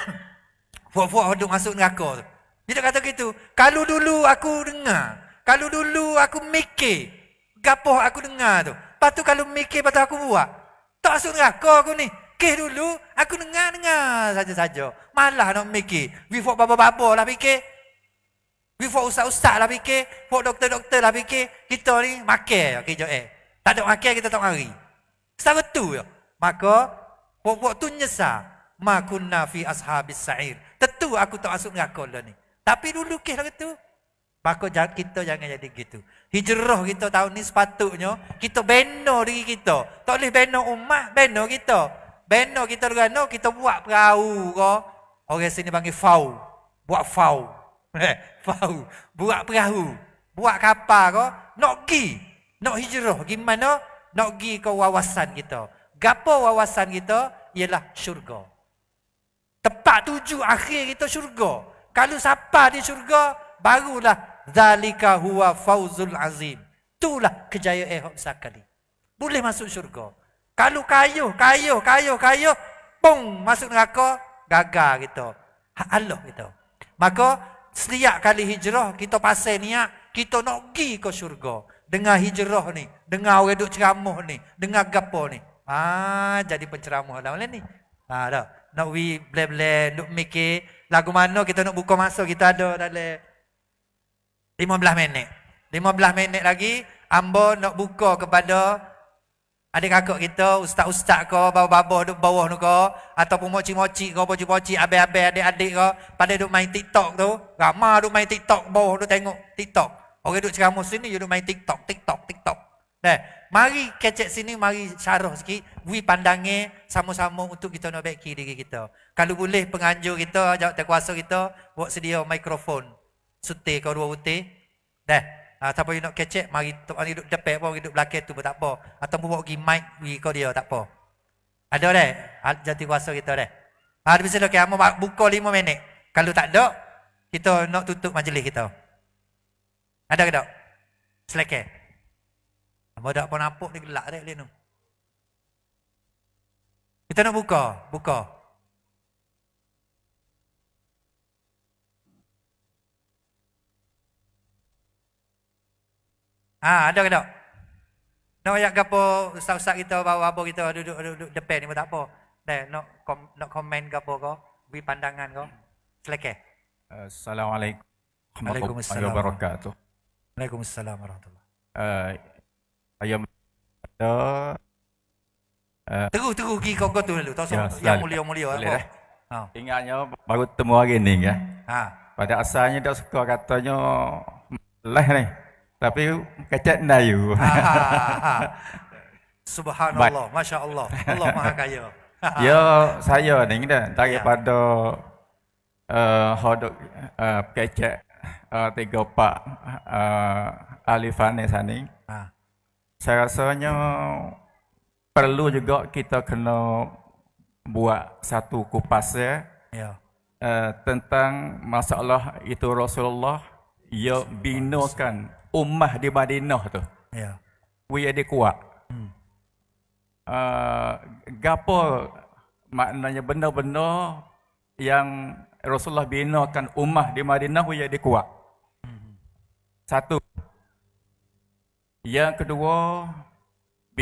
Fuak-fuak hodok masuk dengan aku tu. Dia tak kata gitu. Kalau dulu aku dengar, kalau dulu aku mikir, gapoh aku dengar tu. Patu kalau mikir, patu aku buat. Tak masuk neraka aku ni. Kih dulu, aku dengar-dengar saja-saja. Malah nak mikir. Bifok baba-baba lah fikir. Bifok ustaz-ustaz lah fikir. Bifok doktor-doktor lah fikir. Kita ni makir. Okay, jok, eh. Tak ada makir, kita tak mari. Setara tu je. Maka, bifok tu nyesal. Ma kunna fi ashabis sa'ir. Tentu aku tak masuk neraka lah ni. Tapi dulu kih lah tu. Maka kita jangan jadi gitu. Hijrah kita tahun ni sepatutnya kita bina diri kita. Tak boleh bina umat, bina kita. Bina kita dengan no, kita buat perahu ke. Orang sini panggil fau. Buat fau. Eh, fau. Buat perahu. Buat kapal ke. Nak pergi. Nak hijrah. Gimana? Nak pergi ke wawasan kita. Gapo wawasan kita? Ialah syurga. Tepat tuju akhir kita syurga. Kalau siapa di syurga, barulah Zalika huwa fauzul azim. Itulah kejayaan Ehob Sakali. Boleh masuk syurga. Kalau kayu, kayu, kayu, kayu. Pung, masuk neraka. Gagal kita. Allah kita. Maka, setiap kali hijrah, kita pasal niat. Kita nak pergi ke syurga. Dengar hijrah ni. Dengar orang duduk ceramah ni. Dengar gapo ni. Ah, jadi penceramah lah malam ni. Ah, Nak we bleh-bleh, nak mikir. Lagu mana kita nak buka masa kita ada dalam 15 minit. 15 minit lagi, Ambo nak buka kepada adik kakak kita, ustaz-ustaz ke, bawa-bawa duduk bawah ni ke, ataupun mocik-mocik ke, mocik-mocik, abis-abis adik-adik ke, pada duduk main TikTok tu, ramah duduk main TikTok, bawah tu tengok TikTok. Orang duduk ceramah sini, duduk main TikTok, TikTok, TikTok. Nah, mari kecek sini, mari syarah sikit, we pandangnya sama-sama untuk kita nak baiki diri kita. Kalau boleh penganjur kita, jawab terkuasa kita, buat sedia mikrofon. Setir kau dua butir Dah uh, Siapa nak kecek Mari tu orang hidup depan pun Hidup belakang tu tak apa Atau pun bawa pergi mic Pergi kau dia tak apa Ada dah ha, Jati kuasa kita dah Ha, dia bisa okay, buka lima minit. Kalau tak ada, kita nak tutup majlis kita. Ada ke tak? Selekeh. Apa tak pun apuk ni gelak dek, Lino. Kita nak buka. Buka. Ha, ada ke tak? Nak ayat ke apa, ustaz-ustaz kita bawa apa kita duduk, duduk, depan ni pun tak apa. Nak nak kom, nak komen ke apa ke, beri pandangan ke. Selekeh. Assalamualaikum warahmatullahi wabarakatuh. Waalaikumsalam warahmatullahi wabarakatuh. Eh, uh, ayam Uh, teruk teruk pergi kau kau tu dulu. Tak ya, yang mulia mulia apa. Ha. Ingatnya baru temu hari ni ya. Ha. Pada asalnya dia suka katanya leh ni. Tapi dah you. Subhanallah, But, masya Allah, Allah maha kaya. Yo saya ni kan daripada yeah. uh, hodok eh, uh, eh, tiga pak uh, eh, alifane sani. Ha. Saya rasanya perlu juga kita kena buat satu kupas ya. Uh, tentang masalah itu Rasulullah ia ya, binakan ummah di Madinah tu. Ya. Wei ada kuat. Hmm. Uh, gapo maknanya benda-benda yang Rasulullah binakan ummah di Madinah wei ada kuat. Hmm. Satu. Yang kedua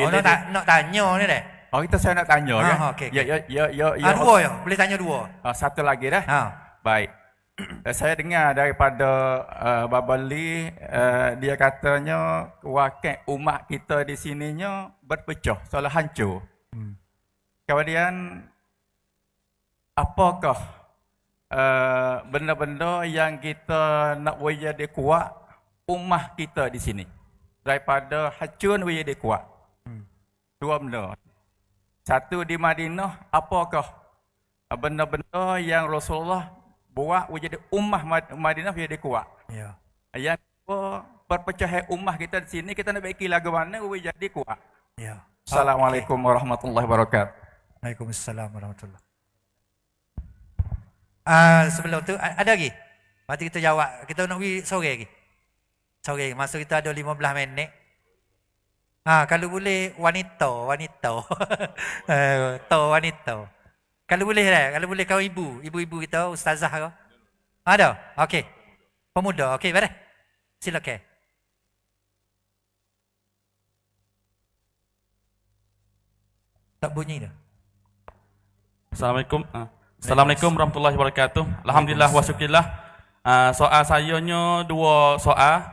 oh, nak, di- nak tanya ni dek. Oh kita saya nak tanya ha, ah, kan. Okay, okay. Ya ya ya ya. ya ah, ya, dua ya, boleh tanya dua. Uh, satu lagi dah. Ha. Baik. Eh, saya dengar daripada uh, eh, Babali uh, eh, dia katanya wakil umat kita di sininya berpecah seolah hancur. Hmm. Kemudian apakah uh, benda-benda yang kita nak wujud dia kuat umat kita di sini daripada hancur wujud dia kuat. Hmm. Dua benda. Satu di Madinah apakah benda-benda yang Rasulullah buah we jadi ummah Madinah we jadi kuat. Ya. Ayat, Ya oh, perpecahan ummah kita di sini kita nak baiki lagu mana we jadi kuat. Ya. Assalamualaikum okay. warahmatullahi wabarakatuh. Waalaikumsalam warahmatullahi. Ah uh, sebelum tu ada lagi? Mati kita jawab kita nak we sore lagi. Sore lagi. masa kita ada 15 minit. Ah kalau boleh wanita, wanita. Eh, to wanita. Kalau boleh lah, kalau boleh kau ibu, ibu-ibu kita, ustazah kau. Ah, ada? Okey. Pemuda, okey, boleh? Sila ke. Tak bunyi dah. Assalamualaikum. Ah. Assalamualaikum warahmatullahi wabarakatuh. Alhamdulillah wa syukurillah. Ah, soal saya nya dua soal.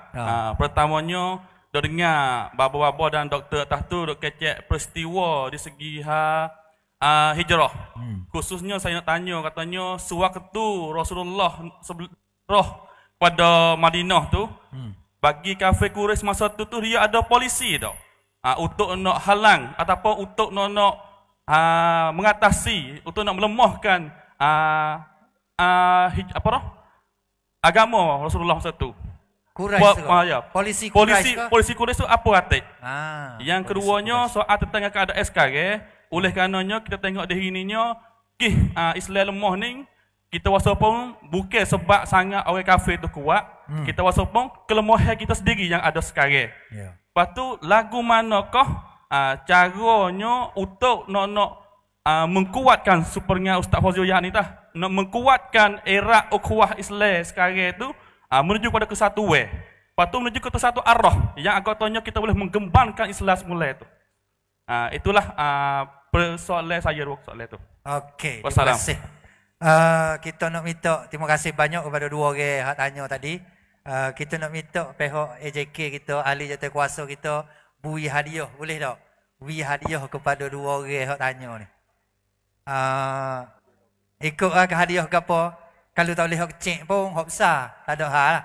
pertamanya dok dengar bapa-bapa dan doktor atas dok kecek peristiwa di segi ha, uh, hijrah. Hmm. Khususnya saya nak tanya katanya sewaktu Rasulullah roh pada Madinah tu hmm. bagi kafir Quraisy masa tu tu dia ada polisi tak? Uh, untuk nak halang ataupun untuk nak nak uh, mengatasi untuk nak melemahkan uh, uh, hij- apa roh? agama Rasulullah masa tu. Quraisy. Po- ma- ya. Polisi Quraisy. Polisi Quraisy tu apa arti? Ah, yang keduanya soal tentang keadaan SK ke? Oleh kerananya kita tengok di sininya kih uh, ah, Islam lemah ni kita waso pun bukan sebab sangat orang kafir tu kuat. Hmm. Kita waso pun kelemahan kita sendiri yang ada sekarang. Yeah. Lepas tu lagu manakah uh, caranya untuk nak nak uh, mengkuatkan supernya Ustaz Fazil Yahan ni tah. Nak mengkuatkan era ukhuwah Islam sekarang tu uh, menuju kepada kesatuan. Lepas tu menuju kepada satu arah yang agak tanya kita boleh mengembangkan Islam semula tu. Uh, itulah uh, persoalan saya dua soalan tu. Okey, terima kasih. Uh, kita nak minta terima kasih banyak kepada dua orang yang tanya tadi. Uh, kita nak minta pihak AJK kita, ahli jatuh kuasa kita, bui hadiah. Boleh tak? Bui hadiah kepada dua orang yang tanya ni. Uh, ikutlah ke hadiah ke apa? Kalau tak boleh hak cek pun, hak besar. Tak ada hal lah.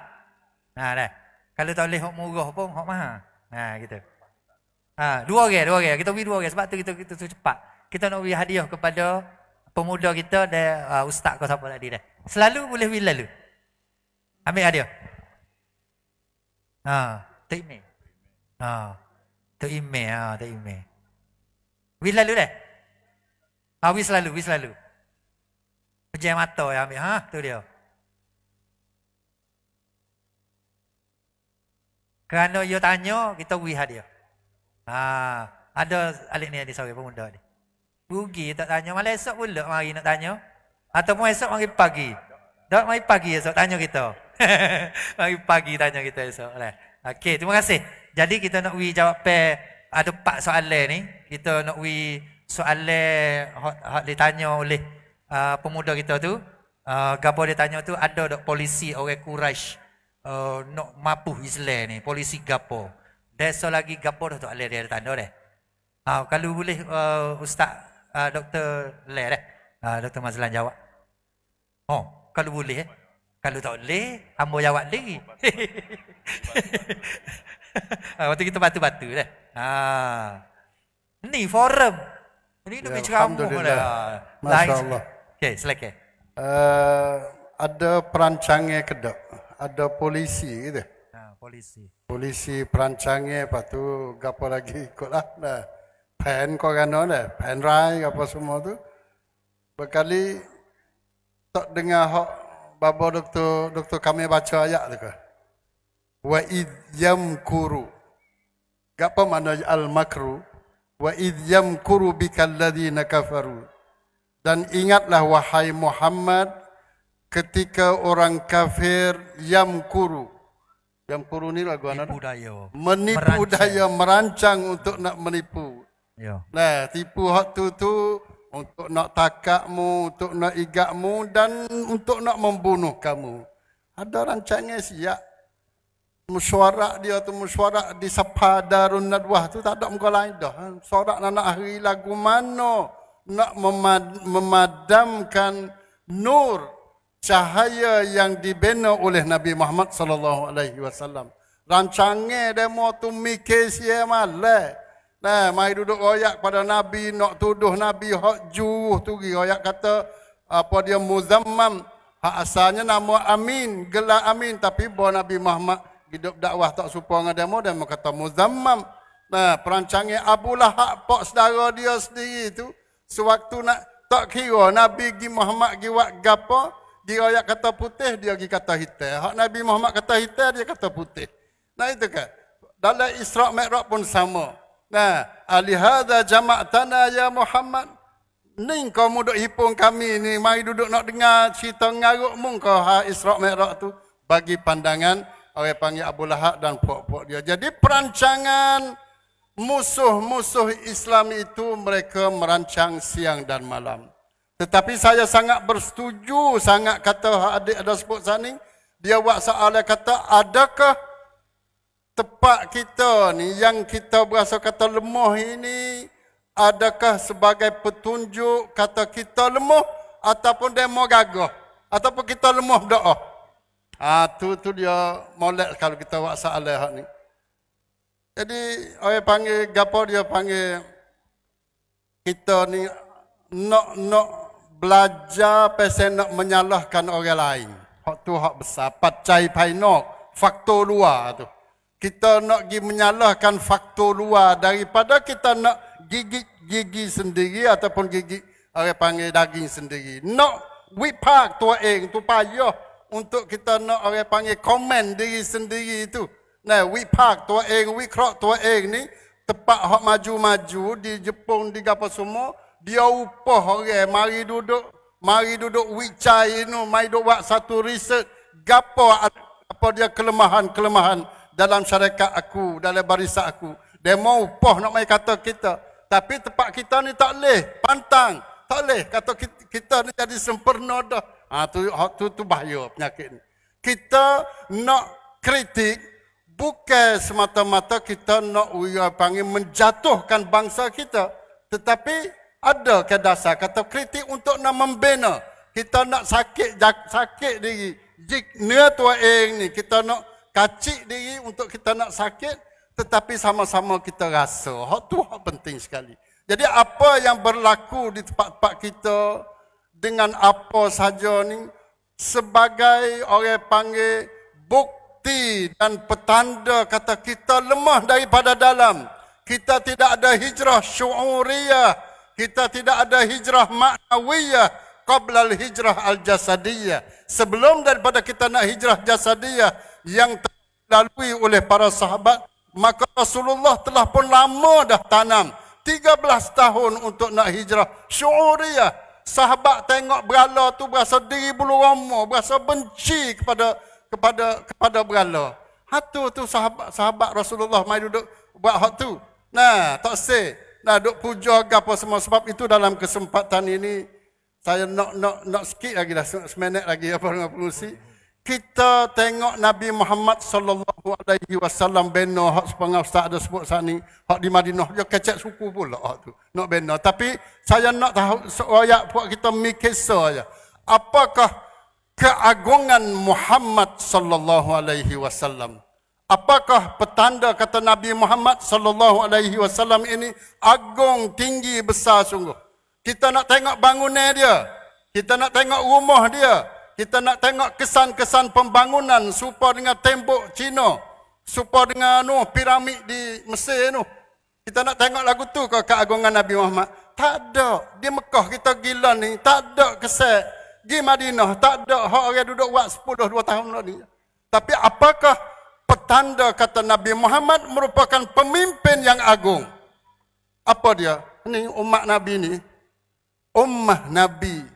Nah, dah. Kalau tak boleh hak murah pun, hak mahal. Nah, gitu. Ha, dua orang, dua orang. Kita pergi dua orang. Sebab tu kita kita, cepat. Kita nak beri hadiah kepada pemuda kita dan uh, ustaz kau siapa tadi dah. Selalu boleh bila lu. Ambil hadiah. Ha, tu email. Ha. Tu email, ha, tu email. Bila lu dah? Ha, we selalu, we selalu. Pejam mata yang ambil. Ha, tu dia. Kerana dia tanya, kita beri hadiah. Ha, ada alik ni ada sawi pemuda ni. Rugi tak tanya. Malah esok pula mari nak tanya. Ataupun esok mari pagi. Tak mari pagi esok tanya kita. mari pagi tanya kita esok. Lah. Okey, terima kasih. Jadi kita nak wii jawab pe ada empat soalan ni. Kita nak wii soalan hot, hot ditanya oleh uh, pemuda kita tu. Uh, gapo dia tanya tu ada dok polisi orang Quraisy uh, nak mapuh Islam ni, polisi gapo. Dah so lagi gambar tu Ali dia tanda dah. Ah kalau boleh uh, ustaz uh, Dr. Le dah. Ah uh, Dr. Mazlan jawab. Oh, kalau boleh eh. Kalau tak boleh, hamba jawab lagi. Ah waktu kita batu-batu dah. Eh? Ah. Ni forum. Ini nak bicara apa dah? Masya-Allah. Okey, selek eh. Uh, ada perancangnya kedok. Ada polisi gitu. Ah, polisi polisi perancangnya lepas tu gapo lagi ikutlah dah pen kau kan dah pen rai apa semua tu berkali tak dengar hok babo doktor doktor kami baca ayat tu ke wa id yamkuru gapo mana al makru wa id yamkuru bikal ladina kafaru dan ingatlah wahai Muhammad ketika orang kafir yamkuru kuru yang perlu ni lagu anak daya. menipu merancang. daya merancang untuk nak menipu ya nah tipu hak tu tu untuk nak takakmu untuk nak igakmu dan untuk nak membunuh kamu ada rancangnya siap Mesuara dia tu mesuara di sapa nadwah tu tak ada muka lain dah. Ha, sorak anak hari lagu mana nak memadamkan nur cahaya yang dibina oleh Nabi Muhammad sallallahu alaihi wasallam. Rancangnya demo tu mikir sia malah. Nah, mai duduk royak pada Nabi, nak tuduh Nabi hak juruh tu gi. Royak kata apa dia muzammam, hak asalnya nama Amin, gelar Amin tapi bo Nabi Muhammad hidup dakwah tak serupa dengan demo dan kata muzammam. Nah, perancangnya Abu Lahab pak saudara dia sendiri tu sewaktu nak tak kira Nabi gi Muhammad gi wak gapo, dia ayat kata putih, dia pergi kata hitam. Hak Nabi Muhammad kata hitam, dia kata putih. Nah itu kan. Dalam israq merak pun sama. Nah, alihada hadza tanah ya Muhammad. Ni kau mudok hipung kami ni, mari duduk nak dengar cerita ngaruk mung kau ha Isra' Mi'raj tu bagi pandangan orang panggil Abu Lahab dan puak-puak dia. Jadi perancangan musuh-musuh Islam itu mereka merancang siang dan malam. Tetapi saya sangat bersetuju sangat kata adik ada sebut saat ni. Dia buat soalan kata adakah tempat kita ni yang kita berasa kata lemah ini adakah sebagai petunjuk kata kita lemah ataupun dia mau gagah ataupun kita lemah doa. Ha, tu tu dia molek kalau kita buat soalan hak ni. Jadi orang panggil gapo dia panggil kita ni nak nak belajar pasal nak menyalahkan orang lain. Hak tu hak besar. Pacai painok. Faktor luar tu. Kita nak pergi menyalahkan faktor luar daripada kita nak gigit gigi sendiri ataupun gigit orang panggil daging sendiri. Nak wipak tu eng tu payah untuk kita nak orang panggil komen diri sendiri tu. Nah, wipak tu eng, wikrok tu eng ni tepat hak maju-maju di Jepun di apa semua dia upah orang okay, mari duduk mari duduk wicai ini mai duduk buat satu riset gapo apa dia kelemahan-kelemahan dalam syarikat aku dalam barisan aku dia mau upah nak mai kata kita tapi tempat kita ni tak leh pantang tak leh kata kita, kita ni jadi sempurna dah ha, tu, ha, tu tu bahaya penyakit ni kita nak kritik bukan semata-mata kita nak uyah panggil menjatuhkan bangsa kita tetapi ada ke dasar kata kritik untuk nak membina kita nak sakit sakit diri jik nia tua eng ni kita nak kacik diri untuk kita nak sakit tetapi sama-sama kita rasa hak tu hak penting sekali jadi apa yang berlaku di tempat-tempat kita dengan apa saja ni sebagai orang panggil bukti dan petanda kata kita lemah daripada dalam kita tidak ada hijrah syuriah kita tidak ada hijrah maknawiyah qabla hijrah al-jasadiyah. Sebelum daripada kita nak hijrah jasadiyah yang dilalui oleh para sahabat, maka Rasulullah telah pun lama dah tanam 13 tahun untuk nak hijrah syuriyah. Sahabat tengok berala tu berasa diri bulu roma, berasa benci kepada kepada kepada berala. Hatu tu sahabat sahabat Rasulullah mai duduk buat hak tu. Nah, tak sahih. Tak ada puja apa semua sebab itu dalam kesempatan ini saya nak nak nak sikit lagi dah seminit lagi apa dengan pengerusi kita tengok Nabi Muhammad sallallahu alaihi wasallam benar hak sepengah ustaz ada sebut sani hak di Madinah dia kecek suku pula hak tu nak benar tapi saya nak tahu seoyak buat kita mikir saja apakah keagungan Muhammad sallallahu alaihi wasallam Apakah petanda kata Nabi Muhammad sallallahu alaihi wasallam ini agung tinggi besar sungguh. Kita nak tengok bangunan dia. Kita nak tengok rumah dia. Kita nak tengok kesan-kesan pembangunan supaya dengan tembok Cina, supaya dengan anu piramid di Mesir anu. Kita nak tengok lagu tu ke keagungan Nabi Muhammad? Tak ada. Di Mekah kita gila ni, tak ada kesan. Di Madinah tak ada hak orang duduk buat 10 2 tahun lagi. Tapi apakah petanda kata Nabi Muhammad merupakan pemimpin yang agung. Apa dia? Ini umat Nabi ini. Ummah Nabi.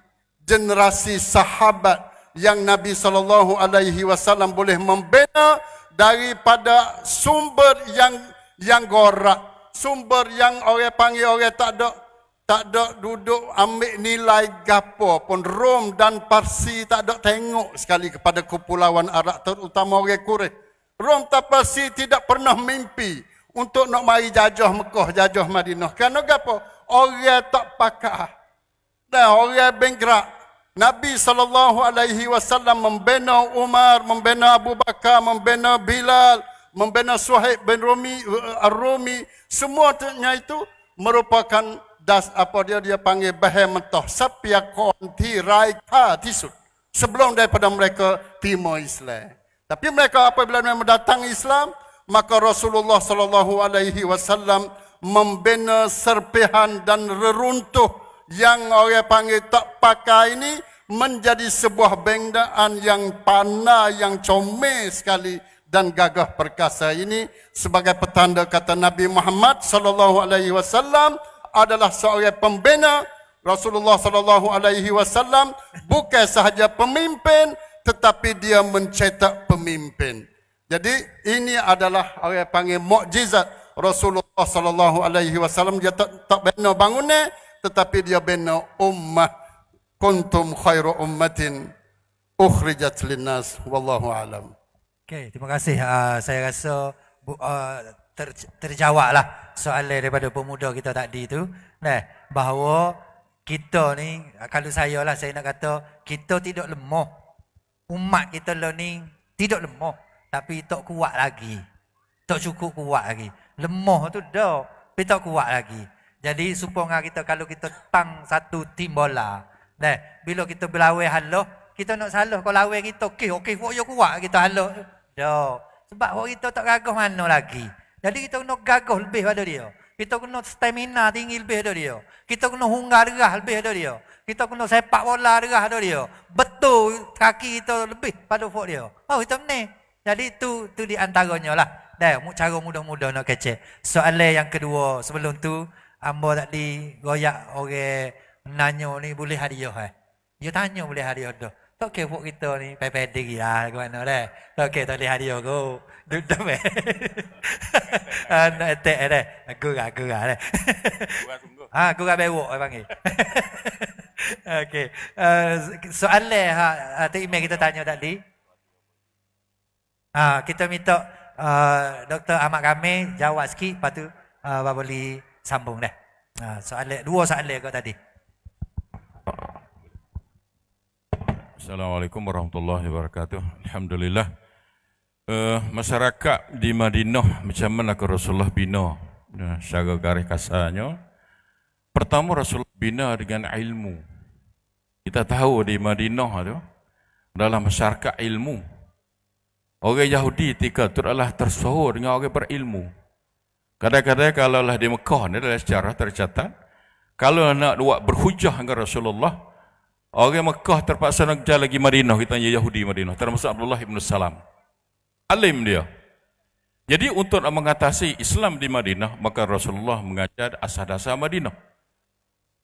Generasi sahabat yang Nabi sallallahu alaihi wasallam boleh membina daripada sumber yang yang gorak, sumber yang orang panggil orang tak ada tak ada duduk ambil nilai gapo pun Rom dan Parsi tak ada tengok sekali kepada kepulauan Arab terutama orang Quraisy. Rom Tapasi tidak pernah mimpi untuk nak mari jajah Mekah, jajah Madinah. Kerana apa? Orang tak pakar. Dan orang bengkrak. Nabi saw alaihi membina Umar, membina Abu Bakar, membina Bilal, membina Suhaib bin Rumi, eh, Ar-Rumi, semuanya itu merupakan das apa dia dia panggil bahan mentah sapiakon ti raika tisut sebelum daripada mereka timur Islam. Tapi mereka apabila mereka mendatang Islam, maka Rasulullah sallallahu alaihi wasallam membina serpihan dan reruntuh yang orang panggil tak pakai ini menjadi sebuah bendaan yang panah yang comel sekali dan gagah perkasa ini sebagai petanda kata Nabi Muhammad sallallahu alaihi wasallam adalah seorang pembina Rasulullah sallallahu alaihi wasallam bukan sahaja pemimpin tetapi dia mencetak pemimpin. Jadi ini adalah orang yang panggil mukjizat Rasulullah sallallahu alaihi wasallam dia tak, tak bina bangunan tetapi dia bina ummah kuntum khairu ummatin ukhrijat linnas wallahu alam. Okey, terima kasih. Uh, saya rasa uh, ter, terjawablah soalan daripada pemuda kita tadi tu. Nah, bahawa kita ni kalau saya lah saya nak kata kita tidak lemah umat kita lah ni tidak lemah tapi tak kuat lagi. Tak cukup kuat lagi. Lemah tu dah tapi tak kuat lagi. Jadi supaya kita kalau kita tang satu tim bola. Nah, bila kita berlawan Allah, kita nak salah kalau lawan kita okey okey kuat yo kuat kita Allah. Dah. Sebab orang kita tak gagah mana lagi. Jadi kita kena gagah lebih pada dia. Kita kena stamina tinggi lebih pada dia. Kita kena hunggar gerah lebih pada dia kita kena sepak bola derah tu dia. Betul kaki kita lebih pada fok dia. Oh kita ni. Jadi tu tu di antaranya lah. Dah cara mudah-mudah nak kecek. Soalan yang kedua sebelum tu ambo tadi goyak orang nanya ni boleh hadiah eh. Dia tanya boleh hadiah tu. Tak okay, kira kita ni pepe diri lah ke mana dah. Tak okay, tak boleh hadiah ko. Duduk eh. Ah, nak etek eh, dah. Aku gak aku gak dah. Ha, aku gak bewok eh, panggil. Okey. Uh, soalan ha atau ha, email kita tanya tadi. Ha, kita minta uh, eh, Dr. Ahmad Kami jawab sikit lepas tu uh, boleh sambung dah. Ha, soalan dua soalan kau tadi. Assalamualaikum warahmatullahi wabarakatuh. Alhamdulillah. Uh, masyarakat di Madinah macam mana ke Rasulullah bina? Nah, secara garis kasarnya pertama Rasulullah bina dengan ilmu. Kita tahu di Madinah tu dalam masyarakat ilmu orang Yahudi ketika tu adalah tersohor dengan orang berilmu. Kadang-kadang kalau lah di Mekah ni dalam sejarah tercatat kalau nak buat berhujah dengan Rasulullah orang Mekah terpaksa nak jalan lagi Madinah kita tanya Yahudi Madinah termasuk Abdullah bin Salam. Alim dia. Jadi untuk mengatasi Islam di Madinah maka Rasulullah mengajar asas-asas Madinah.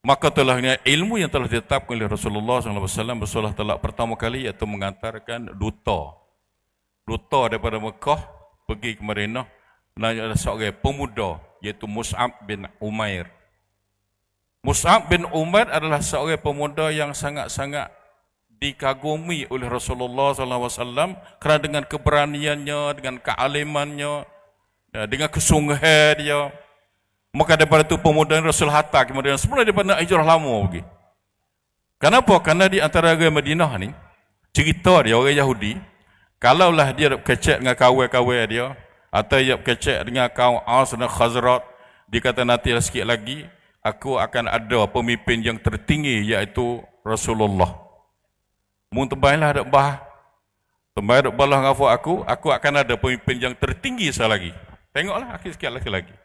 Maka telahnya ilmu yang telah ditetapkan oleh Rasulullah SAW bersolah telah pertama kali iaitu mengantarkan duta. Duta daripada Mekah pergi ke Madinah dan ada seorang pemuda iaitu Mus'ab bin Umair. Mus'ab bin Umair adalah seorang pemuda yang sangat-sangat dikagumi oleh Rasulullah SAW kerana dengan keberaniannya, dengan kealimannya, dengan kesungguhan dia. Maka daripada itu pemuda Rasul Hatta kemudian semula daripada hijrah lama pergi. Kenapa? Karena di antara orang Madinah ni cerita dia orang Yahudi kalaulah dia kecek dengan kawan-kawan dia atau dia kecek dengan kaum As dan Khazrat dia kata nanti sikit lagi aku akan ada pemimpin yang tertinggi iaitu Rasulullah. Mun lah ada bah. Tebailah ada bah aku, aku akan ada pemimpin yang tertinggi sekali lagi. Tengoklah akhir sekali lagi.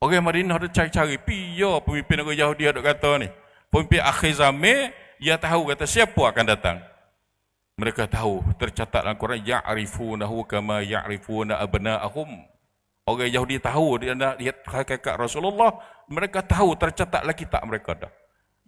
Orang Madinah ada cari-cari piyo ya, pemimpin negara Yahudi ada kata ni. Pemimpin akhir zaman dia tahu kata siapa akan datang. Mereka tahu tercatat dalam Quran ya'rifunahu kama ya'rifuna abna'ahum. Orang Yahudi tahu dia nak lihat hakikat Rasulullah, mereka tahu tercatat lagi tak mereka dah.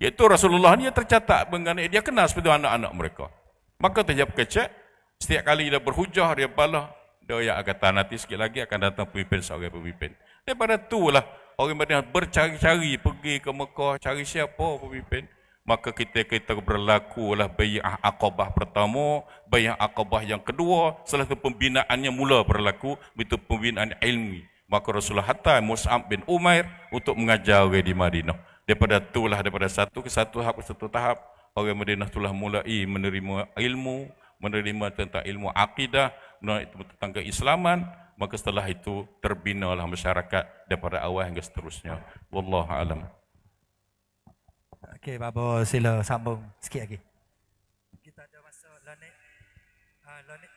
Iaitu Rasulullah ni tercatat mengenai dia kenal seperti anak-anak mereka. Maka terjap kecek, setiap kali dia berhujah, dia balah, dia yang akan nanti sikit lagi akan datang pemimpin seorang pemimpin. Daripada lah, orang Madinah bercari-cari pergi ke Mekah cari siapa pemimpin. Maka kita kita berlaku lah bayi'ah akabah pertama, bayi'ah akabah yang kedua, setelah itu pembinaannya mula berlaku, itu pembinaan ilmi. Maka Rasulullah Hatta Mus'ab bin Umair untuk mengajar orang di Madinah. Daripada lah, daripada satu ke satu tahap ke satu tahap, orang Madinah telah mulai menerima ilmu, menerima tentang ilmu akidah, menerima tentang keislaman, maka setelah itu terbina terbinalah masyarakat daripada awal hingga seterusnya wallahu alam okey babo sila sambung sikit lagi kita ada masa lanik ha ah, lanik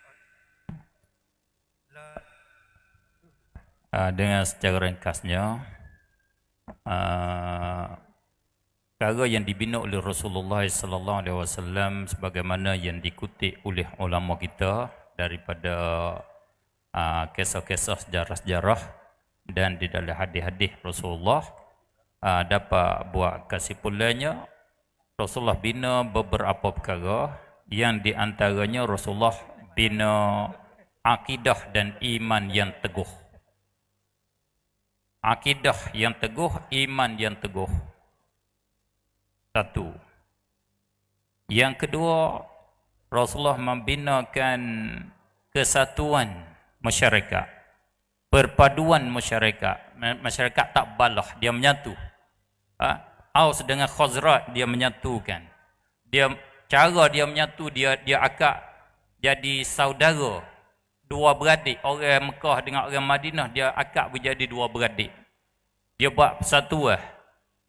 la ah, dengan secara ringkasnya ah, Cara yang dibina oleh Rasulullah SAW, sebagaimana yang dikutip oleh ulama kita daripada uh, kisah-kisah sejarah-sejarah dan di dalam hadis-hadis Rasulullah uh, dapat buat kesimpulannya Rasulullah bina beberapa perkara yang di antaranya Rasulullah bina akidah dan iman yang teguh. Akidah yang teguh, iman yang teguh. Satu. Yang kedua, Rasulullah membinakan Kesatuan masyarakat. Perpaduan masyarakat. Masyarakat tak balah, dia menyatu. Ha? Aus dengan Khazraj dia menyatukan. Dia cara dia menyatu dia dia akak jadi saudara dua beradik orang Mekah dengan orang Madinah dia akak menjadi dua beradik. Dia buat persatuan.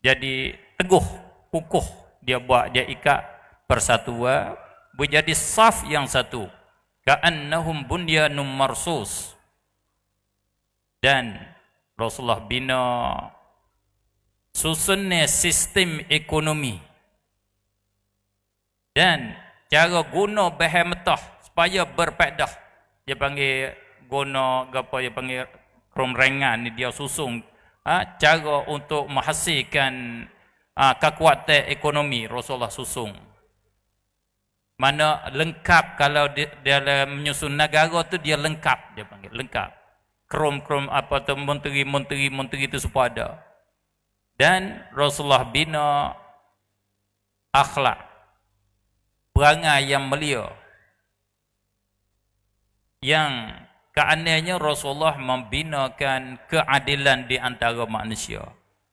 Jadi teguh, kukuh dia buat dia ikat persatuan menjadi saf yang satu ka'annahum bunyanum marsus dan Rasulullah bina susunnya sistem ekonomi dan cara guna bahan supaya berpedah dia panggil guna apa dia panggil kerumrengan ni dia susun ha, cara untuk menghasilkan ha, kekuatan ekonomi Rasulullah susung mana lengkap kalau dia, dia menyusun negara tu dia lengkap dia panggil lengkap krom-krom apa tu menteri-menteri menteri itu supaya ada dan Rasulullah bina akhlak perangai yang mulia yang keanehnya Rasulullah membinakan keadilan di antara manusia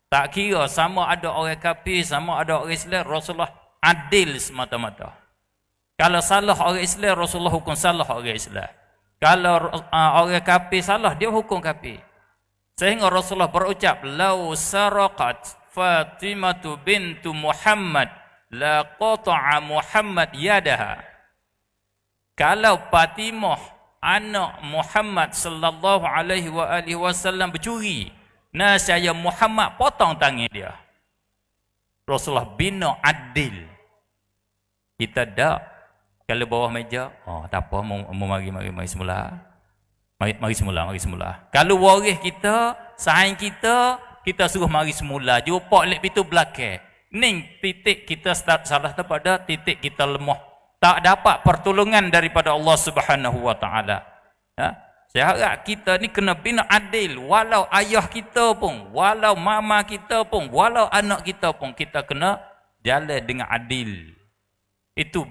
tak kira sama ada orang kafir sama ada orang Islam Rasulullah adil semata-mata kalau salah orang Islam, Rasulullah hukum salah orang Islam. Kalau uh, orang kafir salah, dia hukum kafir. Sehingga Rasulullah berucap, "Lau saraqat Fatimah bintu Muhammad, la qata'a Muhammad yadaha." Kalau Fatimah anak Muhammad sallallahu alaihi wa alihi wasallam bercuri, nasaya Muhammad potong tangan dia. Rasulullah bina adil. Kita dah. Kalau bawah meja, oh tak apa, mau mari mari mari semula. Mari, mari semula, mari semula. Kalau waris kita, saing kita, kita suruh mari semula. Jumpa lek pintu belakang. Ning titik kita start salah daripada titik kita lemah. Tak dapat pertolongan daripada Allah Subhanahu Wa Taala. Ya? Saya harap kita ni kena bina adil walau ayah kita pun, walau mama kita pun, walau anak kita pun kita kena jalan dengan adil. Itu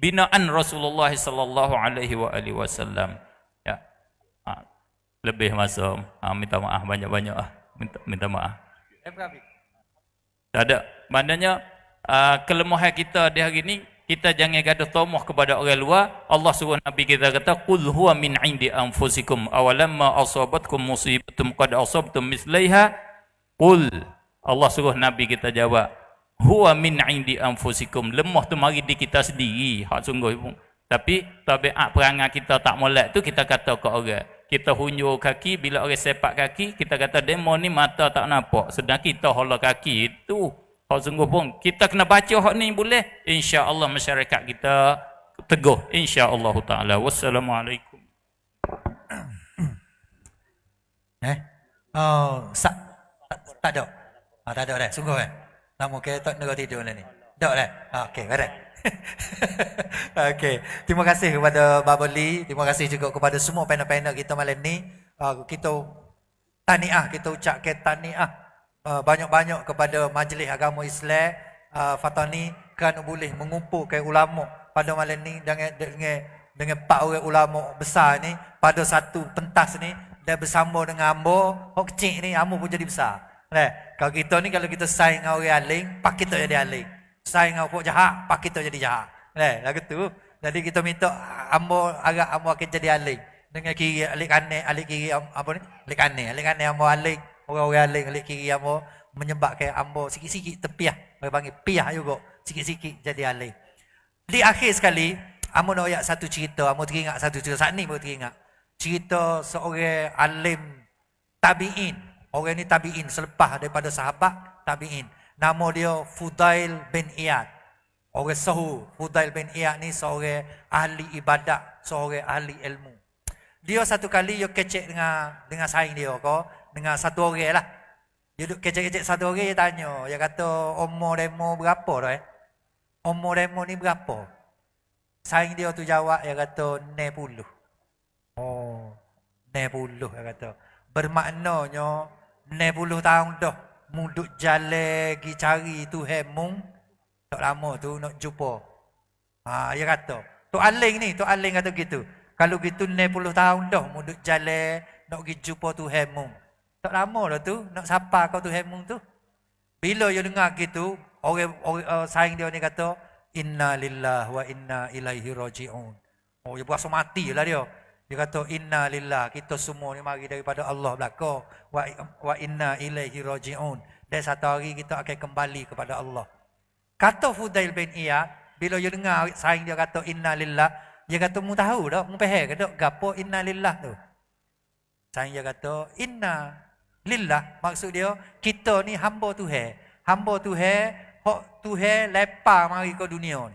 binaan Rasulullah sallallahu alaihi wa alihi wasallam. Ya. Ha. Lebih masa ah, ha. minta maaf banyak-banyak ah. Minta minta maaf. Tak ada. Maknanya uh, kelemahan kita di hari ini kita jangan gaduh tomoh kepada orang luar. Allah suruh Nabi kita kata, Qul huwa min indi anfusikum awalamma asabatkum musibatum qad asabtum misliha. Qul. Allah suruh Nabi kita jawab, huwa min indi anfusikum lemah tu mari di kita sendiri hak sungguh pun tapi tabiat perangai kita tak molek tu kita kata ke orang kita hunjur kaki bila orang sepak kaki kita kata demo ni mata tak nampak sedang kita hola kaki itu hak sungguh pun kita kena baca hak ni boleh insyaallah masyarakat kita teguh insyaallah taala wassalamualaikum eh oh sa- tak ada ah, tak ada dah eh. sungguh eh Lama ke tak nak tidur ni. Tak lah. Eh? Okey, baik. Okey. Terima kasih kepada Babeli, terima kasih juga kepada semua panel-panel kita malam ni. Uh, kita taniah, kita ucapkan taniah uh, ah, banyak-banyak kepada Majlis Agama Islam uh, ah, Fatani kerana boleh mengumpulkan ulama pada malam ni dengan dengan dengan pak orang ulama besar ni pada satu pentas ni dan bersama dengan ambo, hok kecil ni ambo pun jadi besar. Nah, kalau kita ni kalau kita sayang dengan orang aling, pak kita jadi aling. Sayang dengan orang jahat, pak kita jadi jahat. Eh, lagu tu. Jadi kita minta ambo agak ambo akan jadi aling. Dengan kiri alik kanan, alik kiri apa ni? Alik kanan, alik kanan ambo aling, orang-orang aling alik kiri ambo menyebabkan ambo sikit-sikit tepiah. Mereka panggil piah juga, sikit-sikit jadi aling. Di akhir sekali, ambo nak ayat satu cerita, ambo teringat satu cerita. Saat ni baru teringat. Cerita seorang alim tabi'in Orang ini tabi'in selepas daripada sahabat tabi'in. Nama dia Fudail bin Iyad. Orang sahu Fudail bin Iyad ni seorang ahli ibadat, seorang ahli ilmu. Dia satu kali dia kecek dengan dengan saing dia ko, dengan satu orang lah. Dia duduk kecek-kecek satu orang dia tanya, dia kata umur demo berapa tu eh? Umur demo ni berapa? Saing dia tu jawab dia kata 90. Oh, 90 dia kata. Bermaknanya puluh tahun dah muduk jale gi cari tu hemung tak lama tu nak jumpa ha dia kata tu aling ni tu aling kata gitu kalau gitu puluh tahun dah muduk jale nak gi jumpa tu hemung tak lama lah tu nak sapa kau tu hemung tu bila dia dengar gitu orang orang uh, saing dia ni kata inna lillah wa inna ilaihi rojiun oh dia berasa mati lah dia dia kata inna lillah kita semua ni mari daripada Allah belaka wa, wa inna ilaihi rajiun. Dan satu hari kita akan kembali kepada Allah. Kata Fudail bin Iyad bila dia dengar saing dia kata inna lillah, dia kata mu tahu dak mu faham ke dak gapo inna lillah tu. Saing dia kata inna lillah maksud dia kita ni hamba Tuhan. Hamba Tuhan hok Tuhan lepas mari ke dunia ni.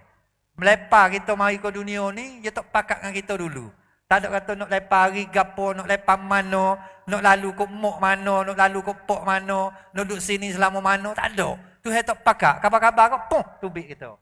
Melepas kita mari ke dunia ni dia tak pakat dengan kita dulu. Tak ada kata nak lepas hari gapo, nak lepas mana, nak lalu ke mok mana, nak lalu ke pok mana, nak duduk sini selama mana, tak ada. Tu hai tak pakak. Kabar-kabar kau, pum, tubik kita.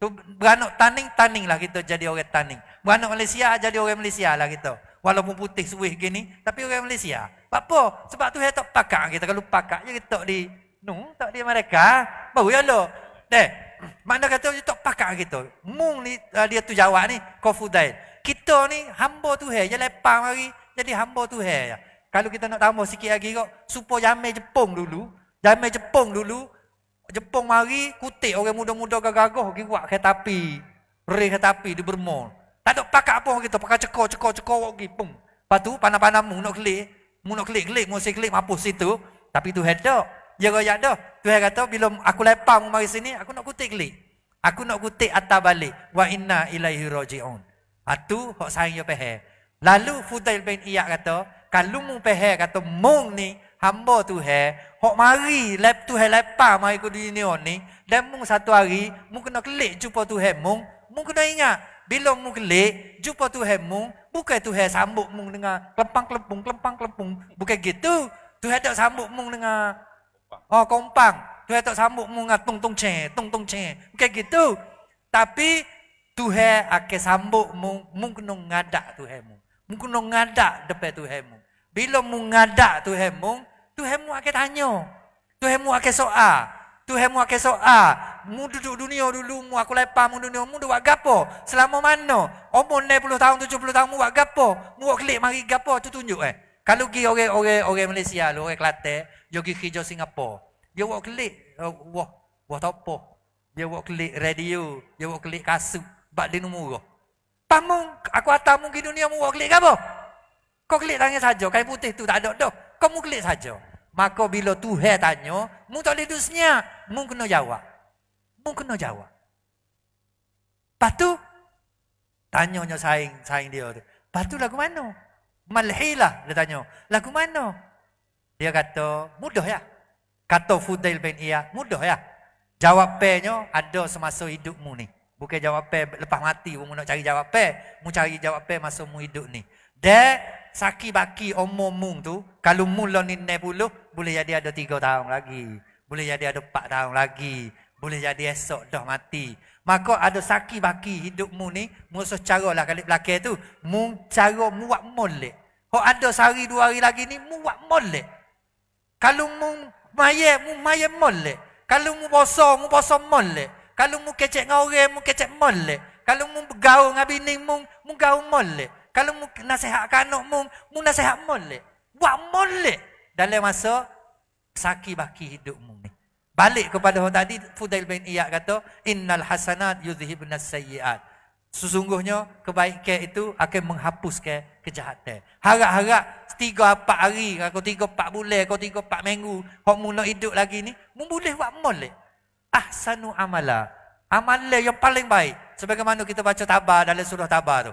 Tu beranak taning, taning lah kita jadi orang taning. Beranak Malaysia, jadi orang Malaysia lah kita. Walaupun putih suih gini, tapi orang Malaysia. Sebab apa? Sebab tu hai tak pakak kita. Kalau pakak je kita di, nu, tak di mereka. Baru ya lo. Deh, mana kata tak pakak kita. Mung ni, eh, dia tu jawab ni, kau fudail kita ni hamba Tuhan, jangan lepang lagi jadi hamba Tuhan. Kalau kita nak tambah sikit lagi kok, supaya jamai Jepung dulu, jamai Jepung dulu, Jepung mari kutik orang muda-muda gagah-gagah pergi buat kereta api. Beri kereta api di Burma. Tak ada pakak apa orang kita, pakak cekor, cekor, cekor, pergi, pung. Patu, panah-panah mu nak kelik, mu nak kelik, kelik, mu nak kelik, mampus situ. Tapi tu ada. Ya raya ada. Tu kata, bila aku lepang mu mari sini, aku nak kutik kelik. Aku nak kutik atas balik. Wa inna ilaihi rojiun. Atu hok sayang yo pehe. Lalu Fudail bin Iyak kata, kalau mu pehe kata mung ni hamba tu he, hok mari lep tu he lepa mai ko di ni ni, dan mung satu hari mu kena kelik jumpa tu he mung, mung kena ingat bila mu kelik jumpa tu he mung, bukan tu he sambut mung dengan kelempang kelempung kelempang kelempung, bukan gitu. Tu he tak sambut mung dengan oh kompang. Tu he tak sambut mung dengan tung tung ceng, tung tung ceng. Bukan gitu. Tapi Tuhe, ake sambuk mu mungkin ngada Tuhan mu. Mungkin ngada depe Tuhan mu. Bila mu ngada Tuhan mu, Tuhan mu ake tanya, Tuhan mu ake soa. Tuhan mu ake soa. Mu duduk dunia dulu mu aku lepa mu dunia mu duduk gapo. Selama mana? Omong Umur puluh tahun tujuh puluh tahun mu wak gapo. Mu wak klik mari gapo tu tunjuk eh. Kalau gi orang-orang orang Malaysia lu orang Kelantan, yo gi hijau Singapura. Dia wak klik eh, wah wah topo. Dia wak klik radio, dia wak klik kasut. Sebab dia murah. Pamung, aku atas mungkin dunia murah kelik ke apa? Kau klik tangan saja, kain putih tu tak ada dah. Kau mu kelik saja. Maka bila Tuhan tanya, mu tak boleh dusnya, mu kena jawab. Mu kena jawab. Lepas tu, tanyanya saing, saing dia tu. Lepas tu lagu mana? lah dia tanya. Lagu mana? Dia kata, mudah ya. Kata Fudail bin Iyah, mudah ya. jawab Jawapannya ada semasa hidupmu ni. Bukan jawapan lepas mati pun nak cari jawapan. Mu cari jawapan masa mu hidup ni. Dek saki baki umur mu tu, kalau mu lah ni 90, boleh jadi ada 3 tahun lagi. Boleh jadi ada 4 tahun lagi. Boleh jadi esok dah mati. Maka ada saki baki hidup mu ni, mu usah cara lah kali belakang tu. Mu cara mu buat molek. Kalau ada sehari dua hari lagi ni, mu buat molek. Kalau mu mayat, mu mayat molek. Kalau mu bosong, mu bosong molek. Kalau mu kecek dengan orang, mu kecek molek. Kalau mu bergaul dengan bini mu, mu gaul molek. Kalau mu nasihat kanak mu, mu nasihat molek. Buat molek. Dalam masa sakit baki hidup mu ni. Balik kepada orang tadi, Fudail bin Iyad kata, Innal hasanat yudhibna sayyiat. Sesungguhnya kebaikan itu akan menghapuskan kejahatan. Harap-harap tiga empat hari, kau tiga empat bulan, kau tiga empat minggu, kau mu nak hidup lagi ni, mu boleh buat molek ahsanu amala. Amala yang paling baik. Sebagaimana kita baca tabar dalam surah tabar tu.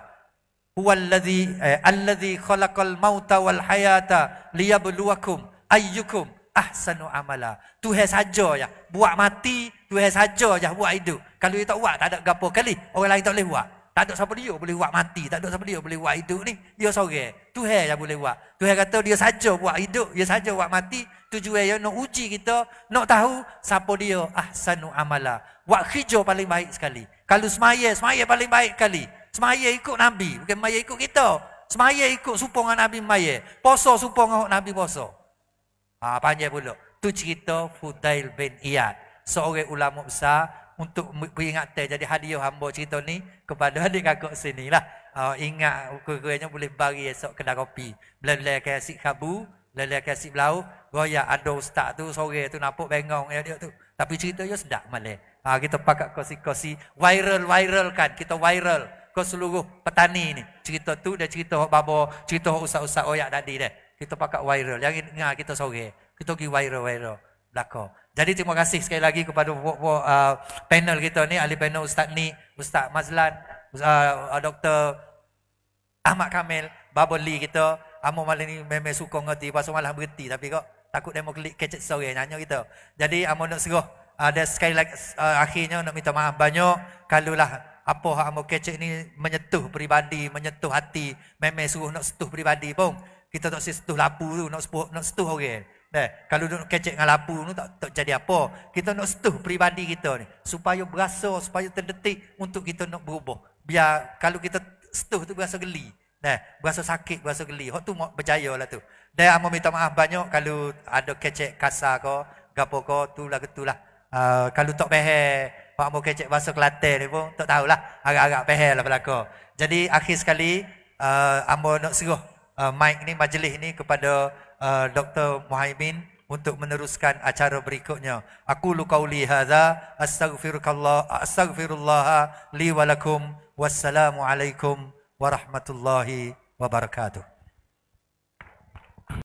Huwallazi eh, allazi khalaqal mauta wal hayata liyabluwakum ayyukum ahsanu amala. Tuhan saja ya buat mati, Tuhan saja ya buat hidup. Kalau dia tak buat tak ada gapo kali. Orang lain tak boleh buat. Tak ada siapa dia boleh buat mati, tak ada siapa dia boleh buat hidup ni. Dia seorang. Tuhan yang boleh buat. Tuhan kata dia saja buat hidup, dia saja buat mati, tujuan ya nak uji kita nak tahu siapa dia ahsanu amala buat khijau paling baik sekali kalau semaya semaya paling baik sekali semaya ikut nabi bukan semaya ikut kita semaya ikut supongan nabi semaya poso supongan nabi poso ha, panjang pula tu cerita Fudail bin Iyad seorang ulama besar untuk peringatan jadi hadiah hamba cerita ni kepada adik kakak sini lah Uh, ha, ingat kuih-kuihnya boleh bagi esok kedai kopi. Belum-belum kaya asyik Lelah kasih belau, goyak ada ustaz tu sore tu nampak bengong dia, ya, dia tu. Tapi cerita dia sedap malam. Ha, kita pakat kosi-kosi viral viral kan kita viral ke seluruh petani ni. Cerita tu dan cerita hok babo, cerita hok usah ustaz oyak tadi dah. Kita pakat viral. Yang ingat ha, kita sore. Kita pergi viral-viral belaka. Jadi terima kasih sekali lagi kepada uh, panel kita ni ahli panel ustaz ni, ustaz Mazlan, uh, Dr. Ahmad Kamil, Baboli kita, Amo malam ni memang suka ngerti pasal malah berhenti tapi kok takut demo klik kecek sore nanya kita. Jadi amo nak seruh ada ah, uh, sekali lagi uh, akhirnya nak minta maaf banyak kalulah apa hak amo kecek ni menyentuh peribadi, menyentuh hati, memang suruh nak sentuh peribadi pun kita tak sentuh lapu tu nak sentuh nak sentuh orang. Okay. Eh, kalau duduk kecek dengan lapu tu tak, tak jadi apa. Kita nak setuh peribadi kita ni. Supaya berasa, supaya terdetik untuk kita nak berubah. Biar kalau kita setuh tu berasa geli. Nah, berasa sakit, berasa geli. Hak tu mau berjaya lah tu. Dan amo minta maaf banyak kalau ada kecek kasar ko, gapo ko, tu lah ketu lah. Uh, kalau tak peher, Pak Amu kecek bahasa kelate ni pun tak tahulah. Agak-agak peher lah pada kau. Jadi akhir sekali, uh, ah, Amu nak suruh uh, mic ni, majlis ni kepada uh, Dr. Muhaimin untuk meneruskan acara berikutnya. Aku lukauli hadha, astagfirullah, astagfirullah li walakum, wassalamualaikum ورحمة الله وبركاته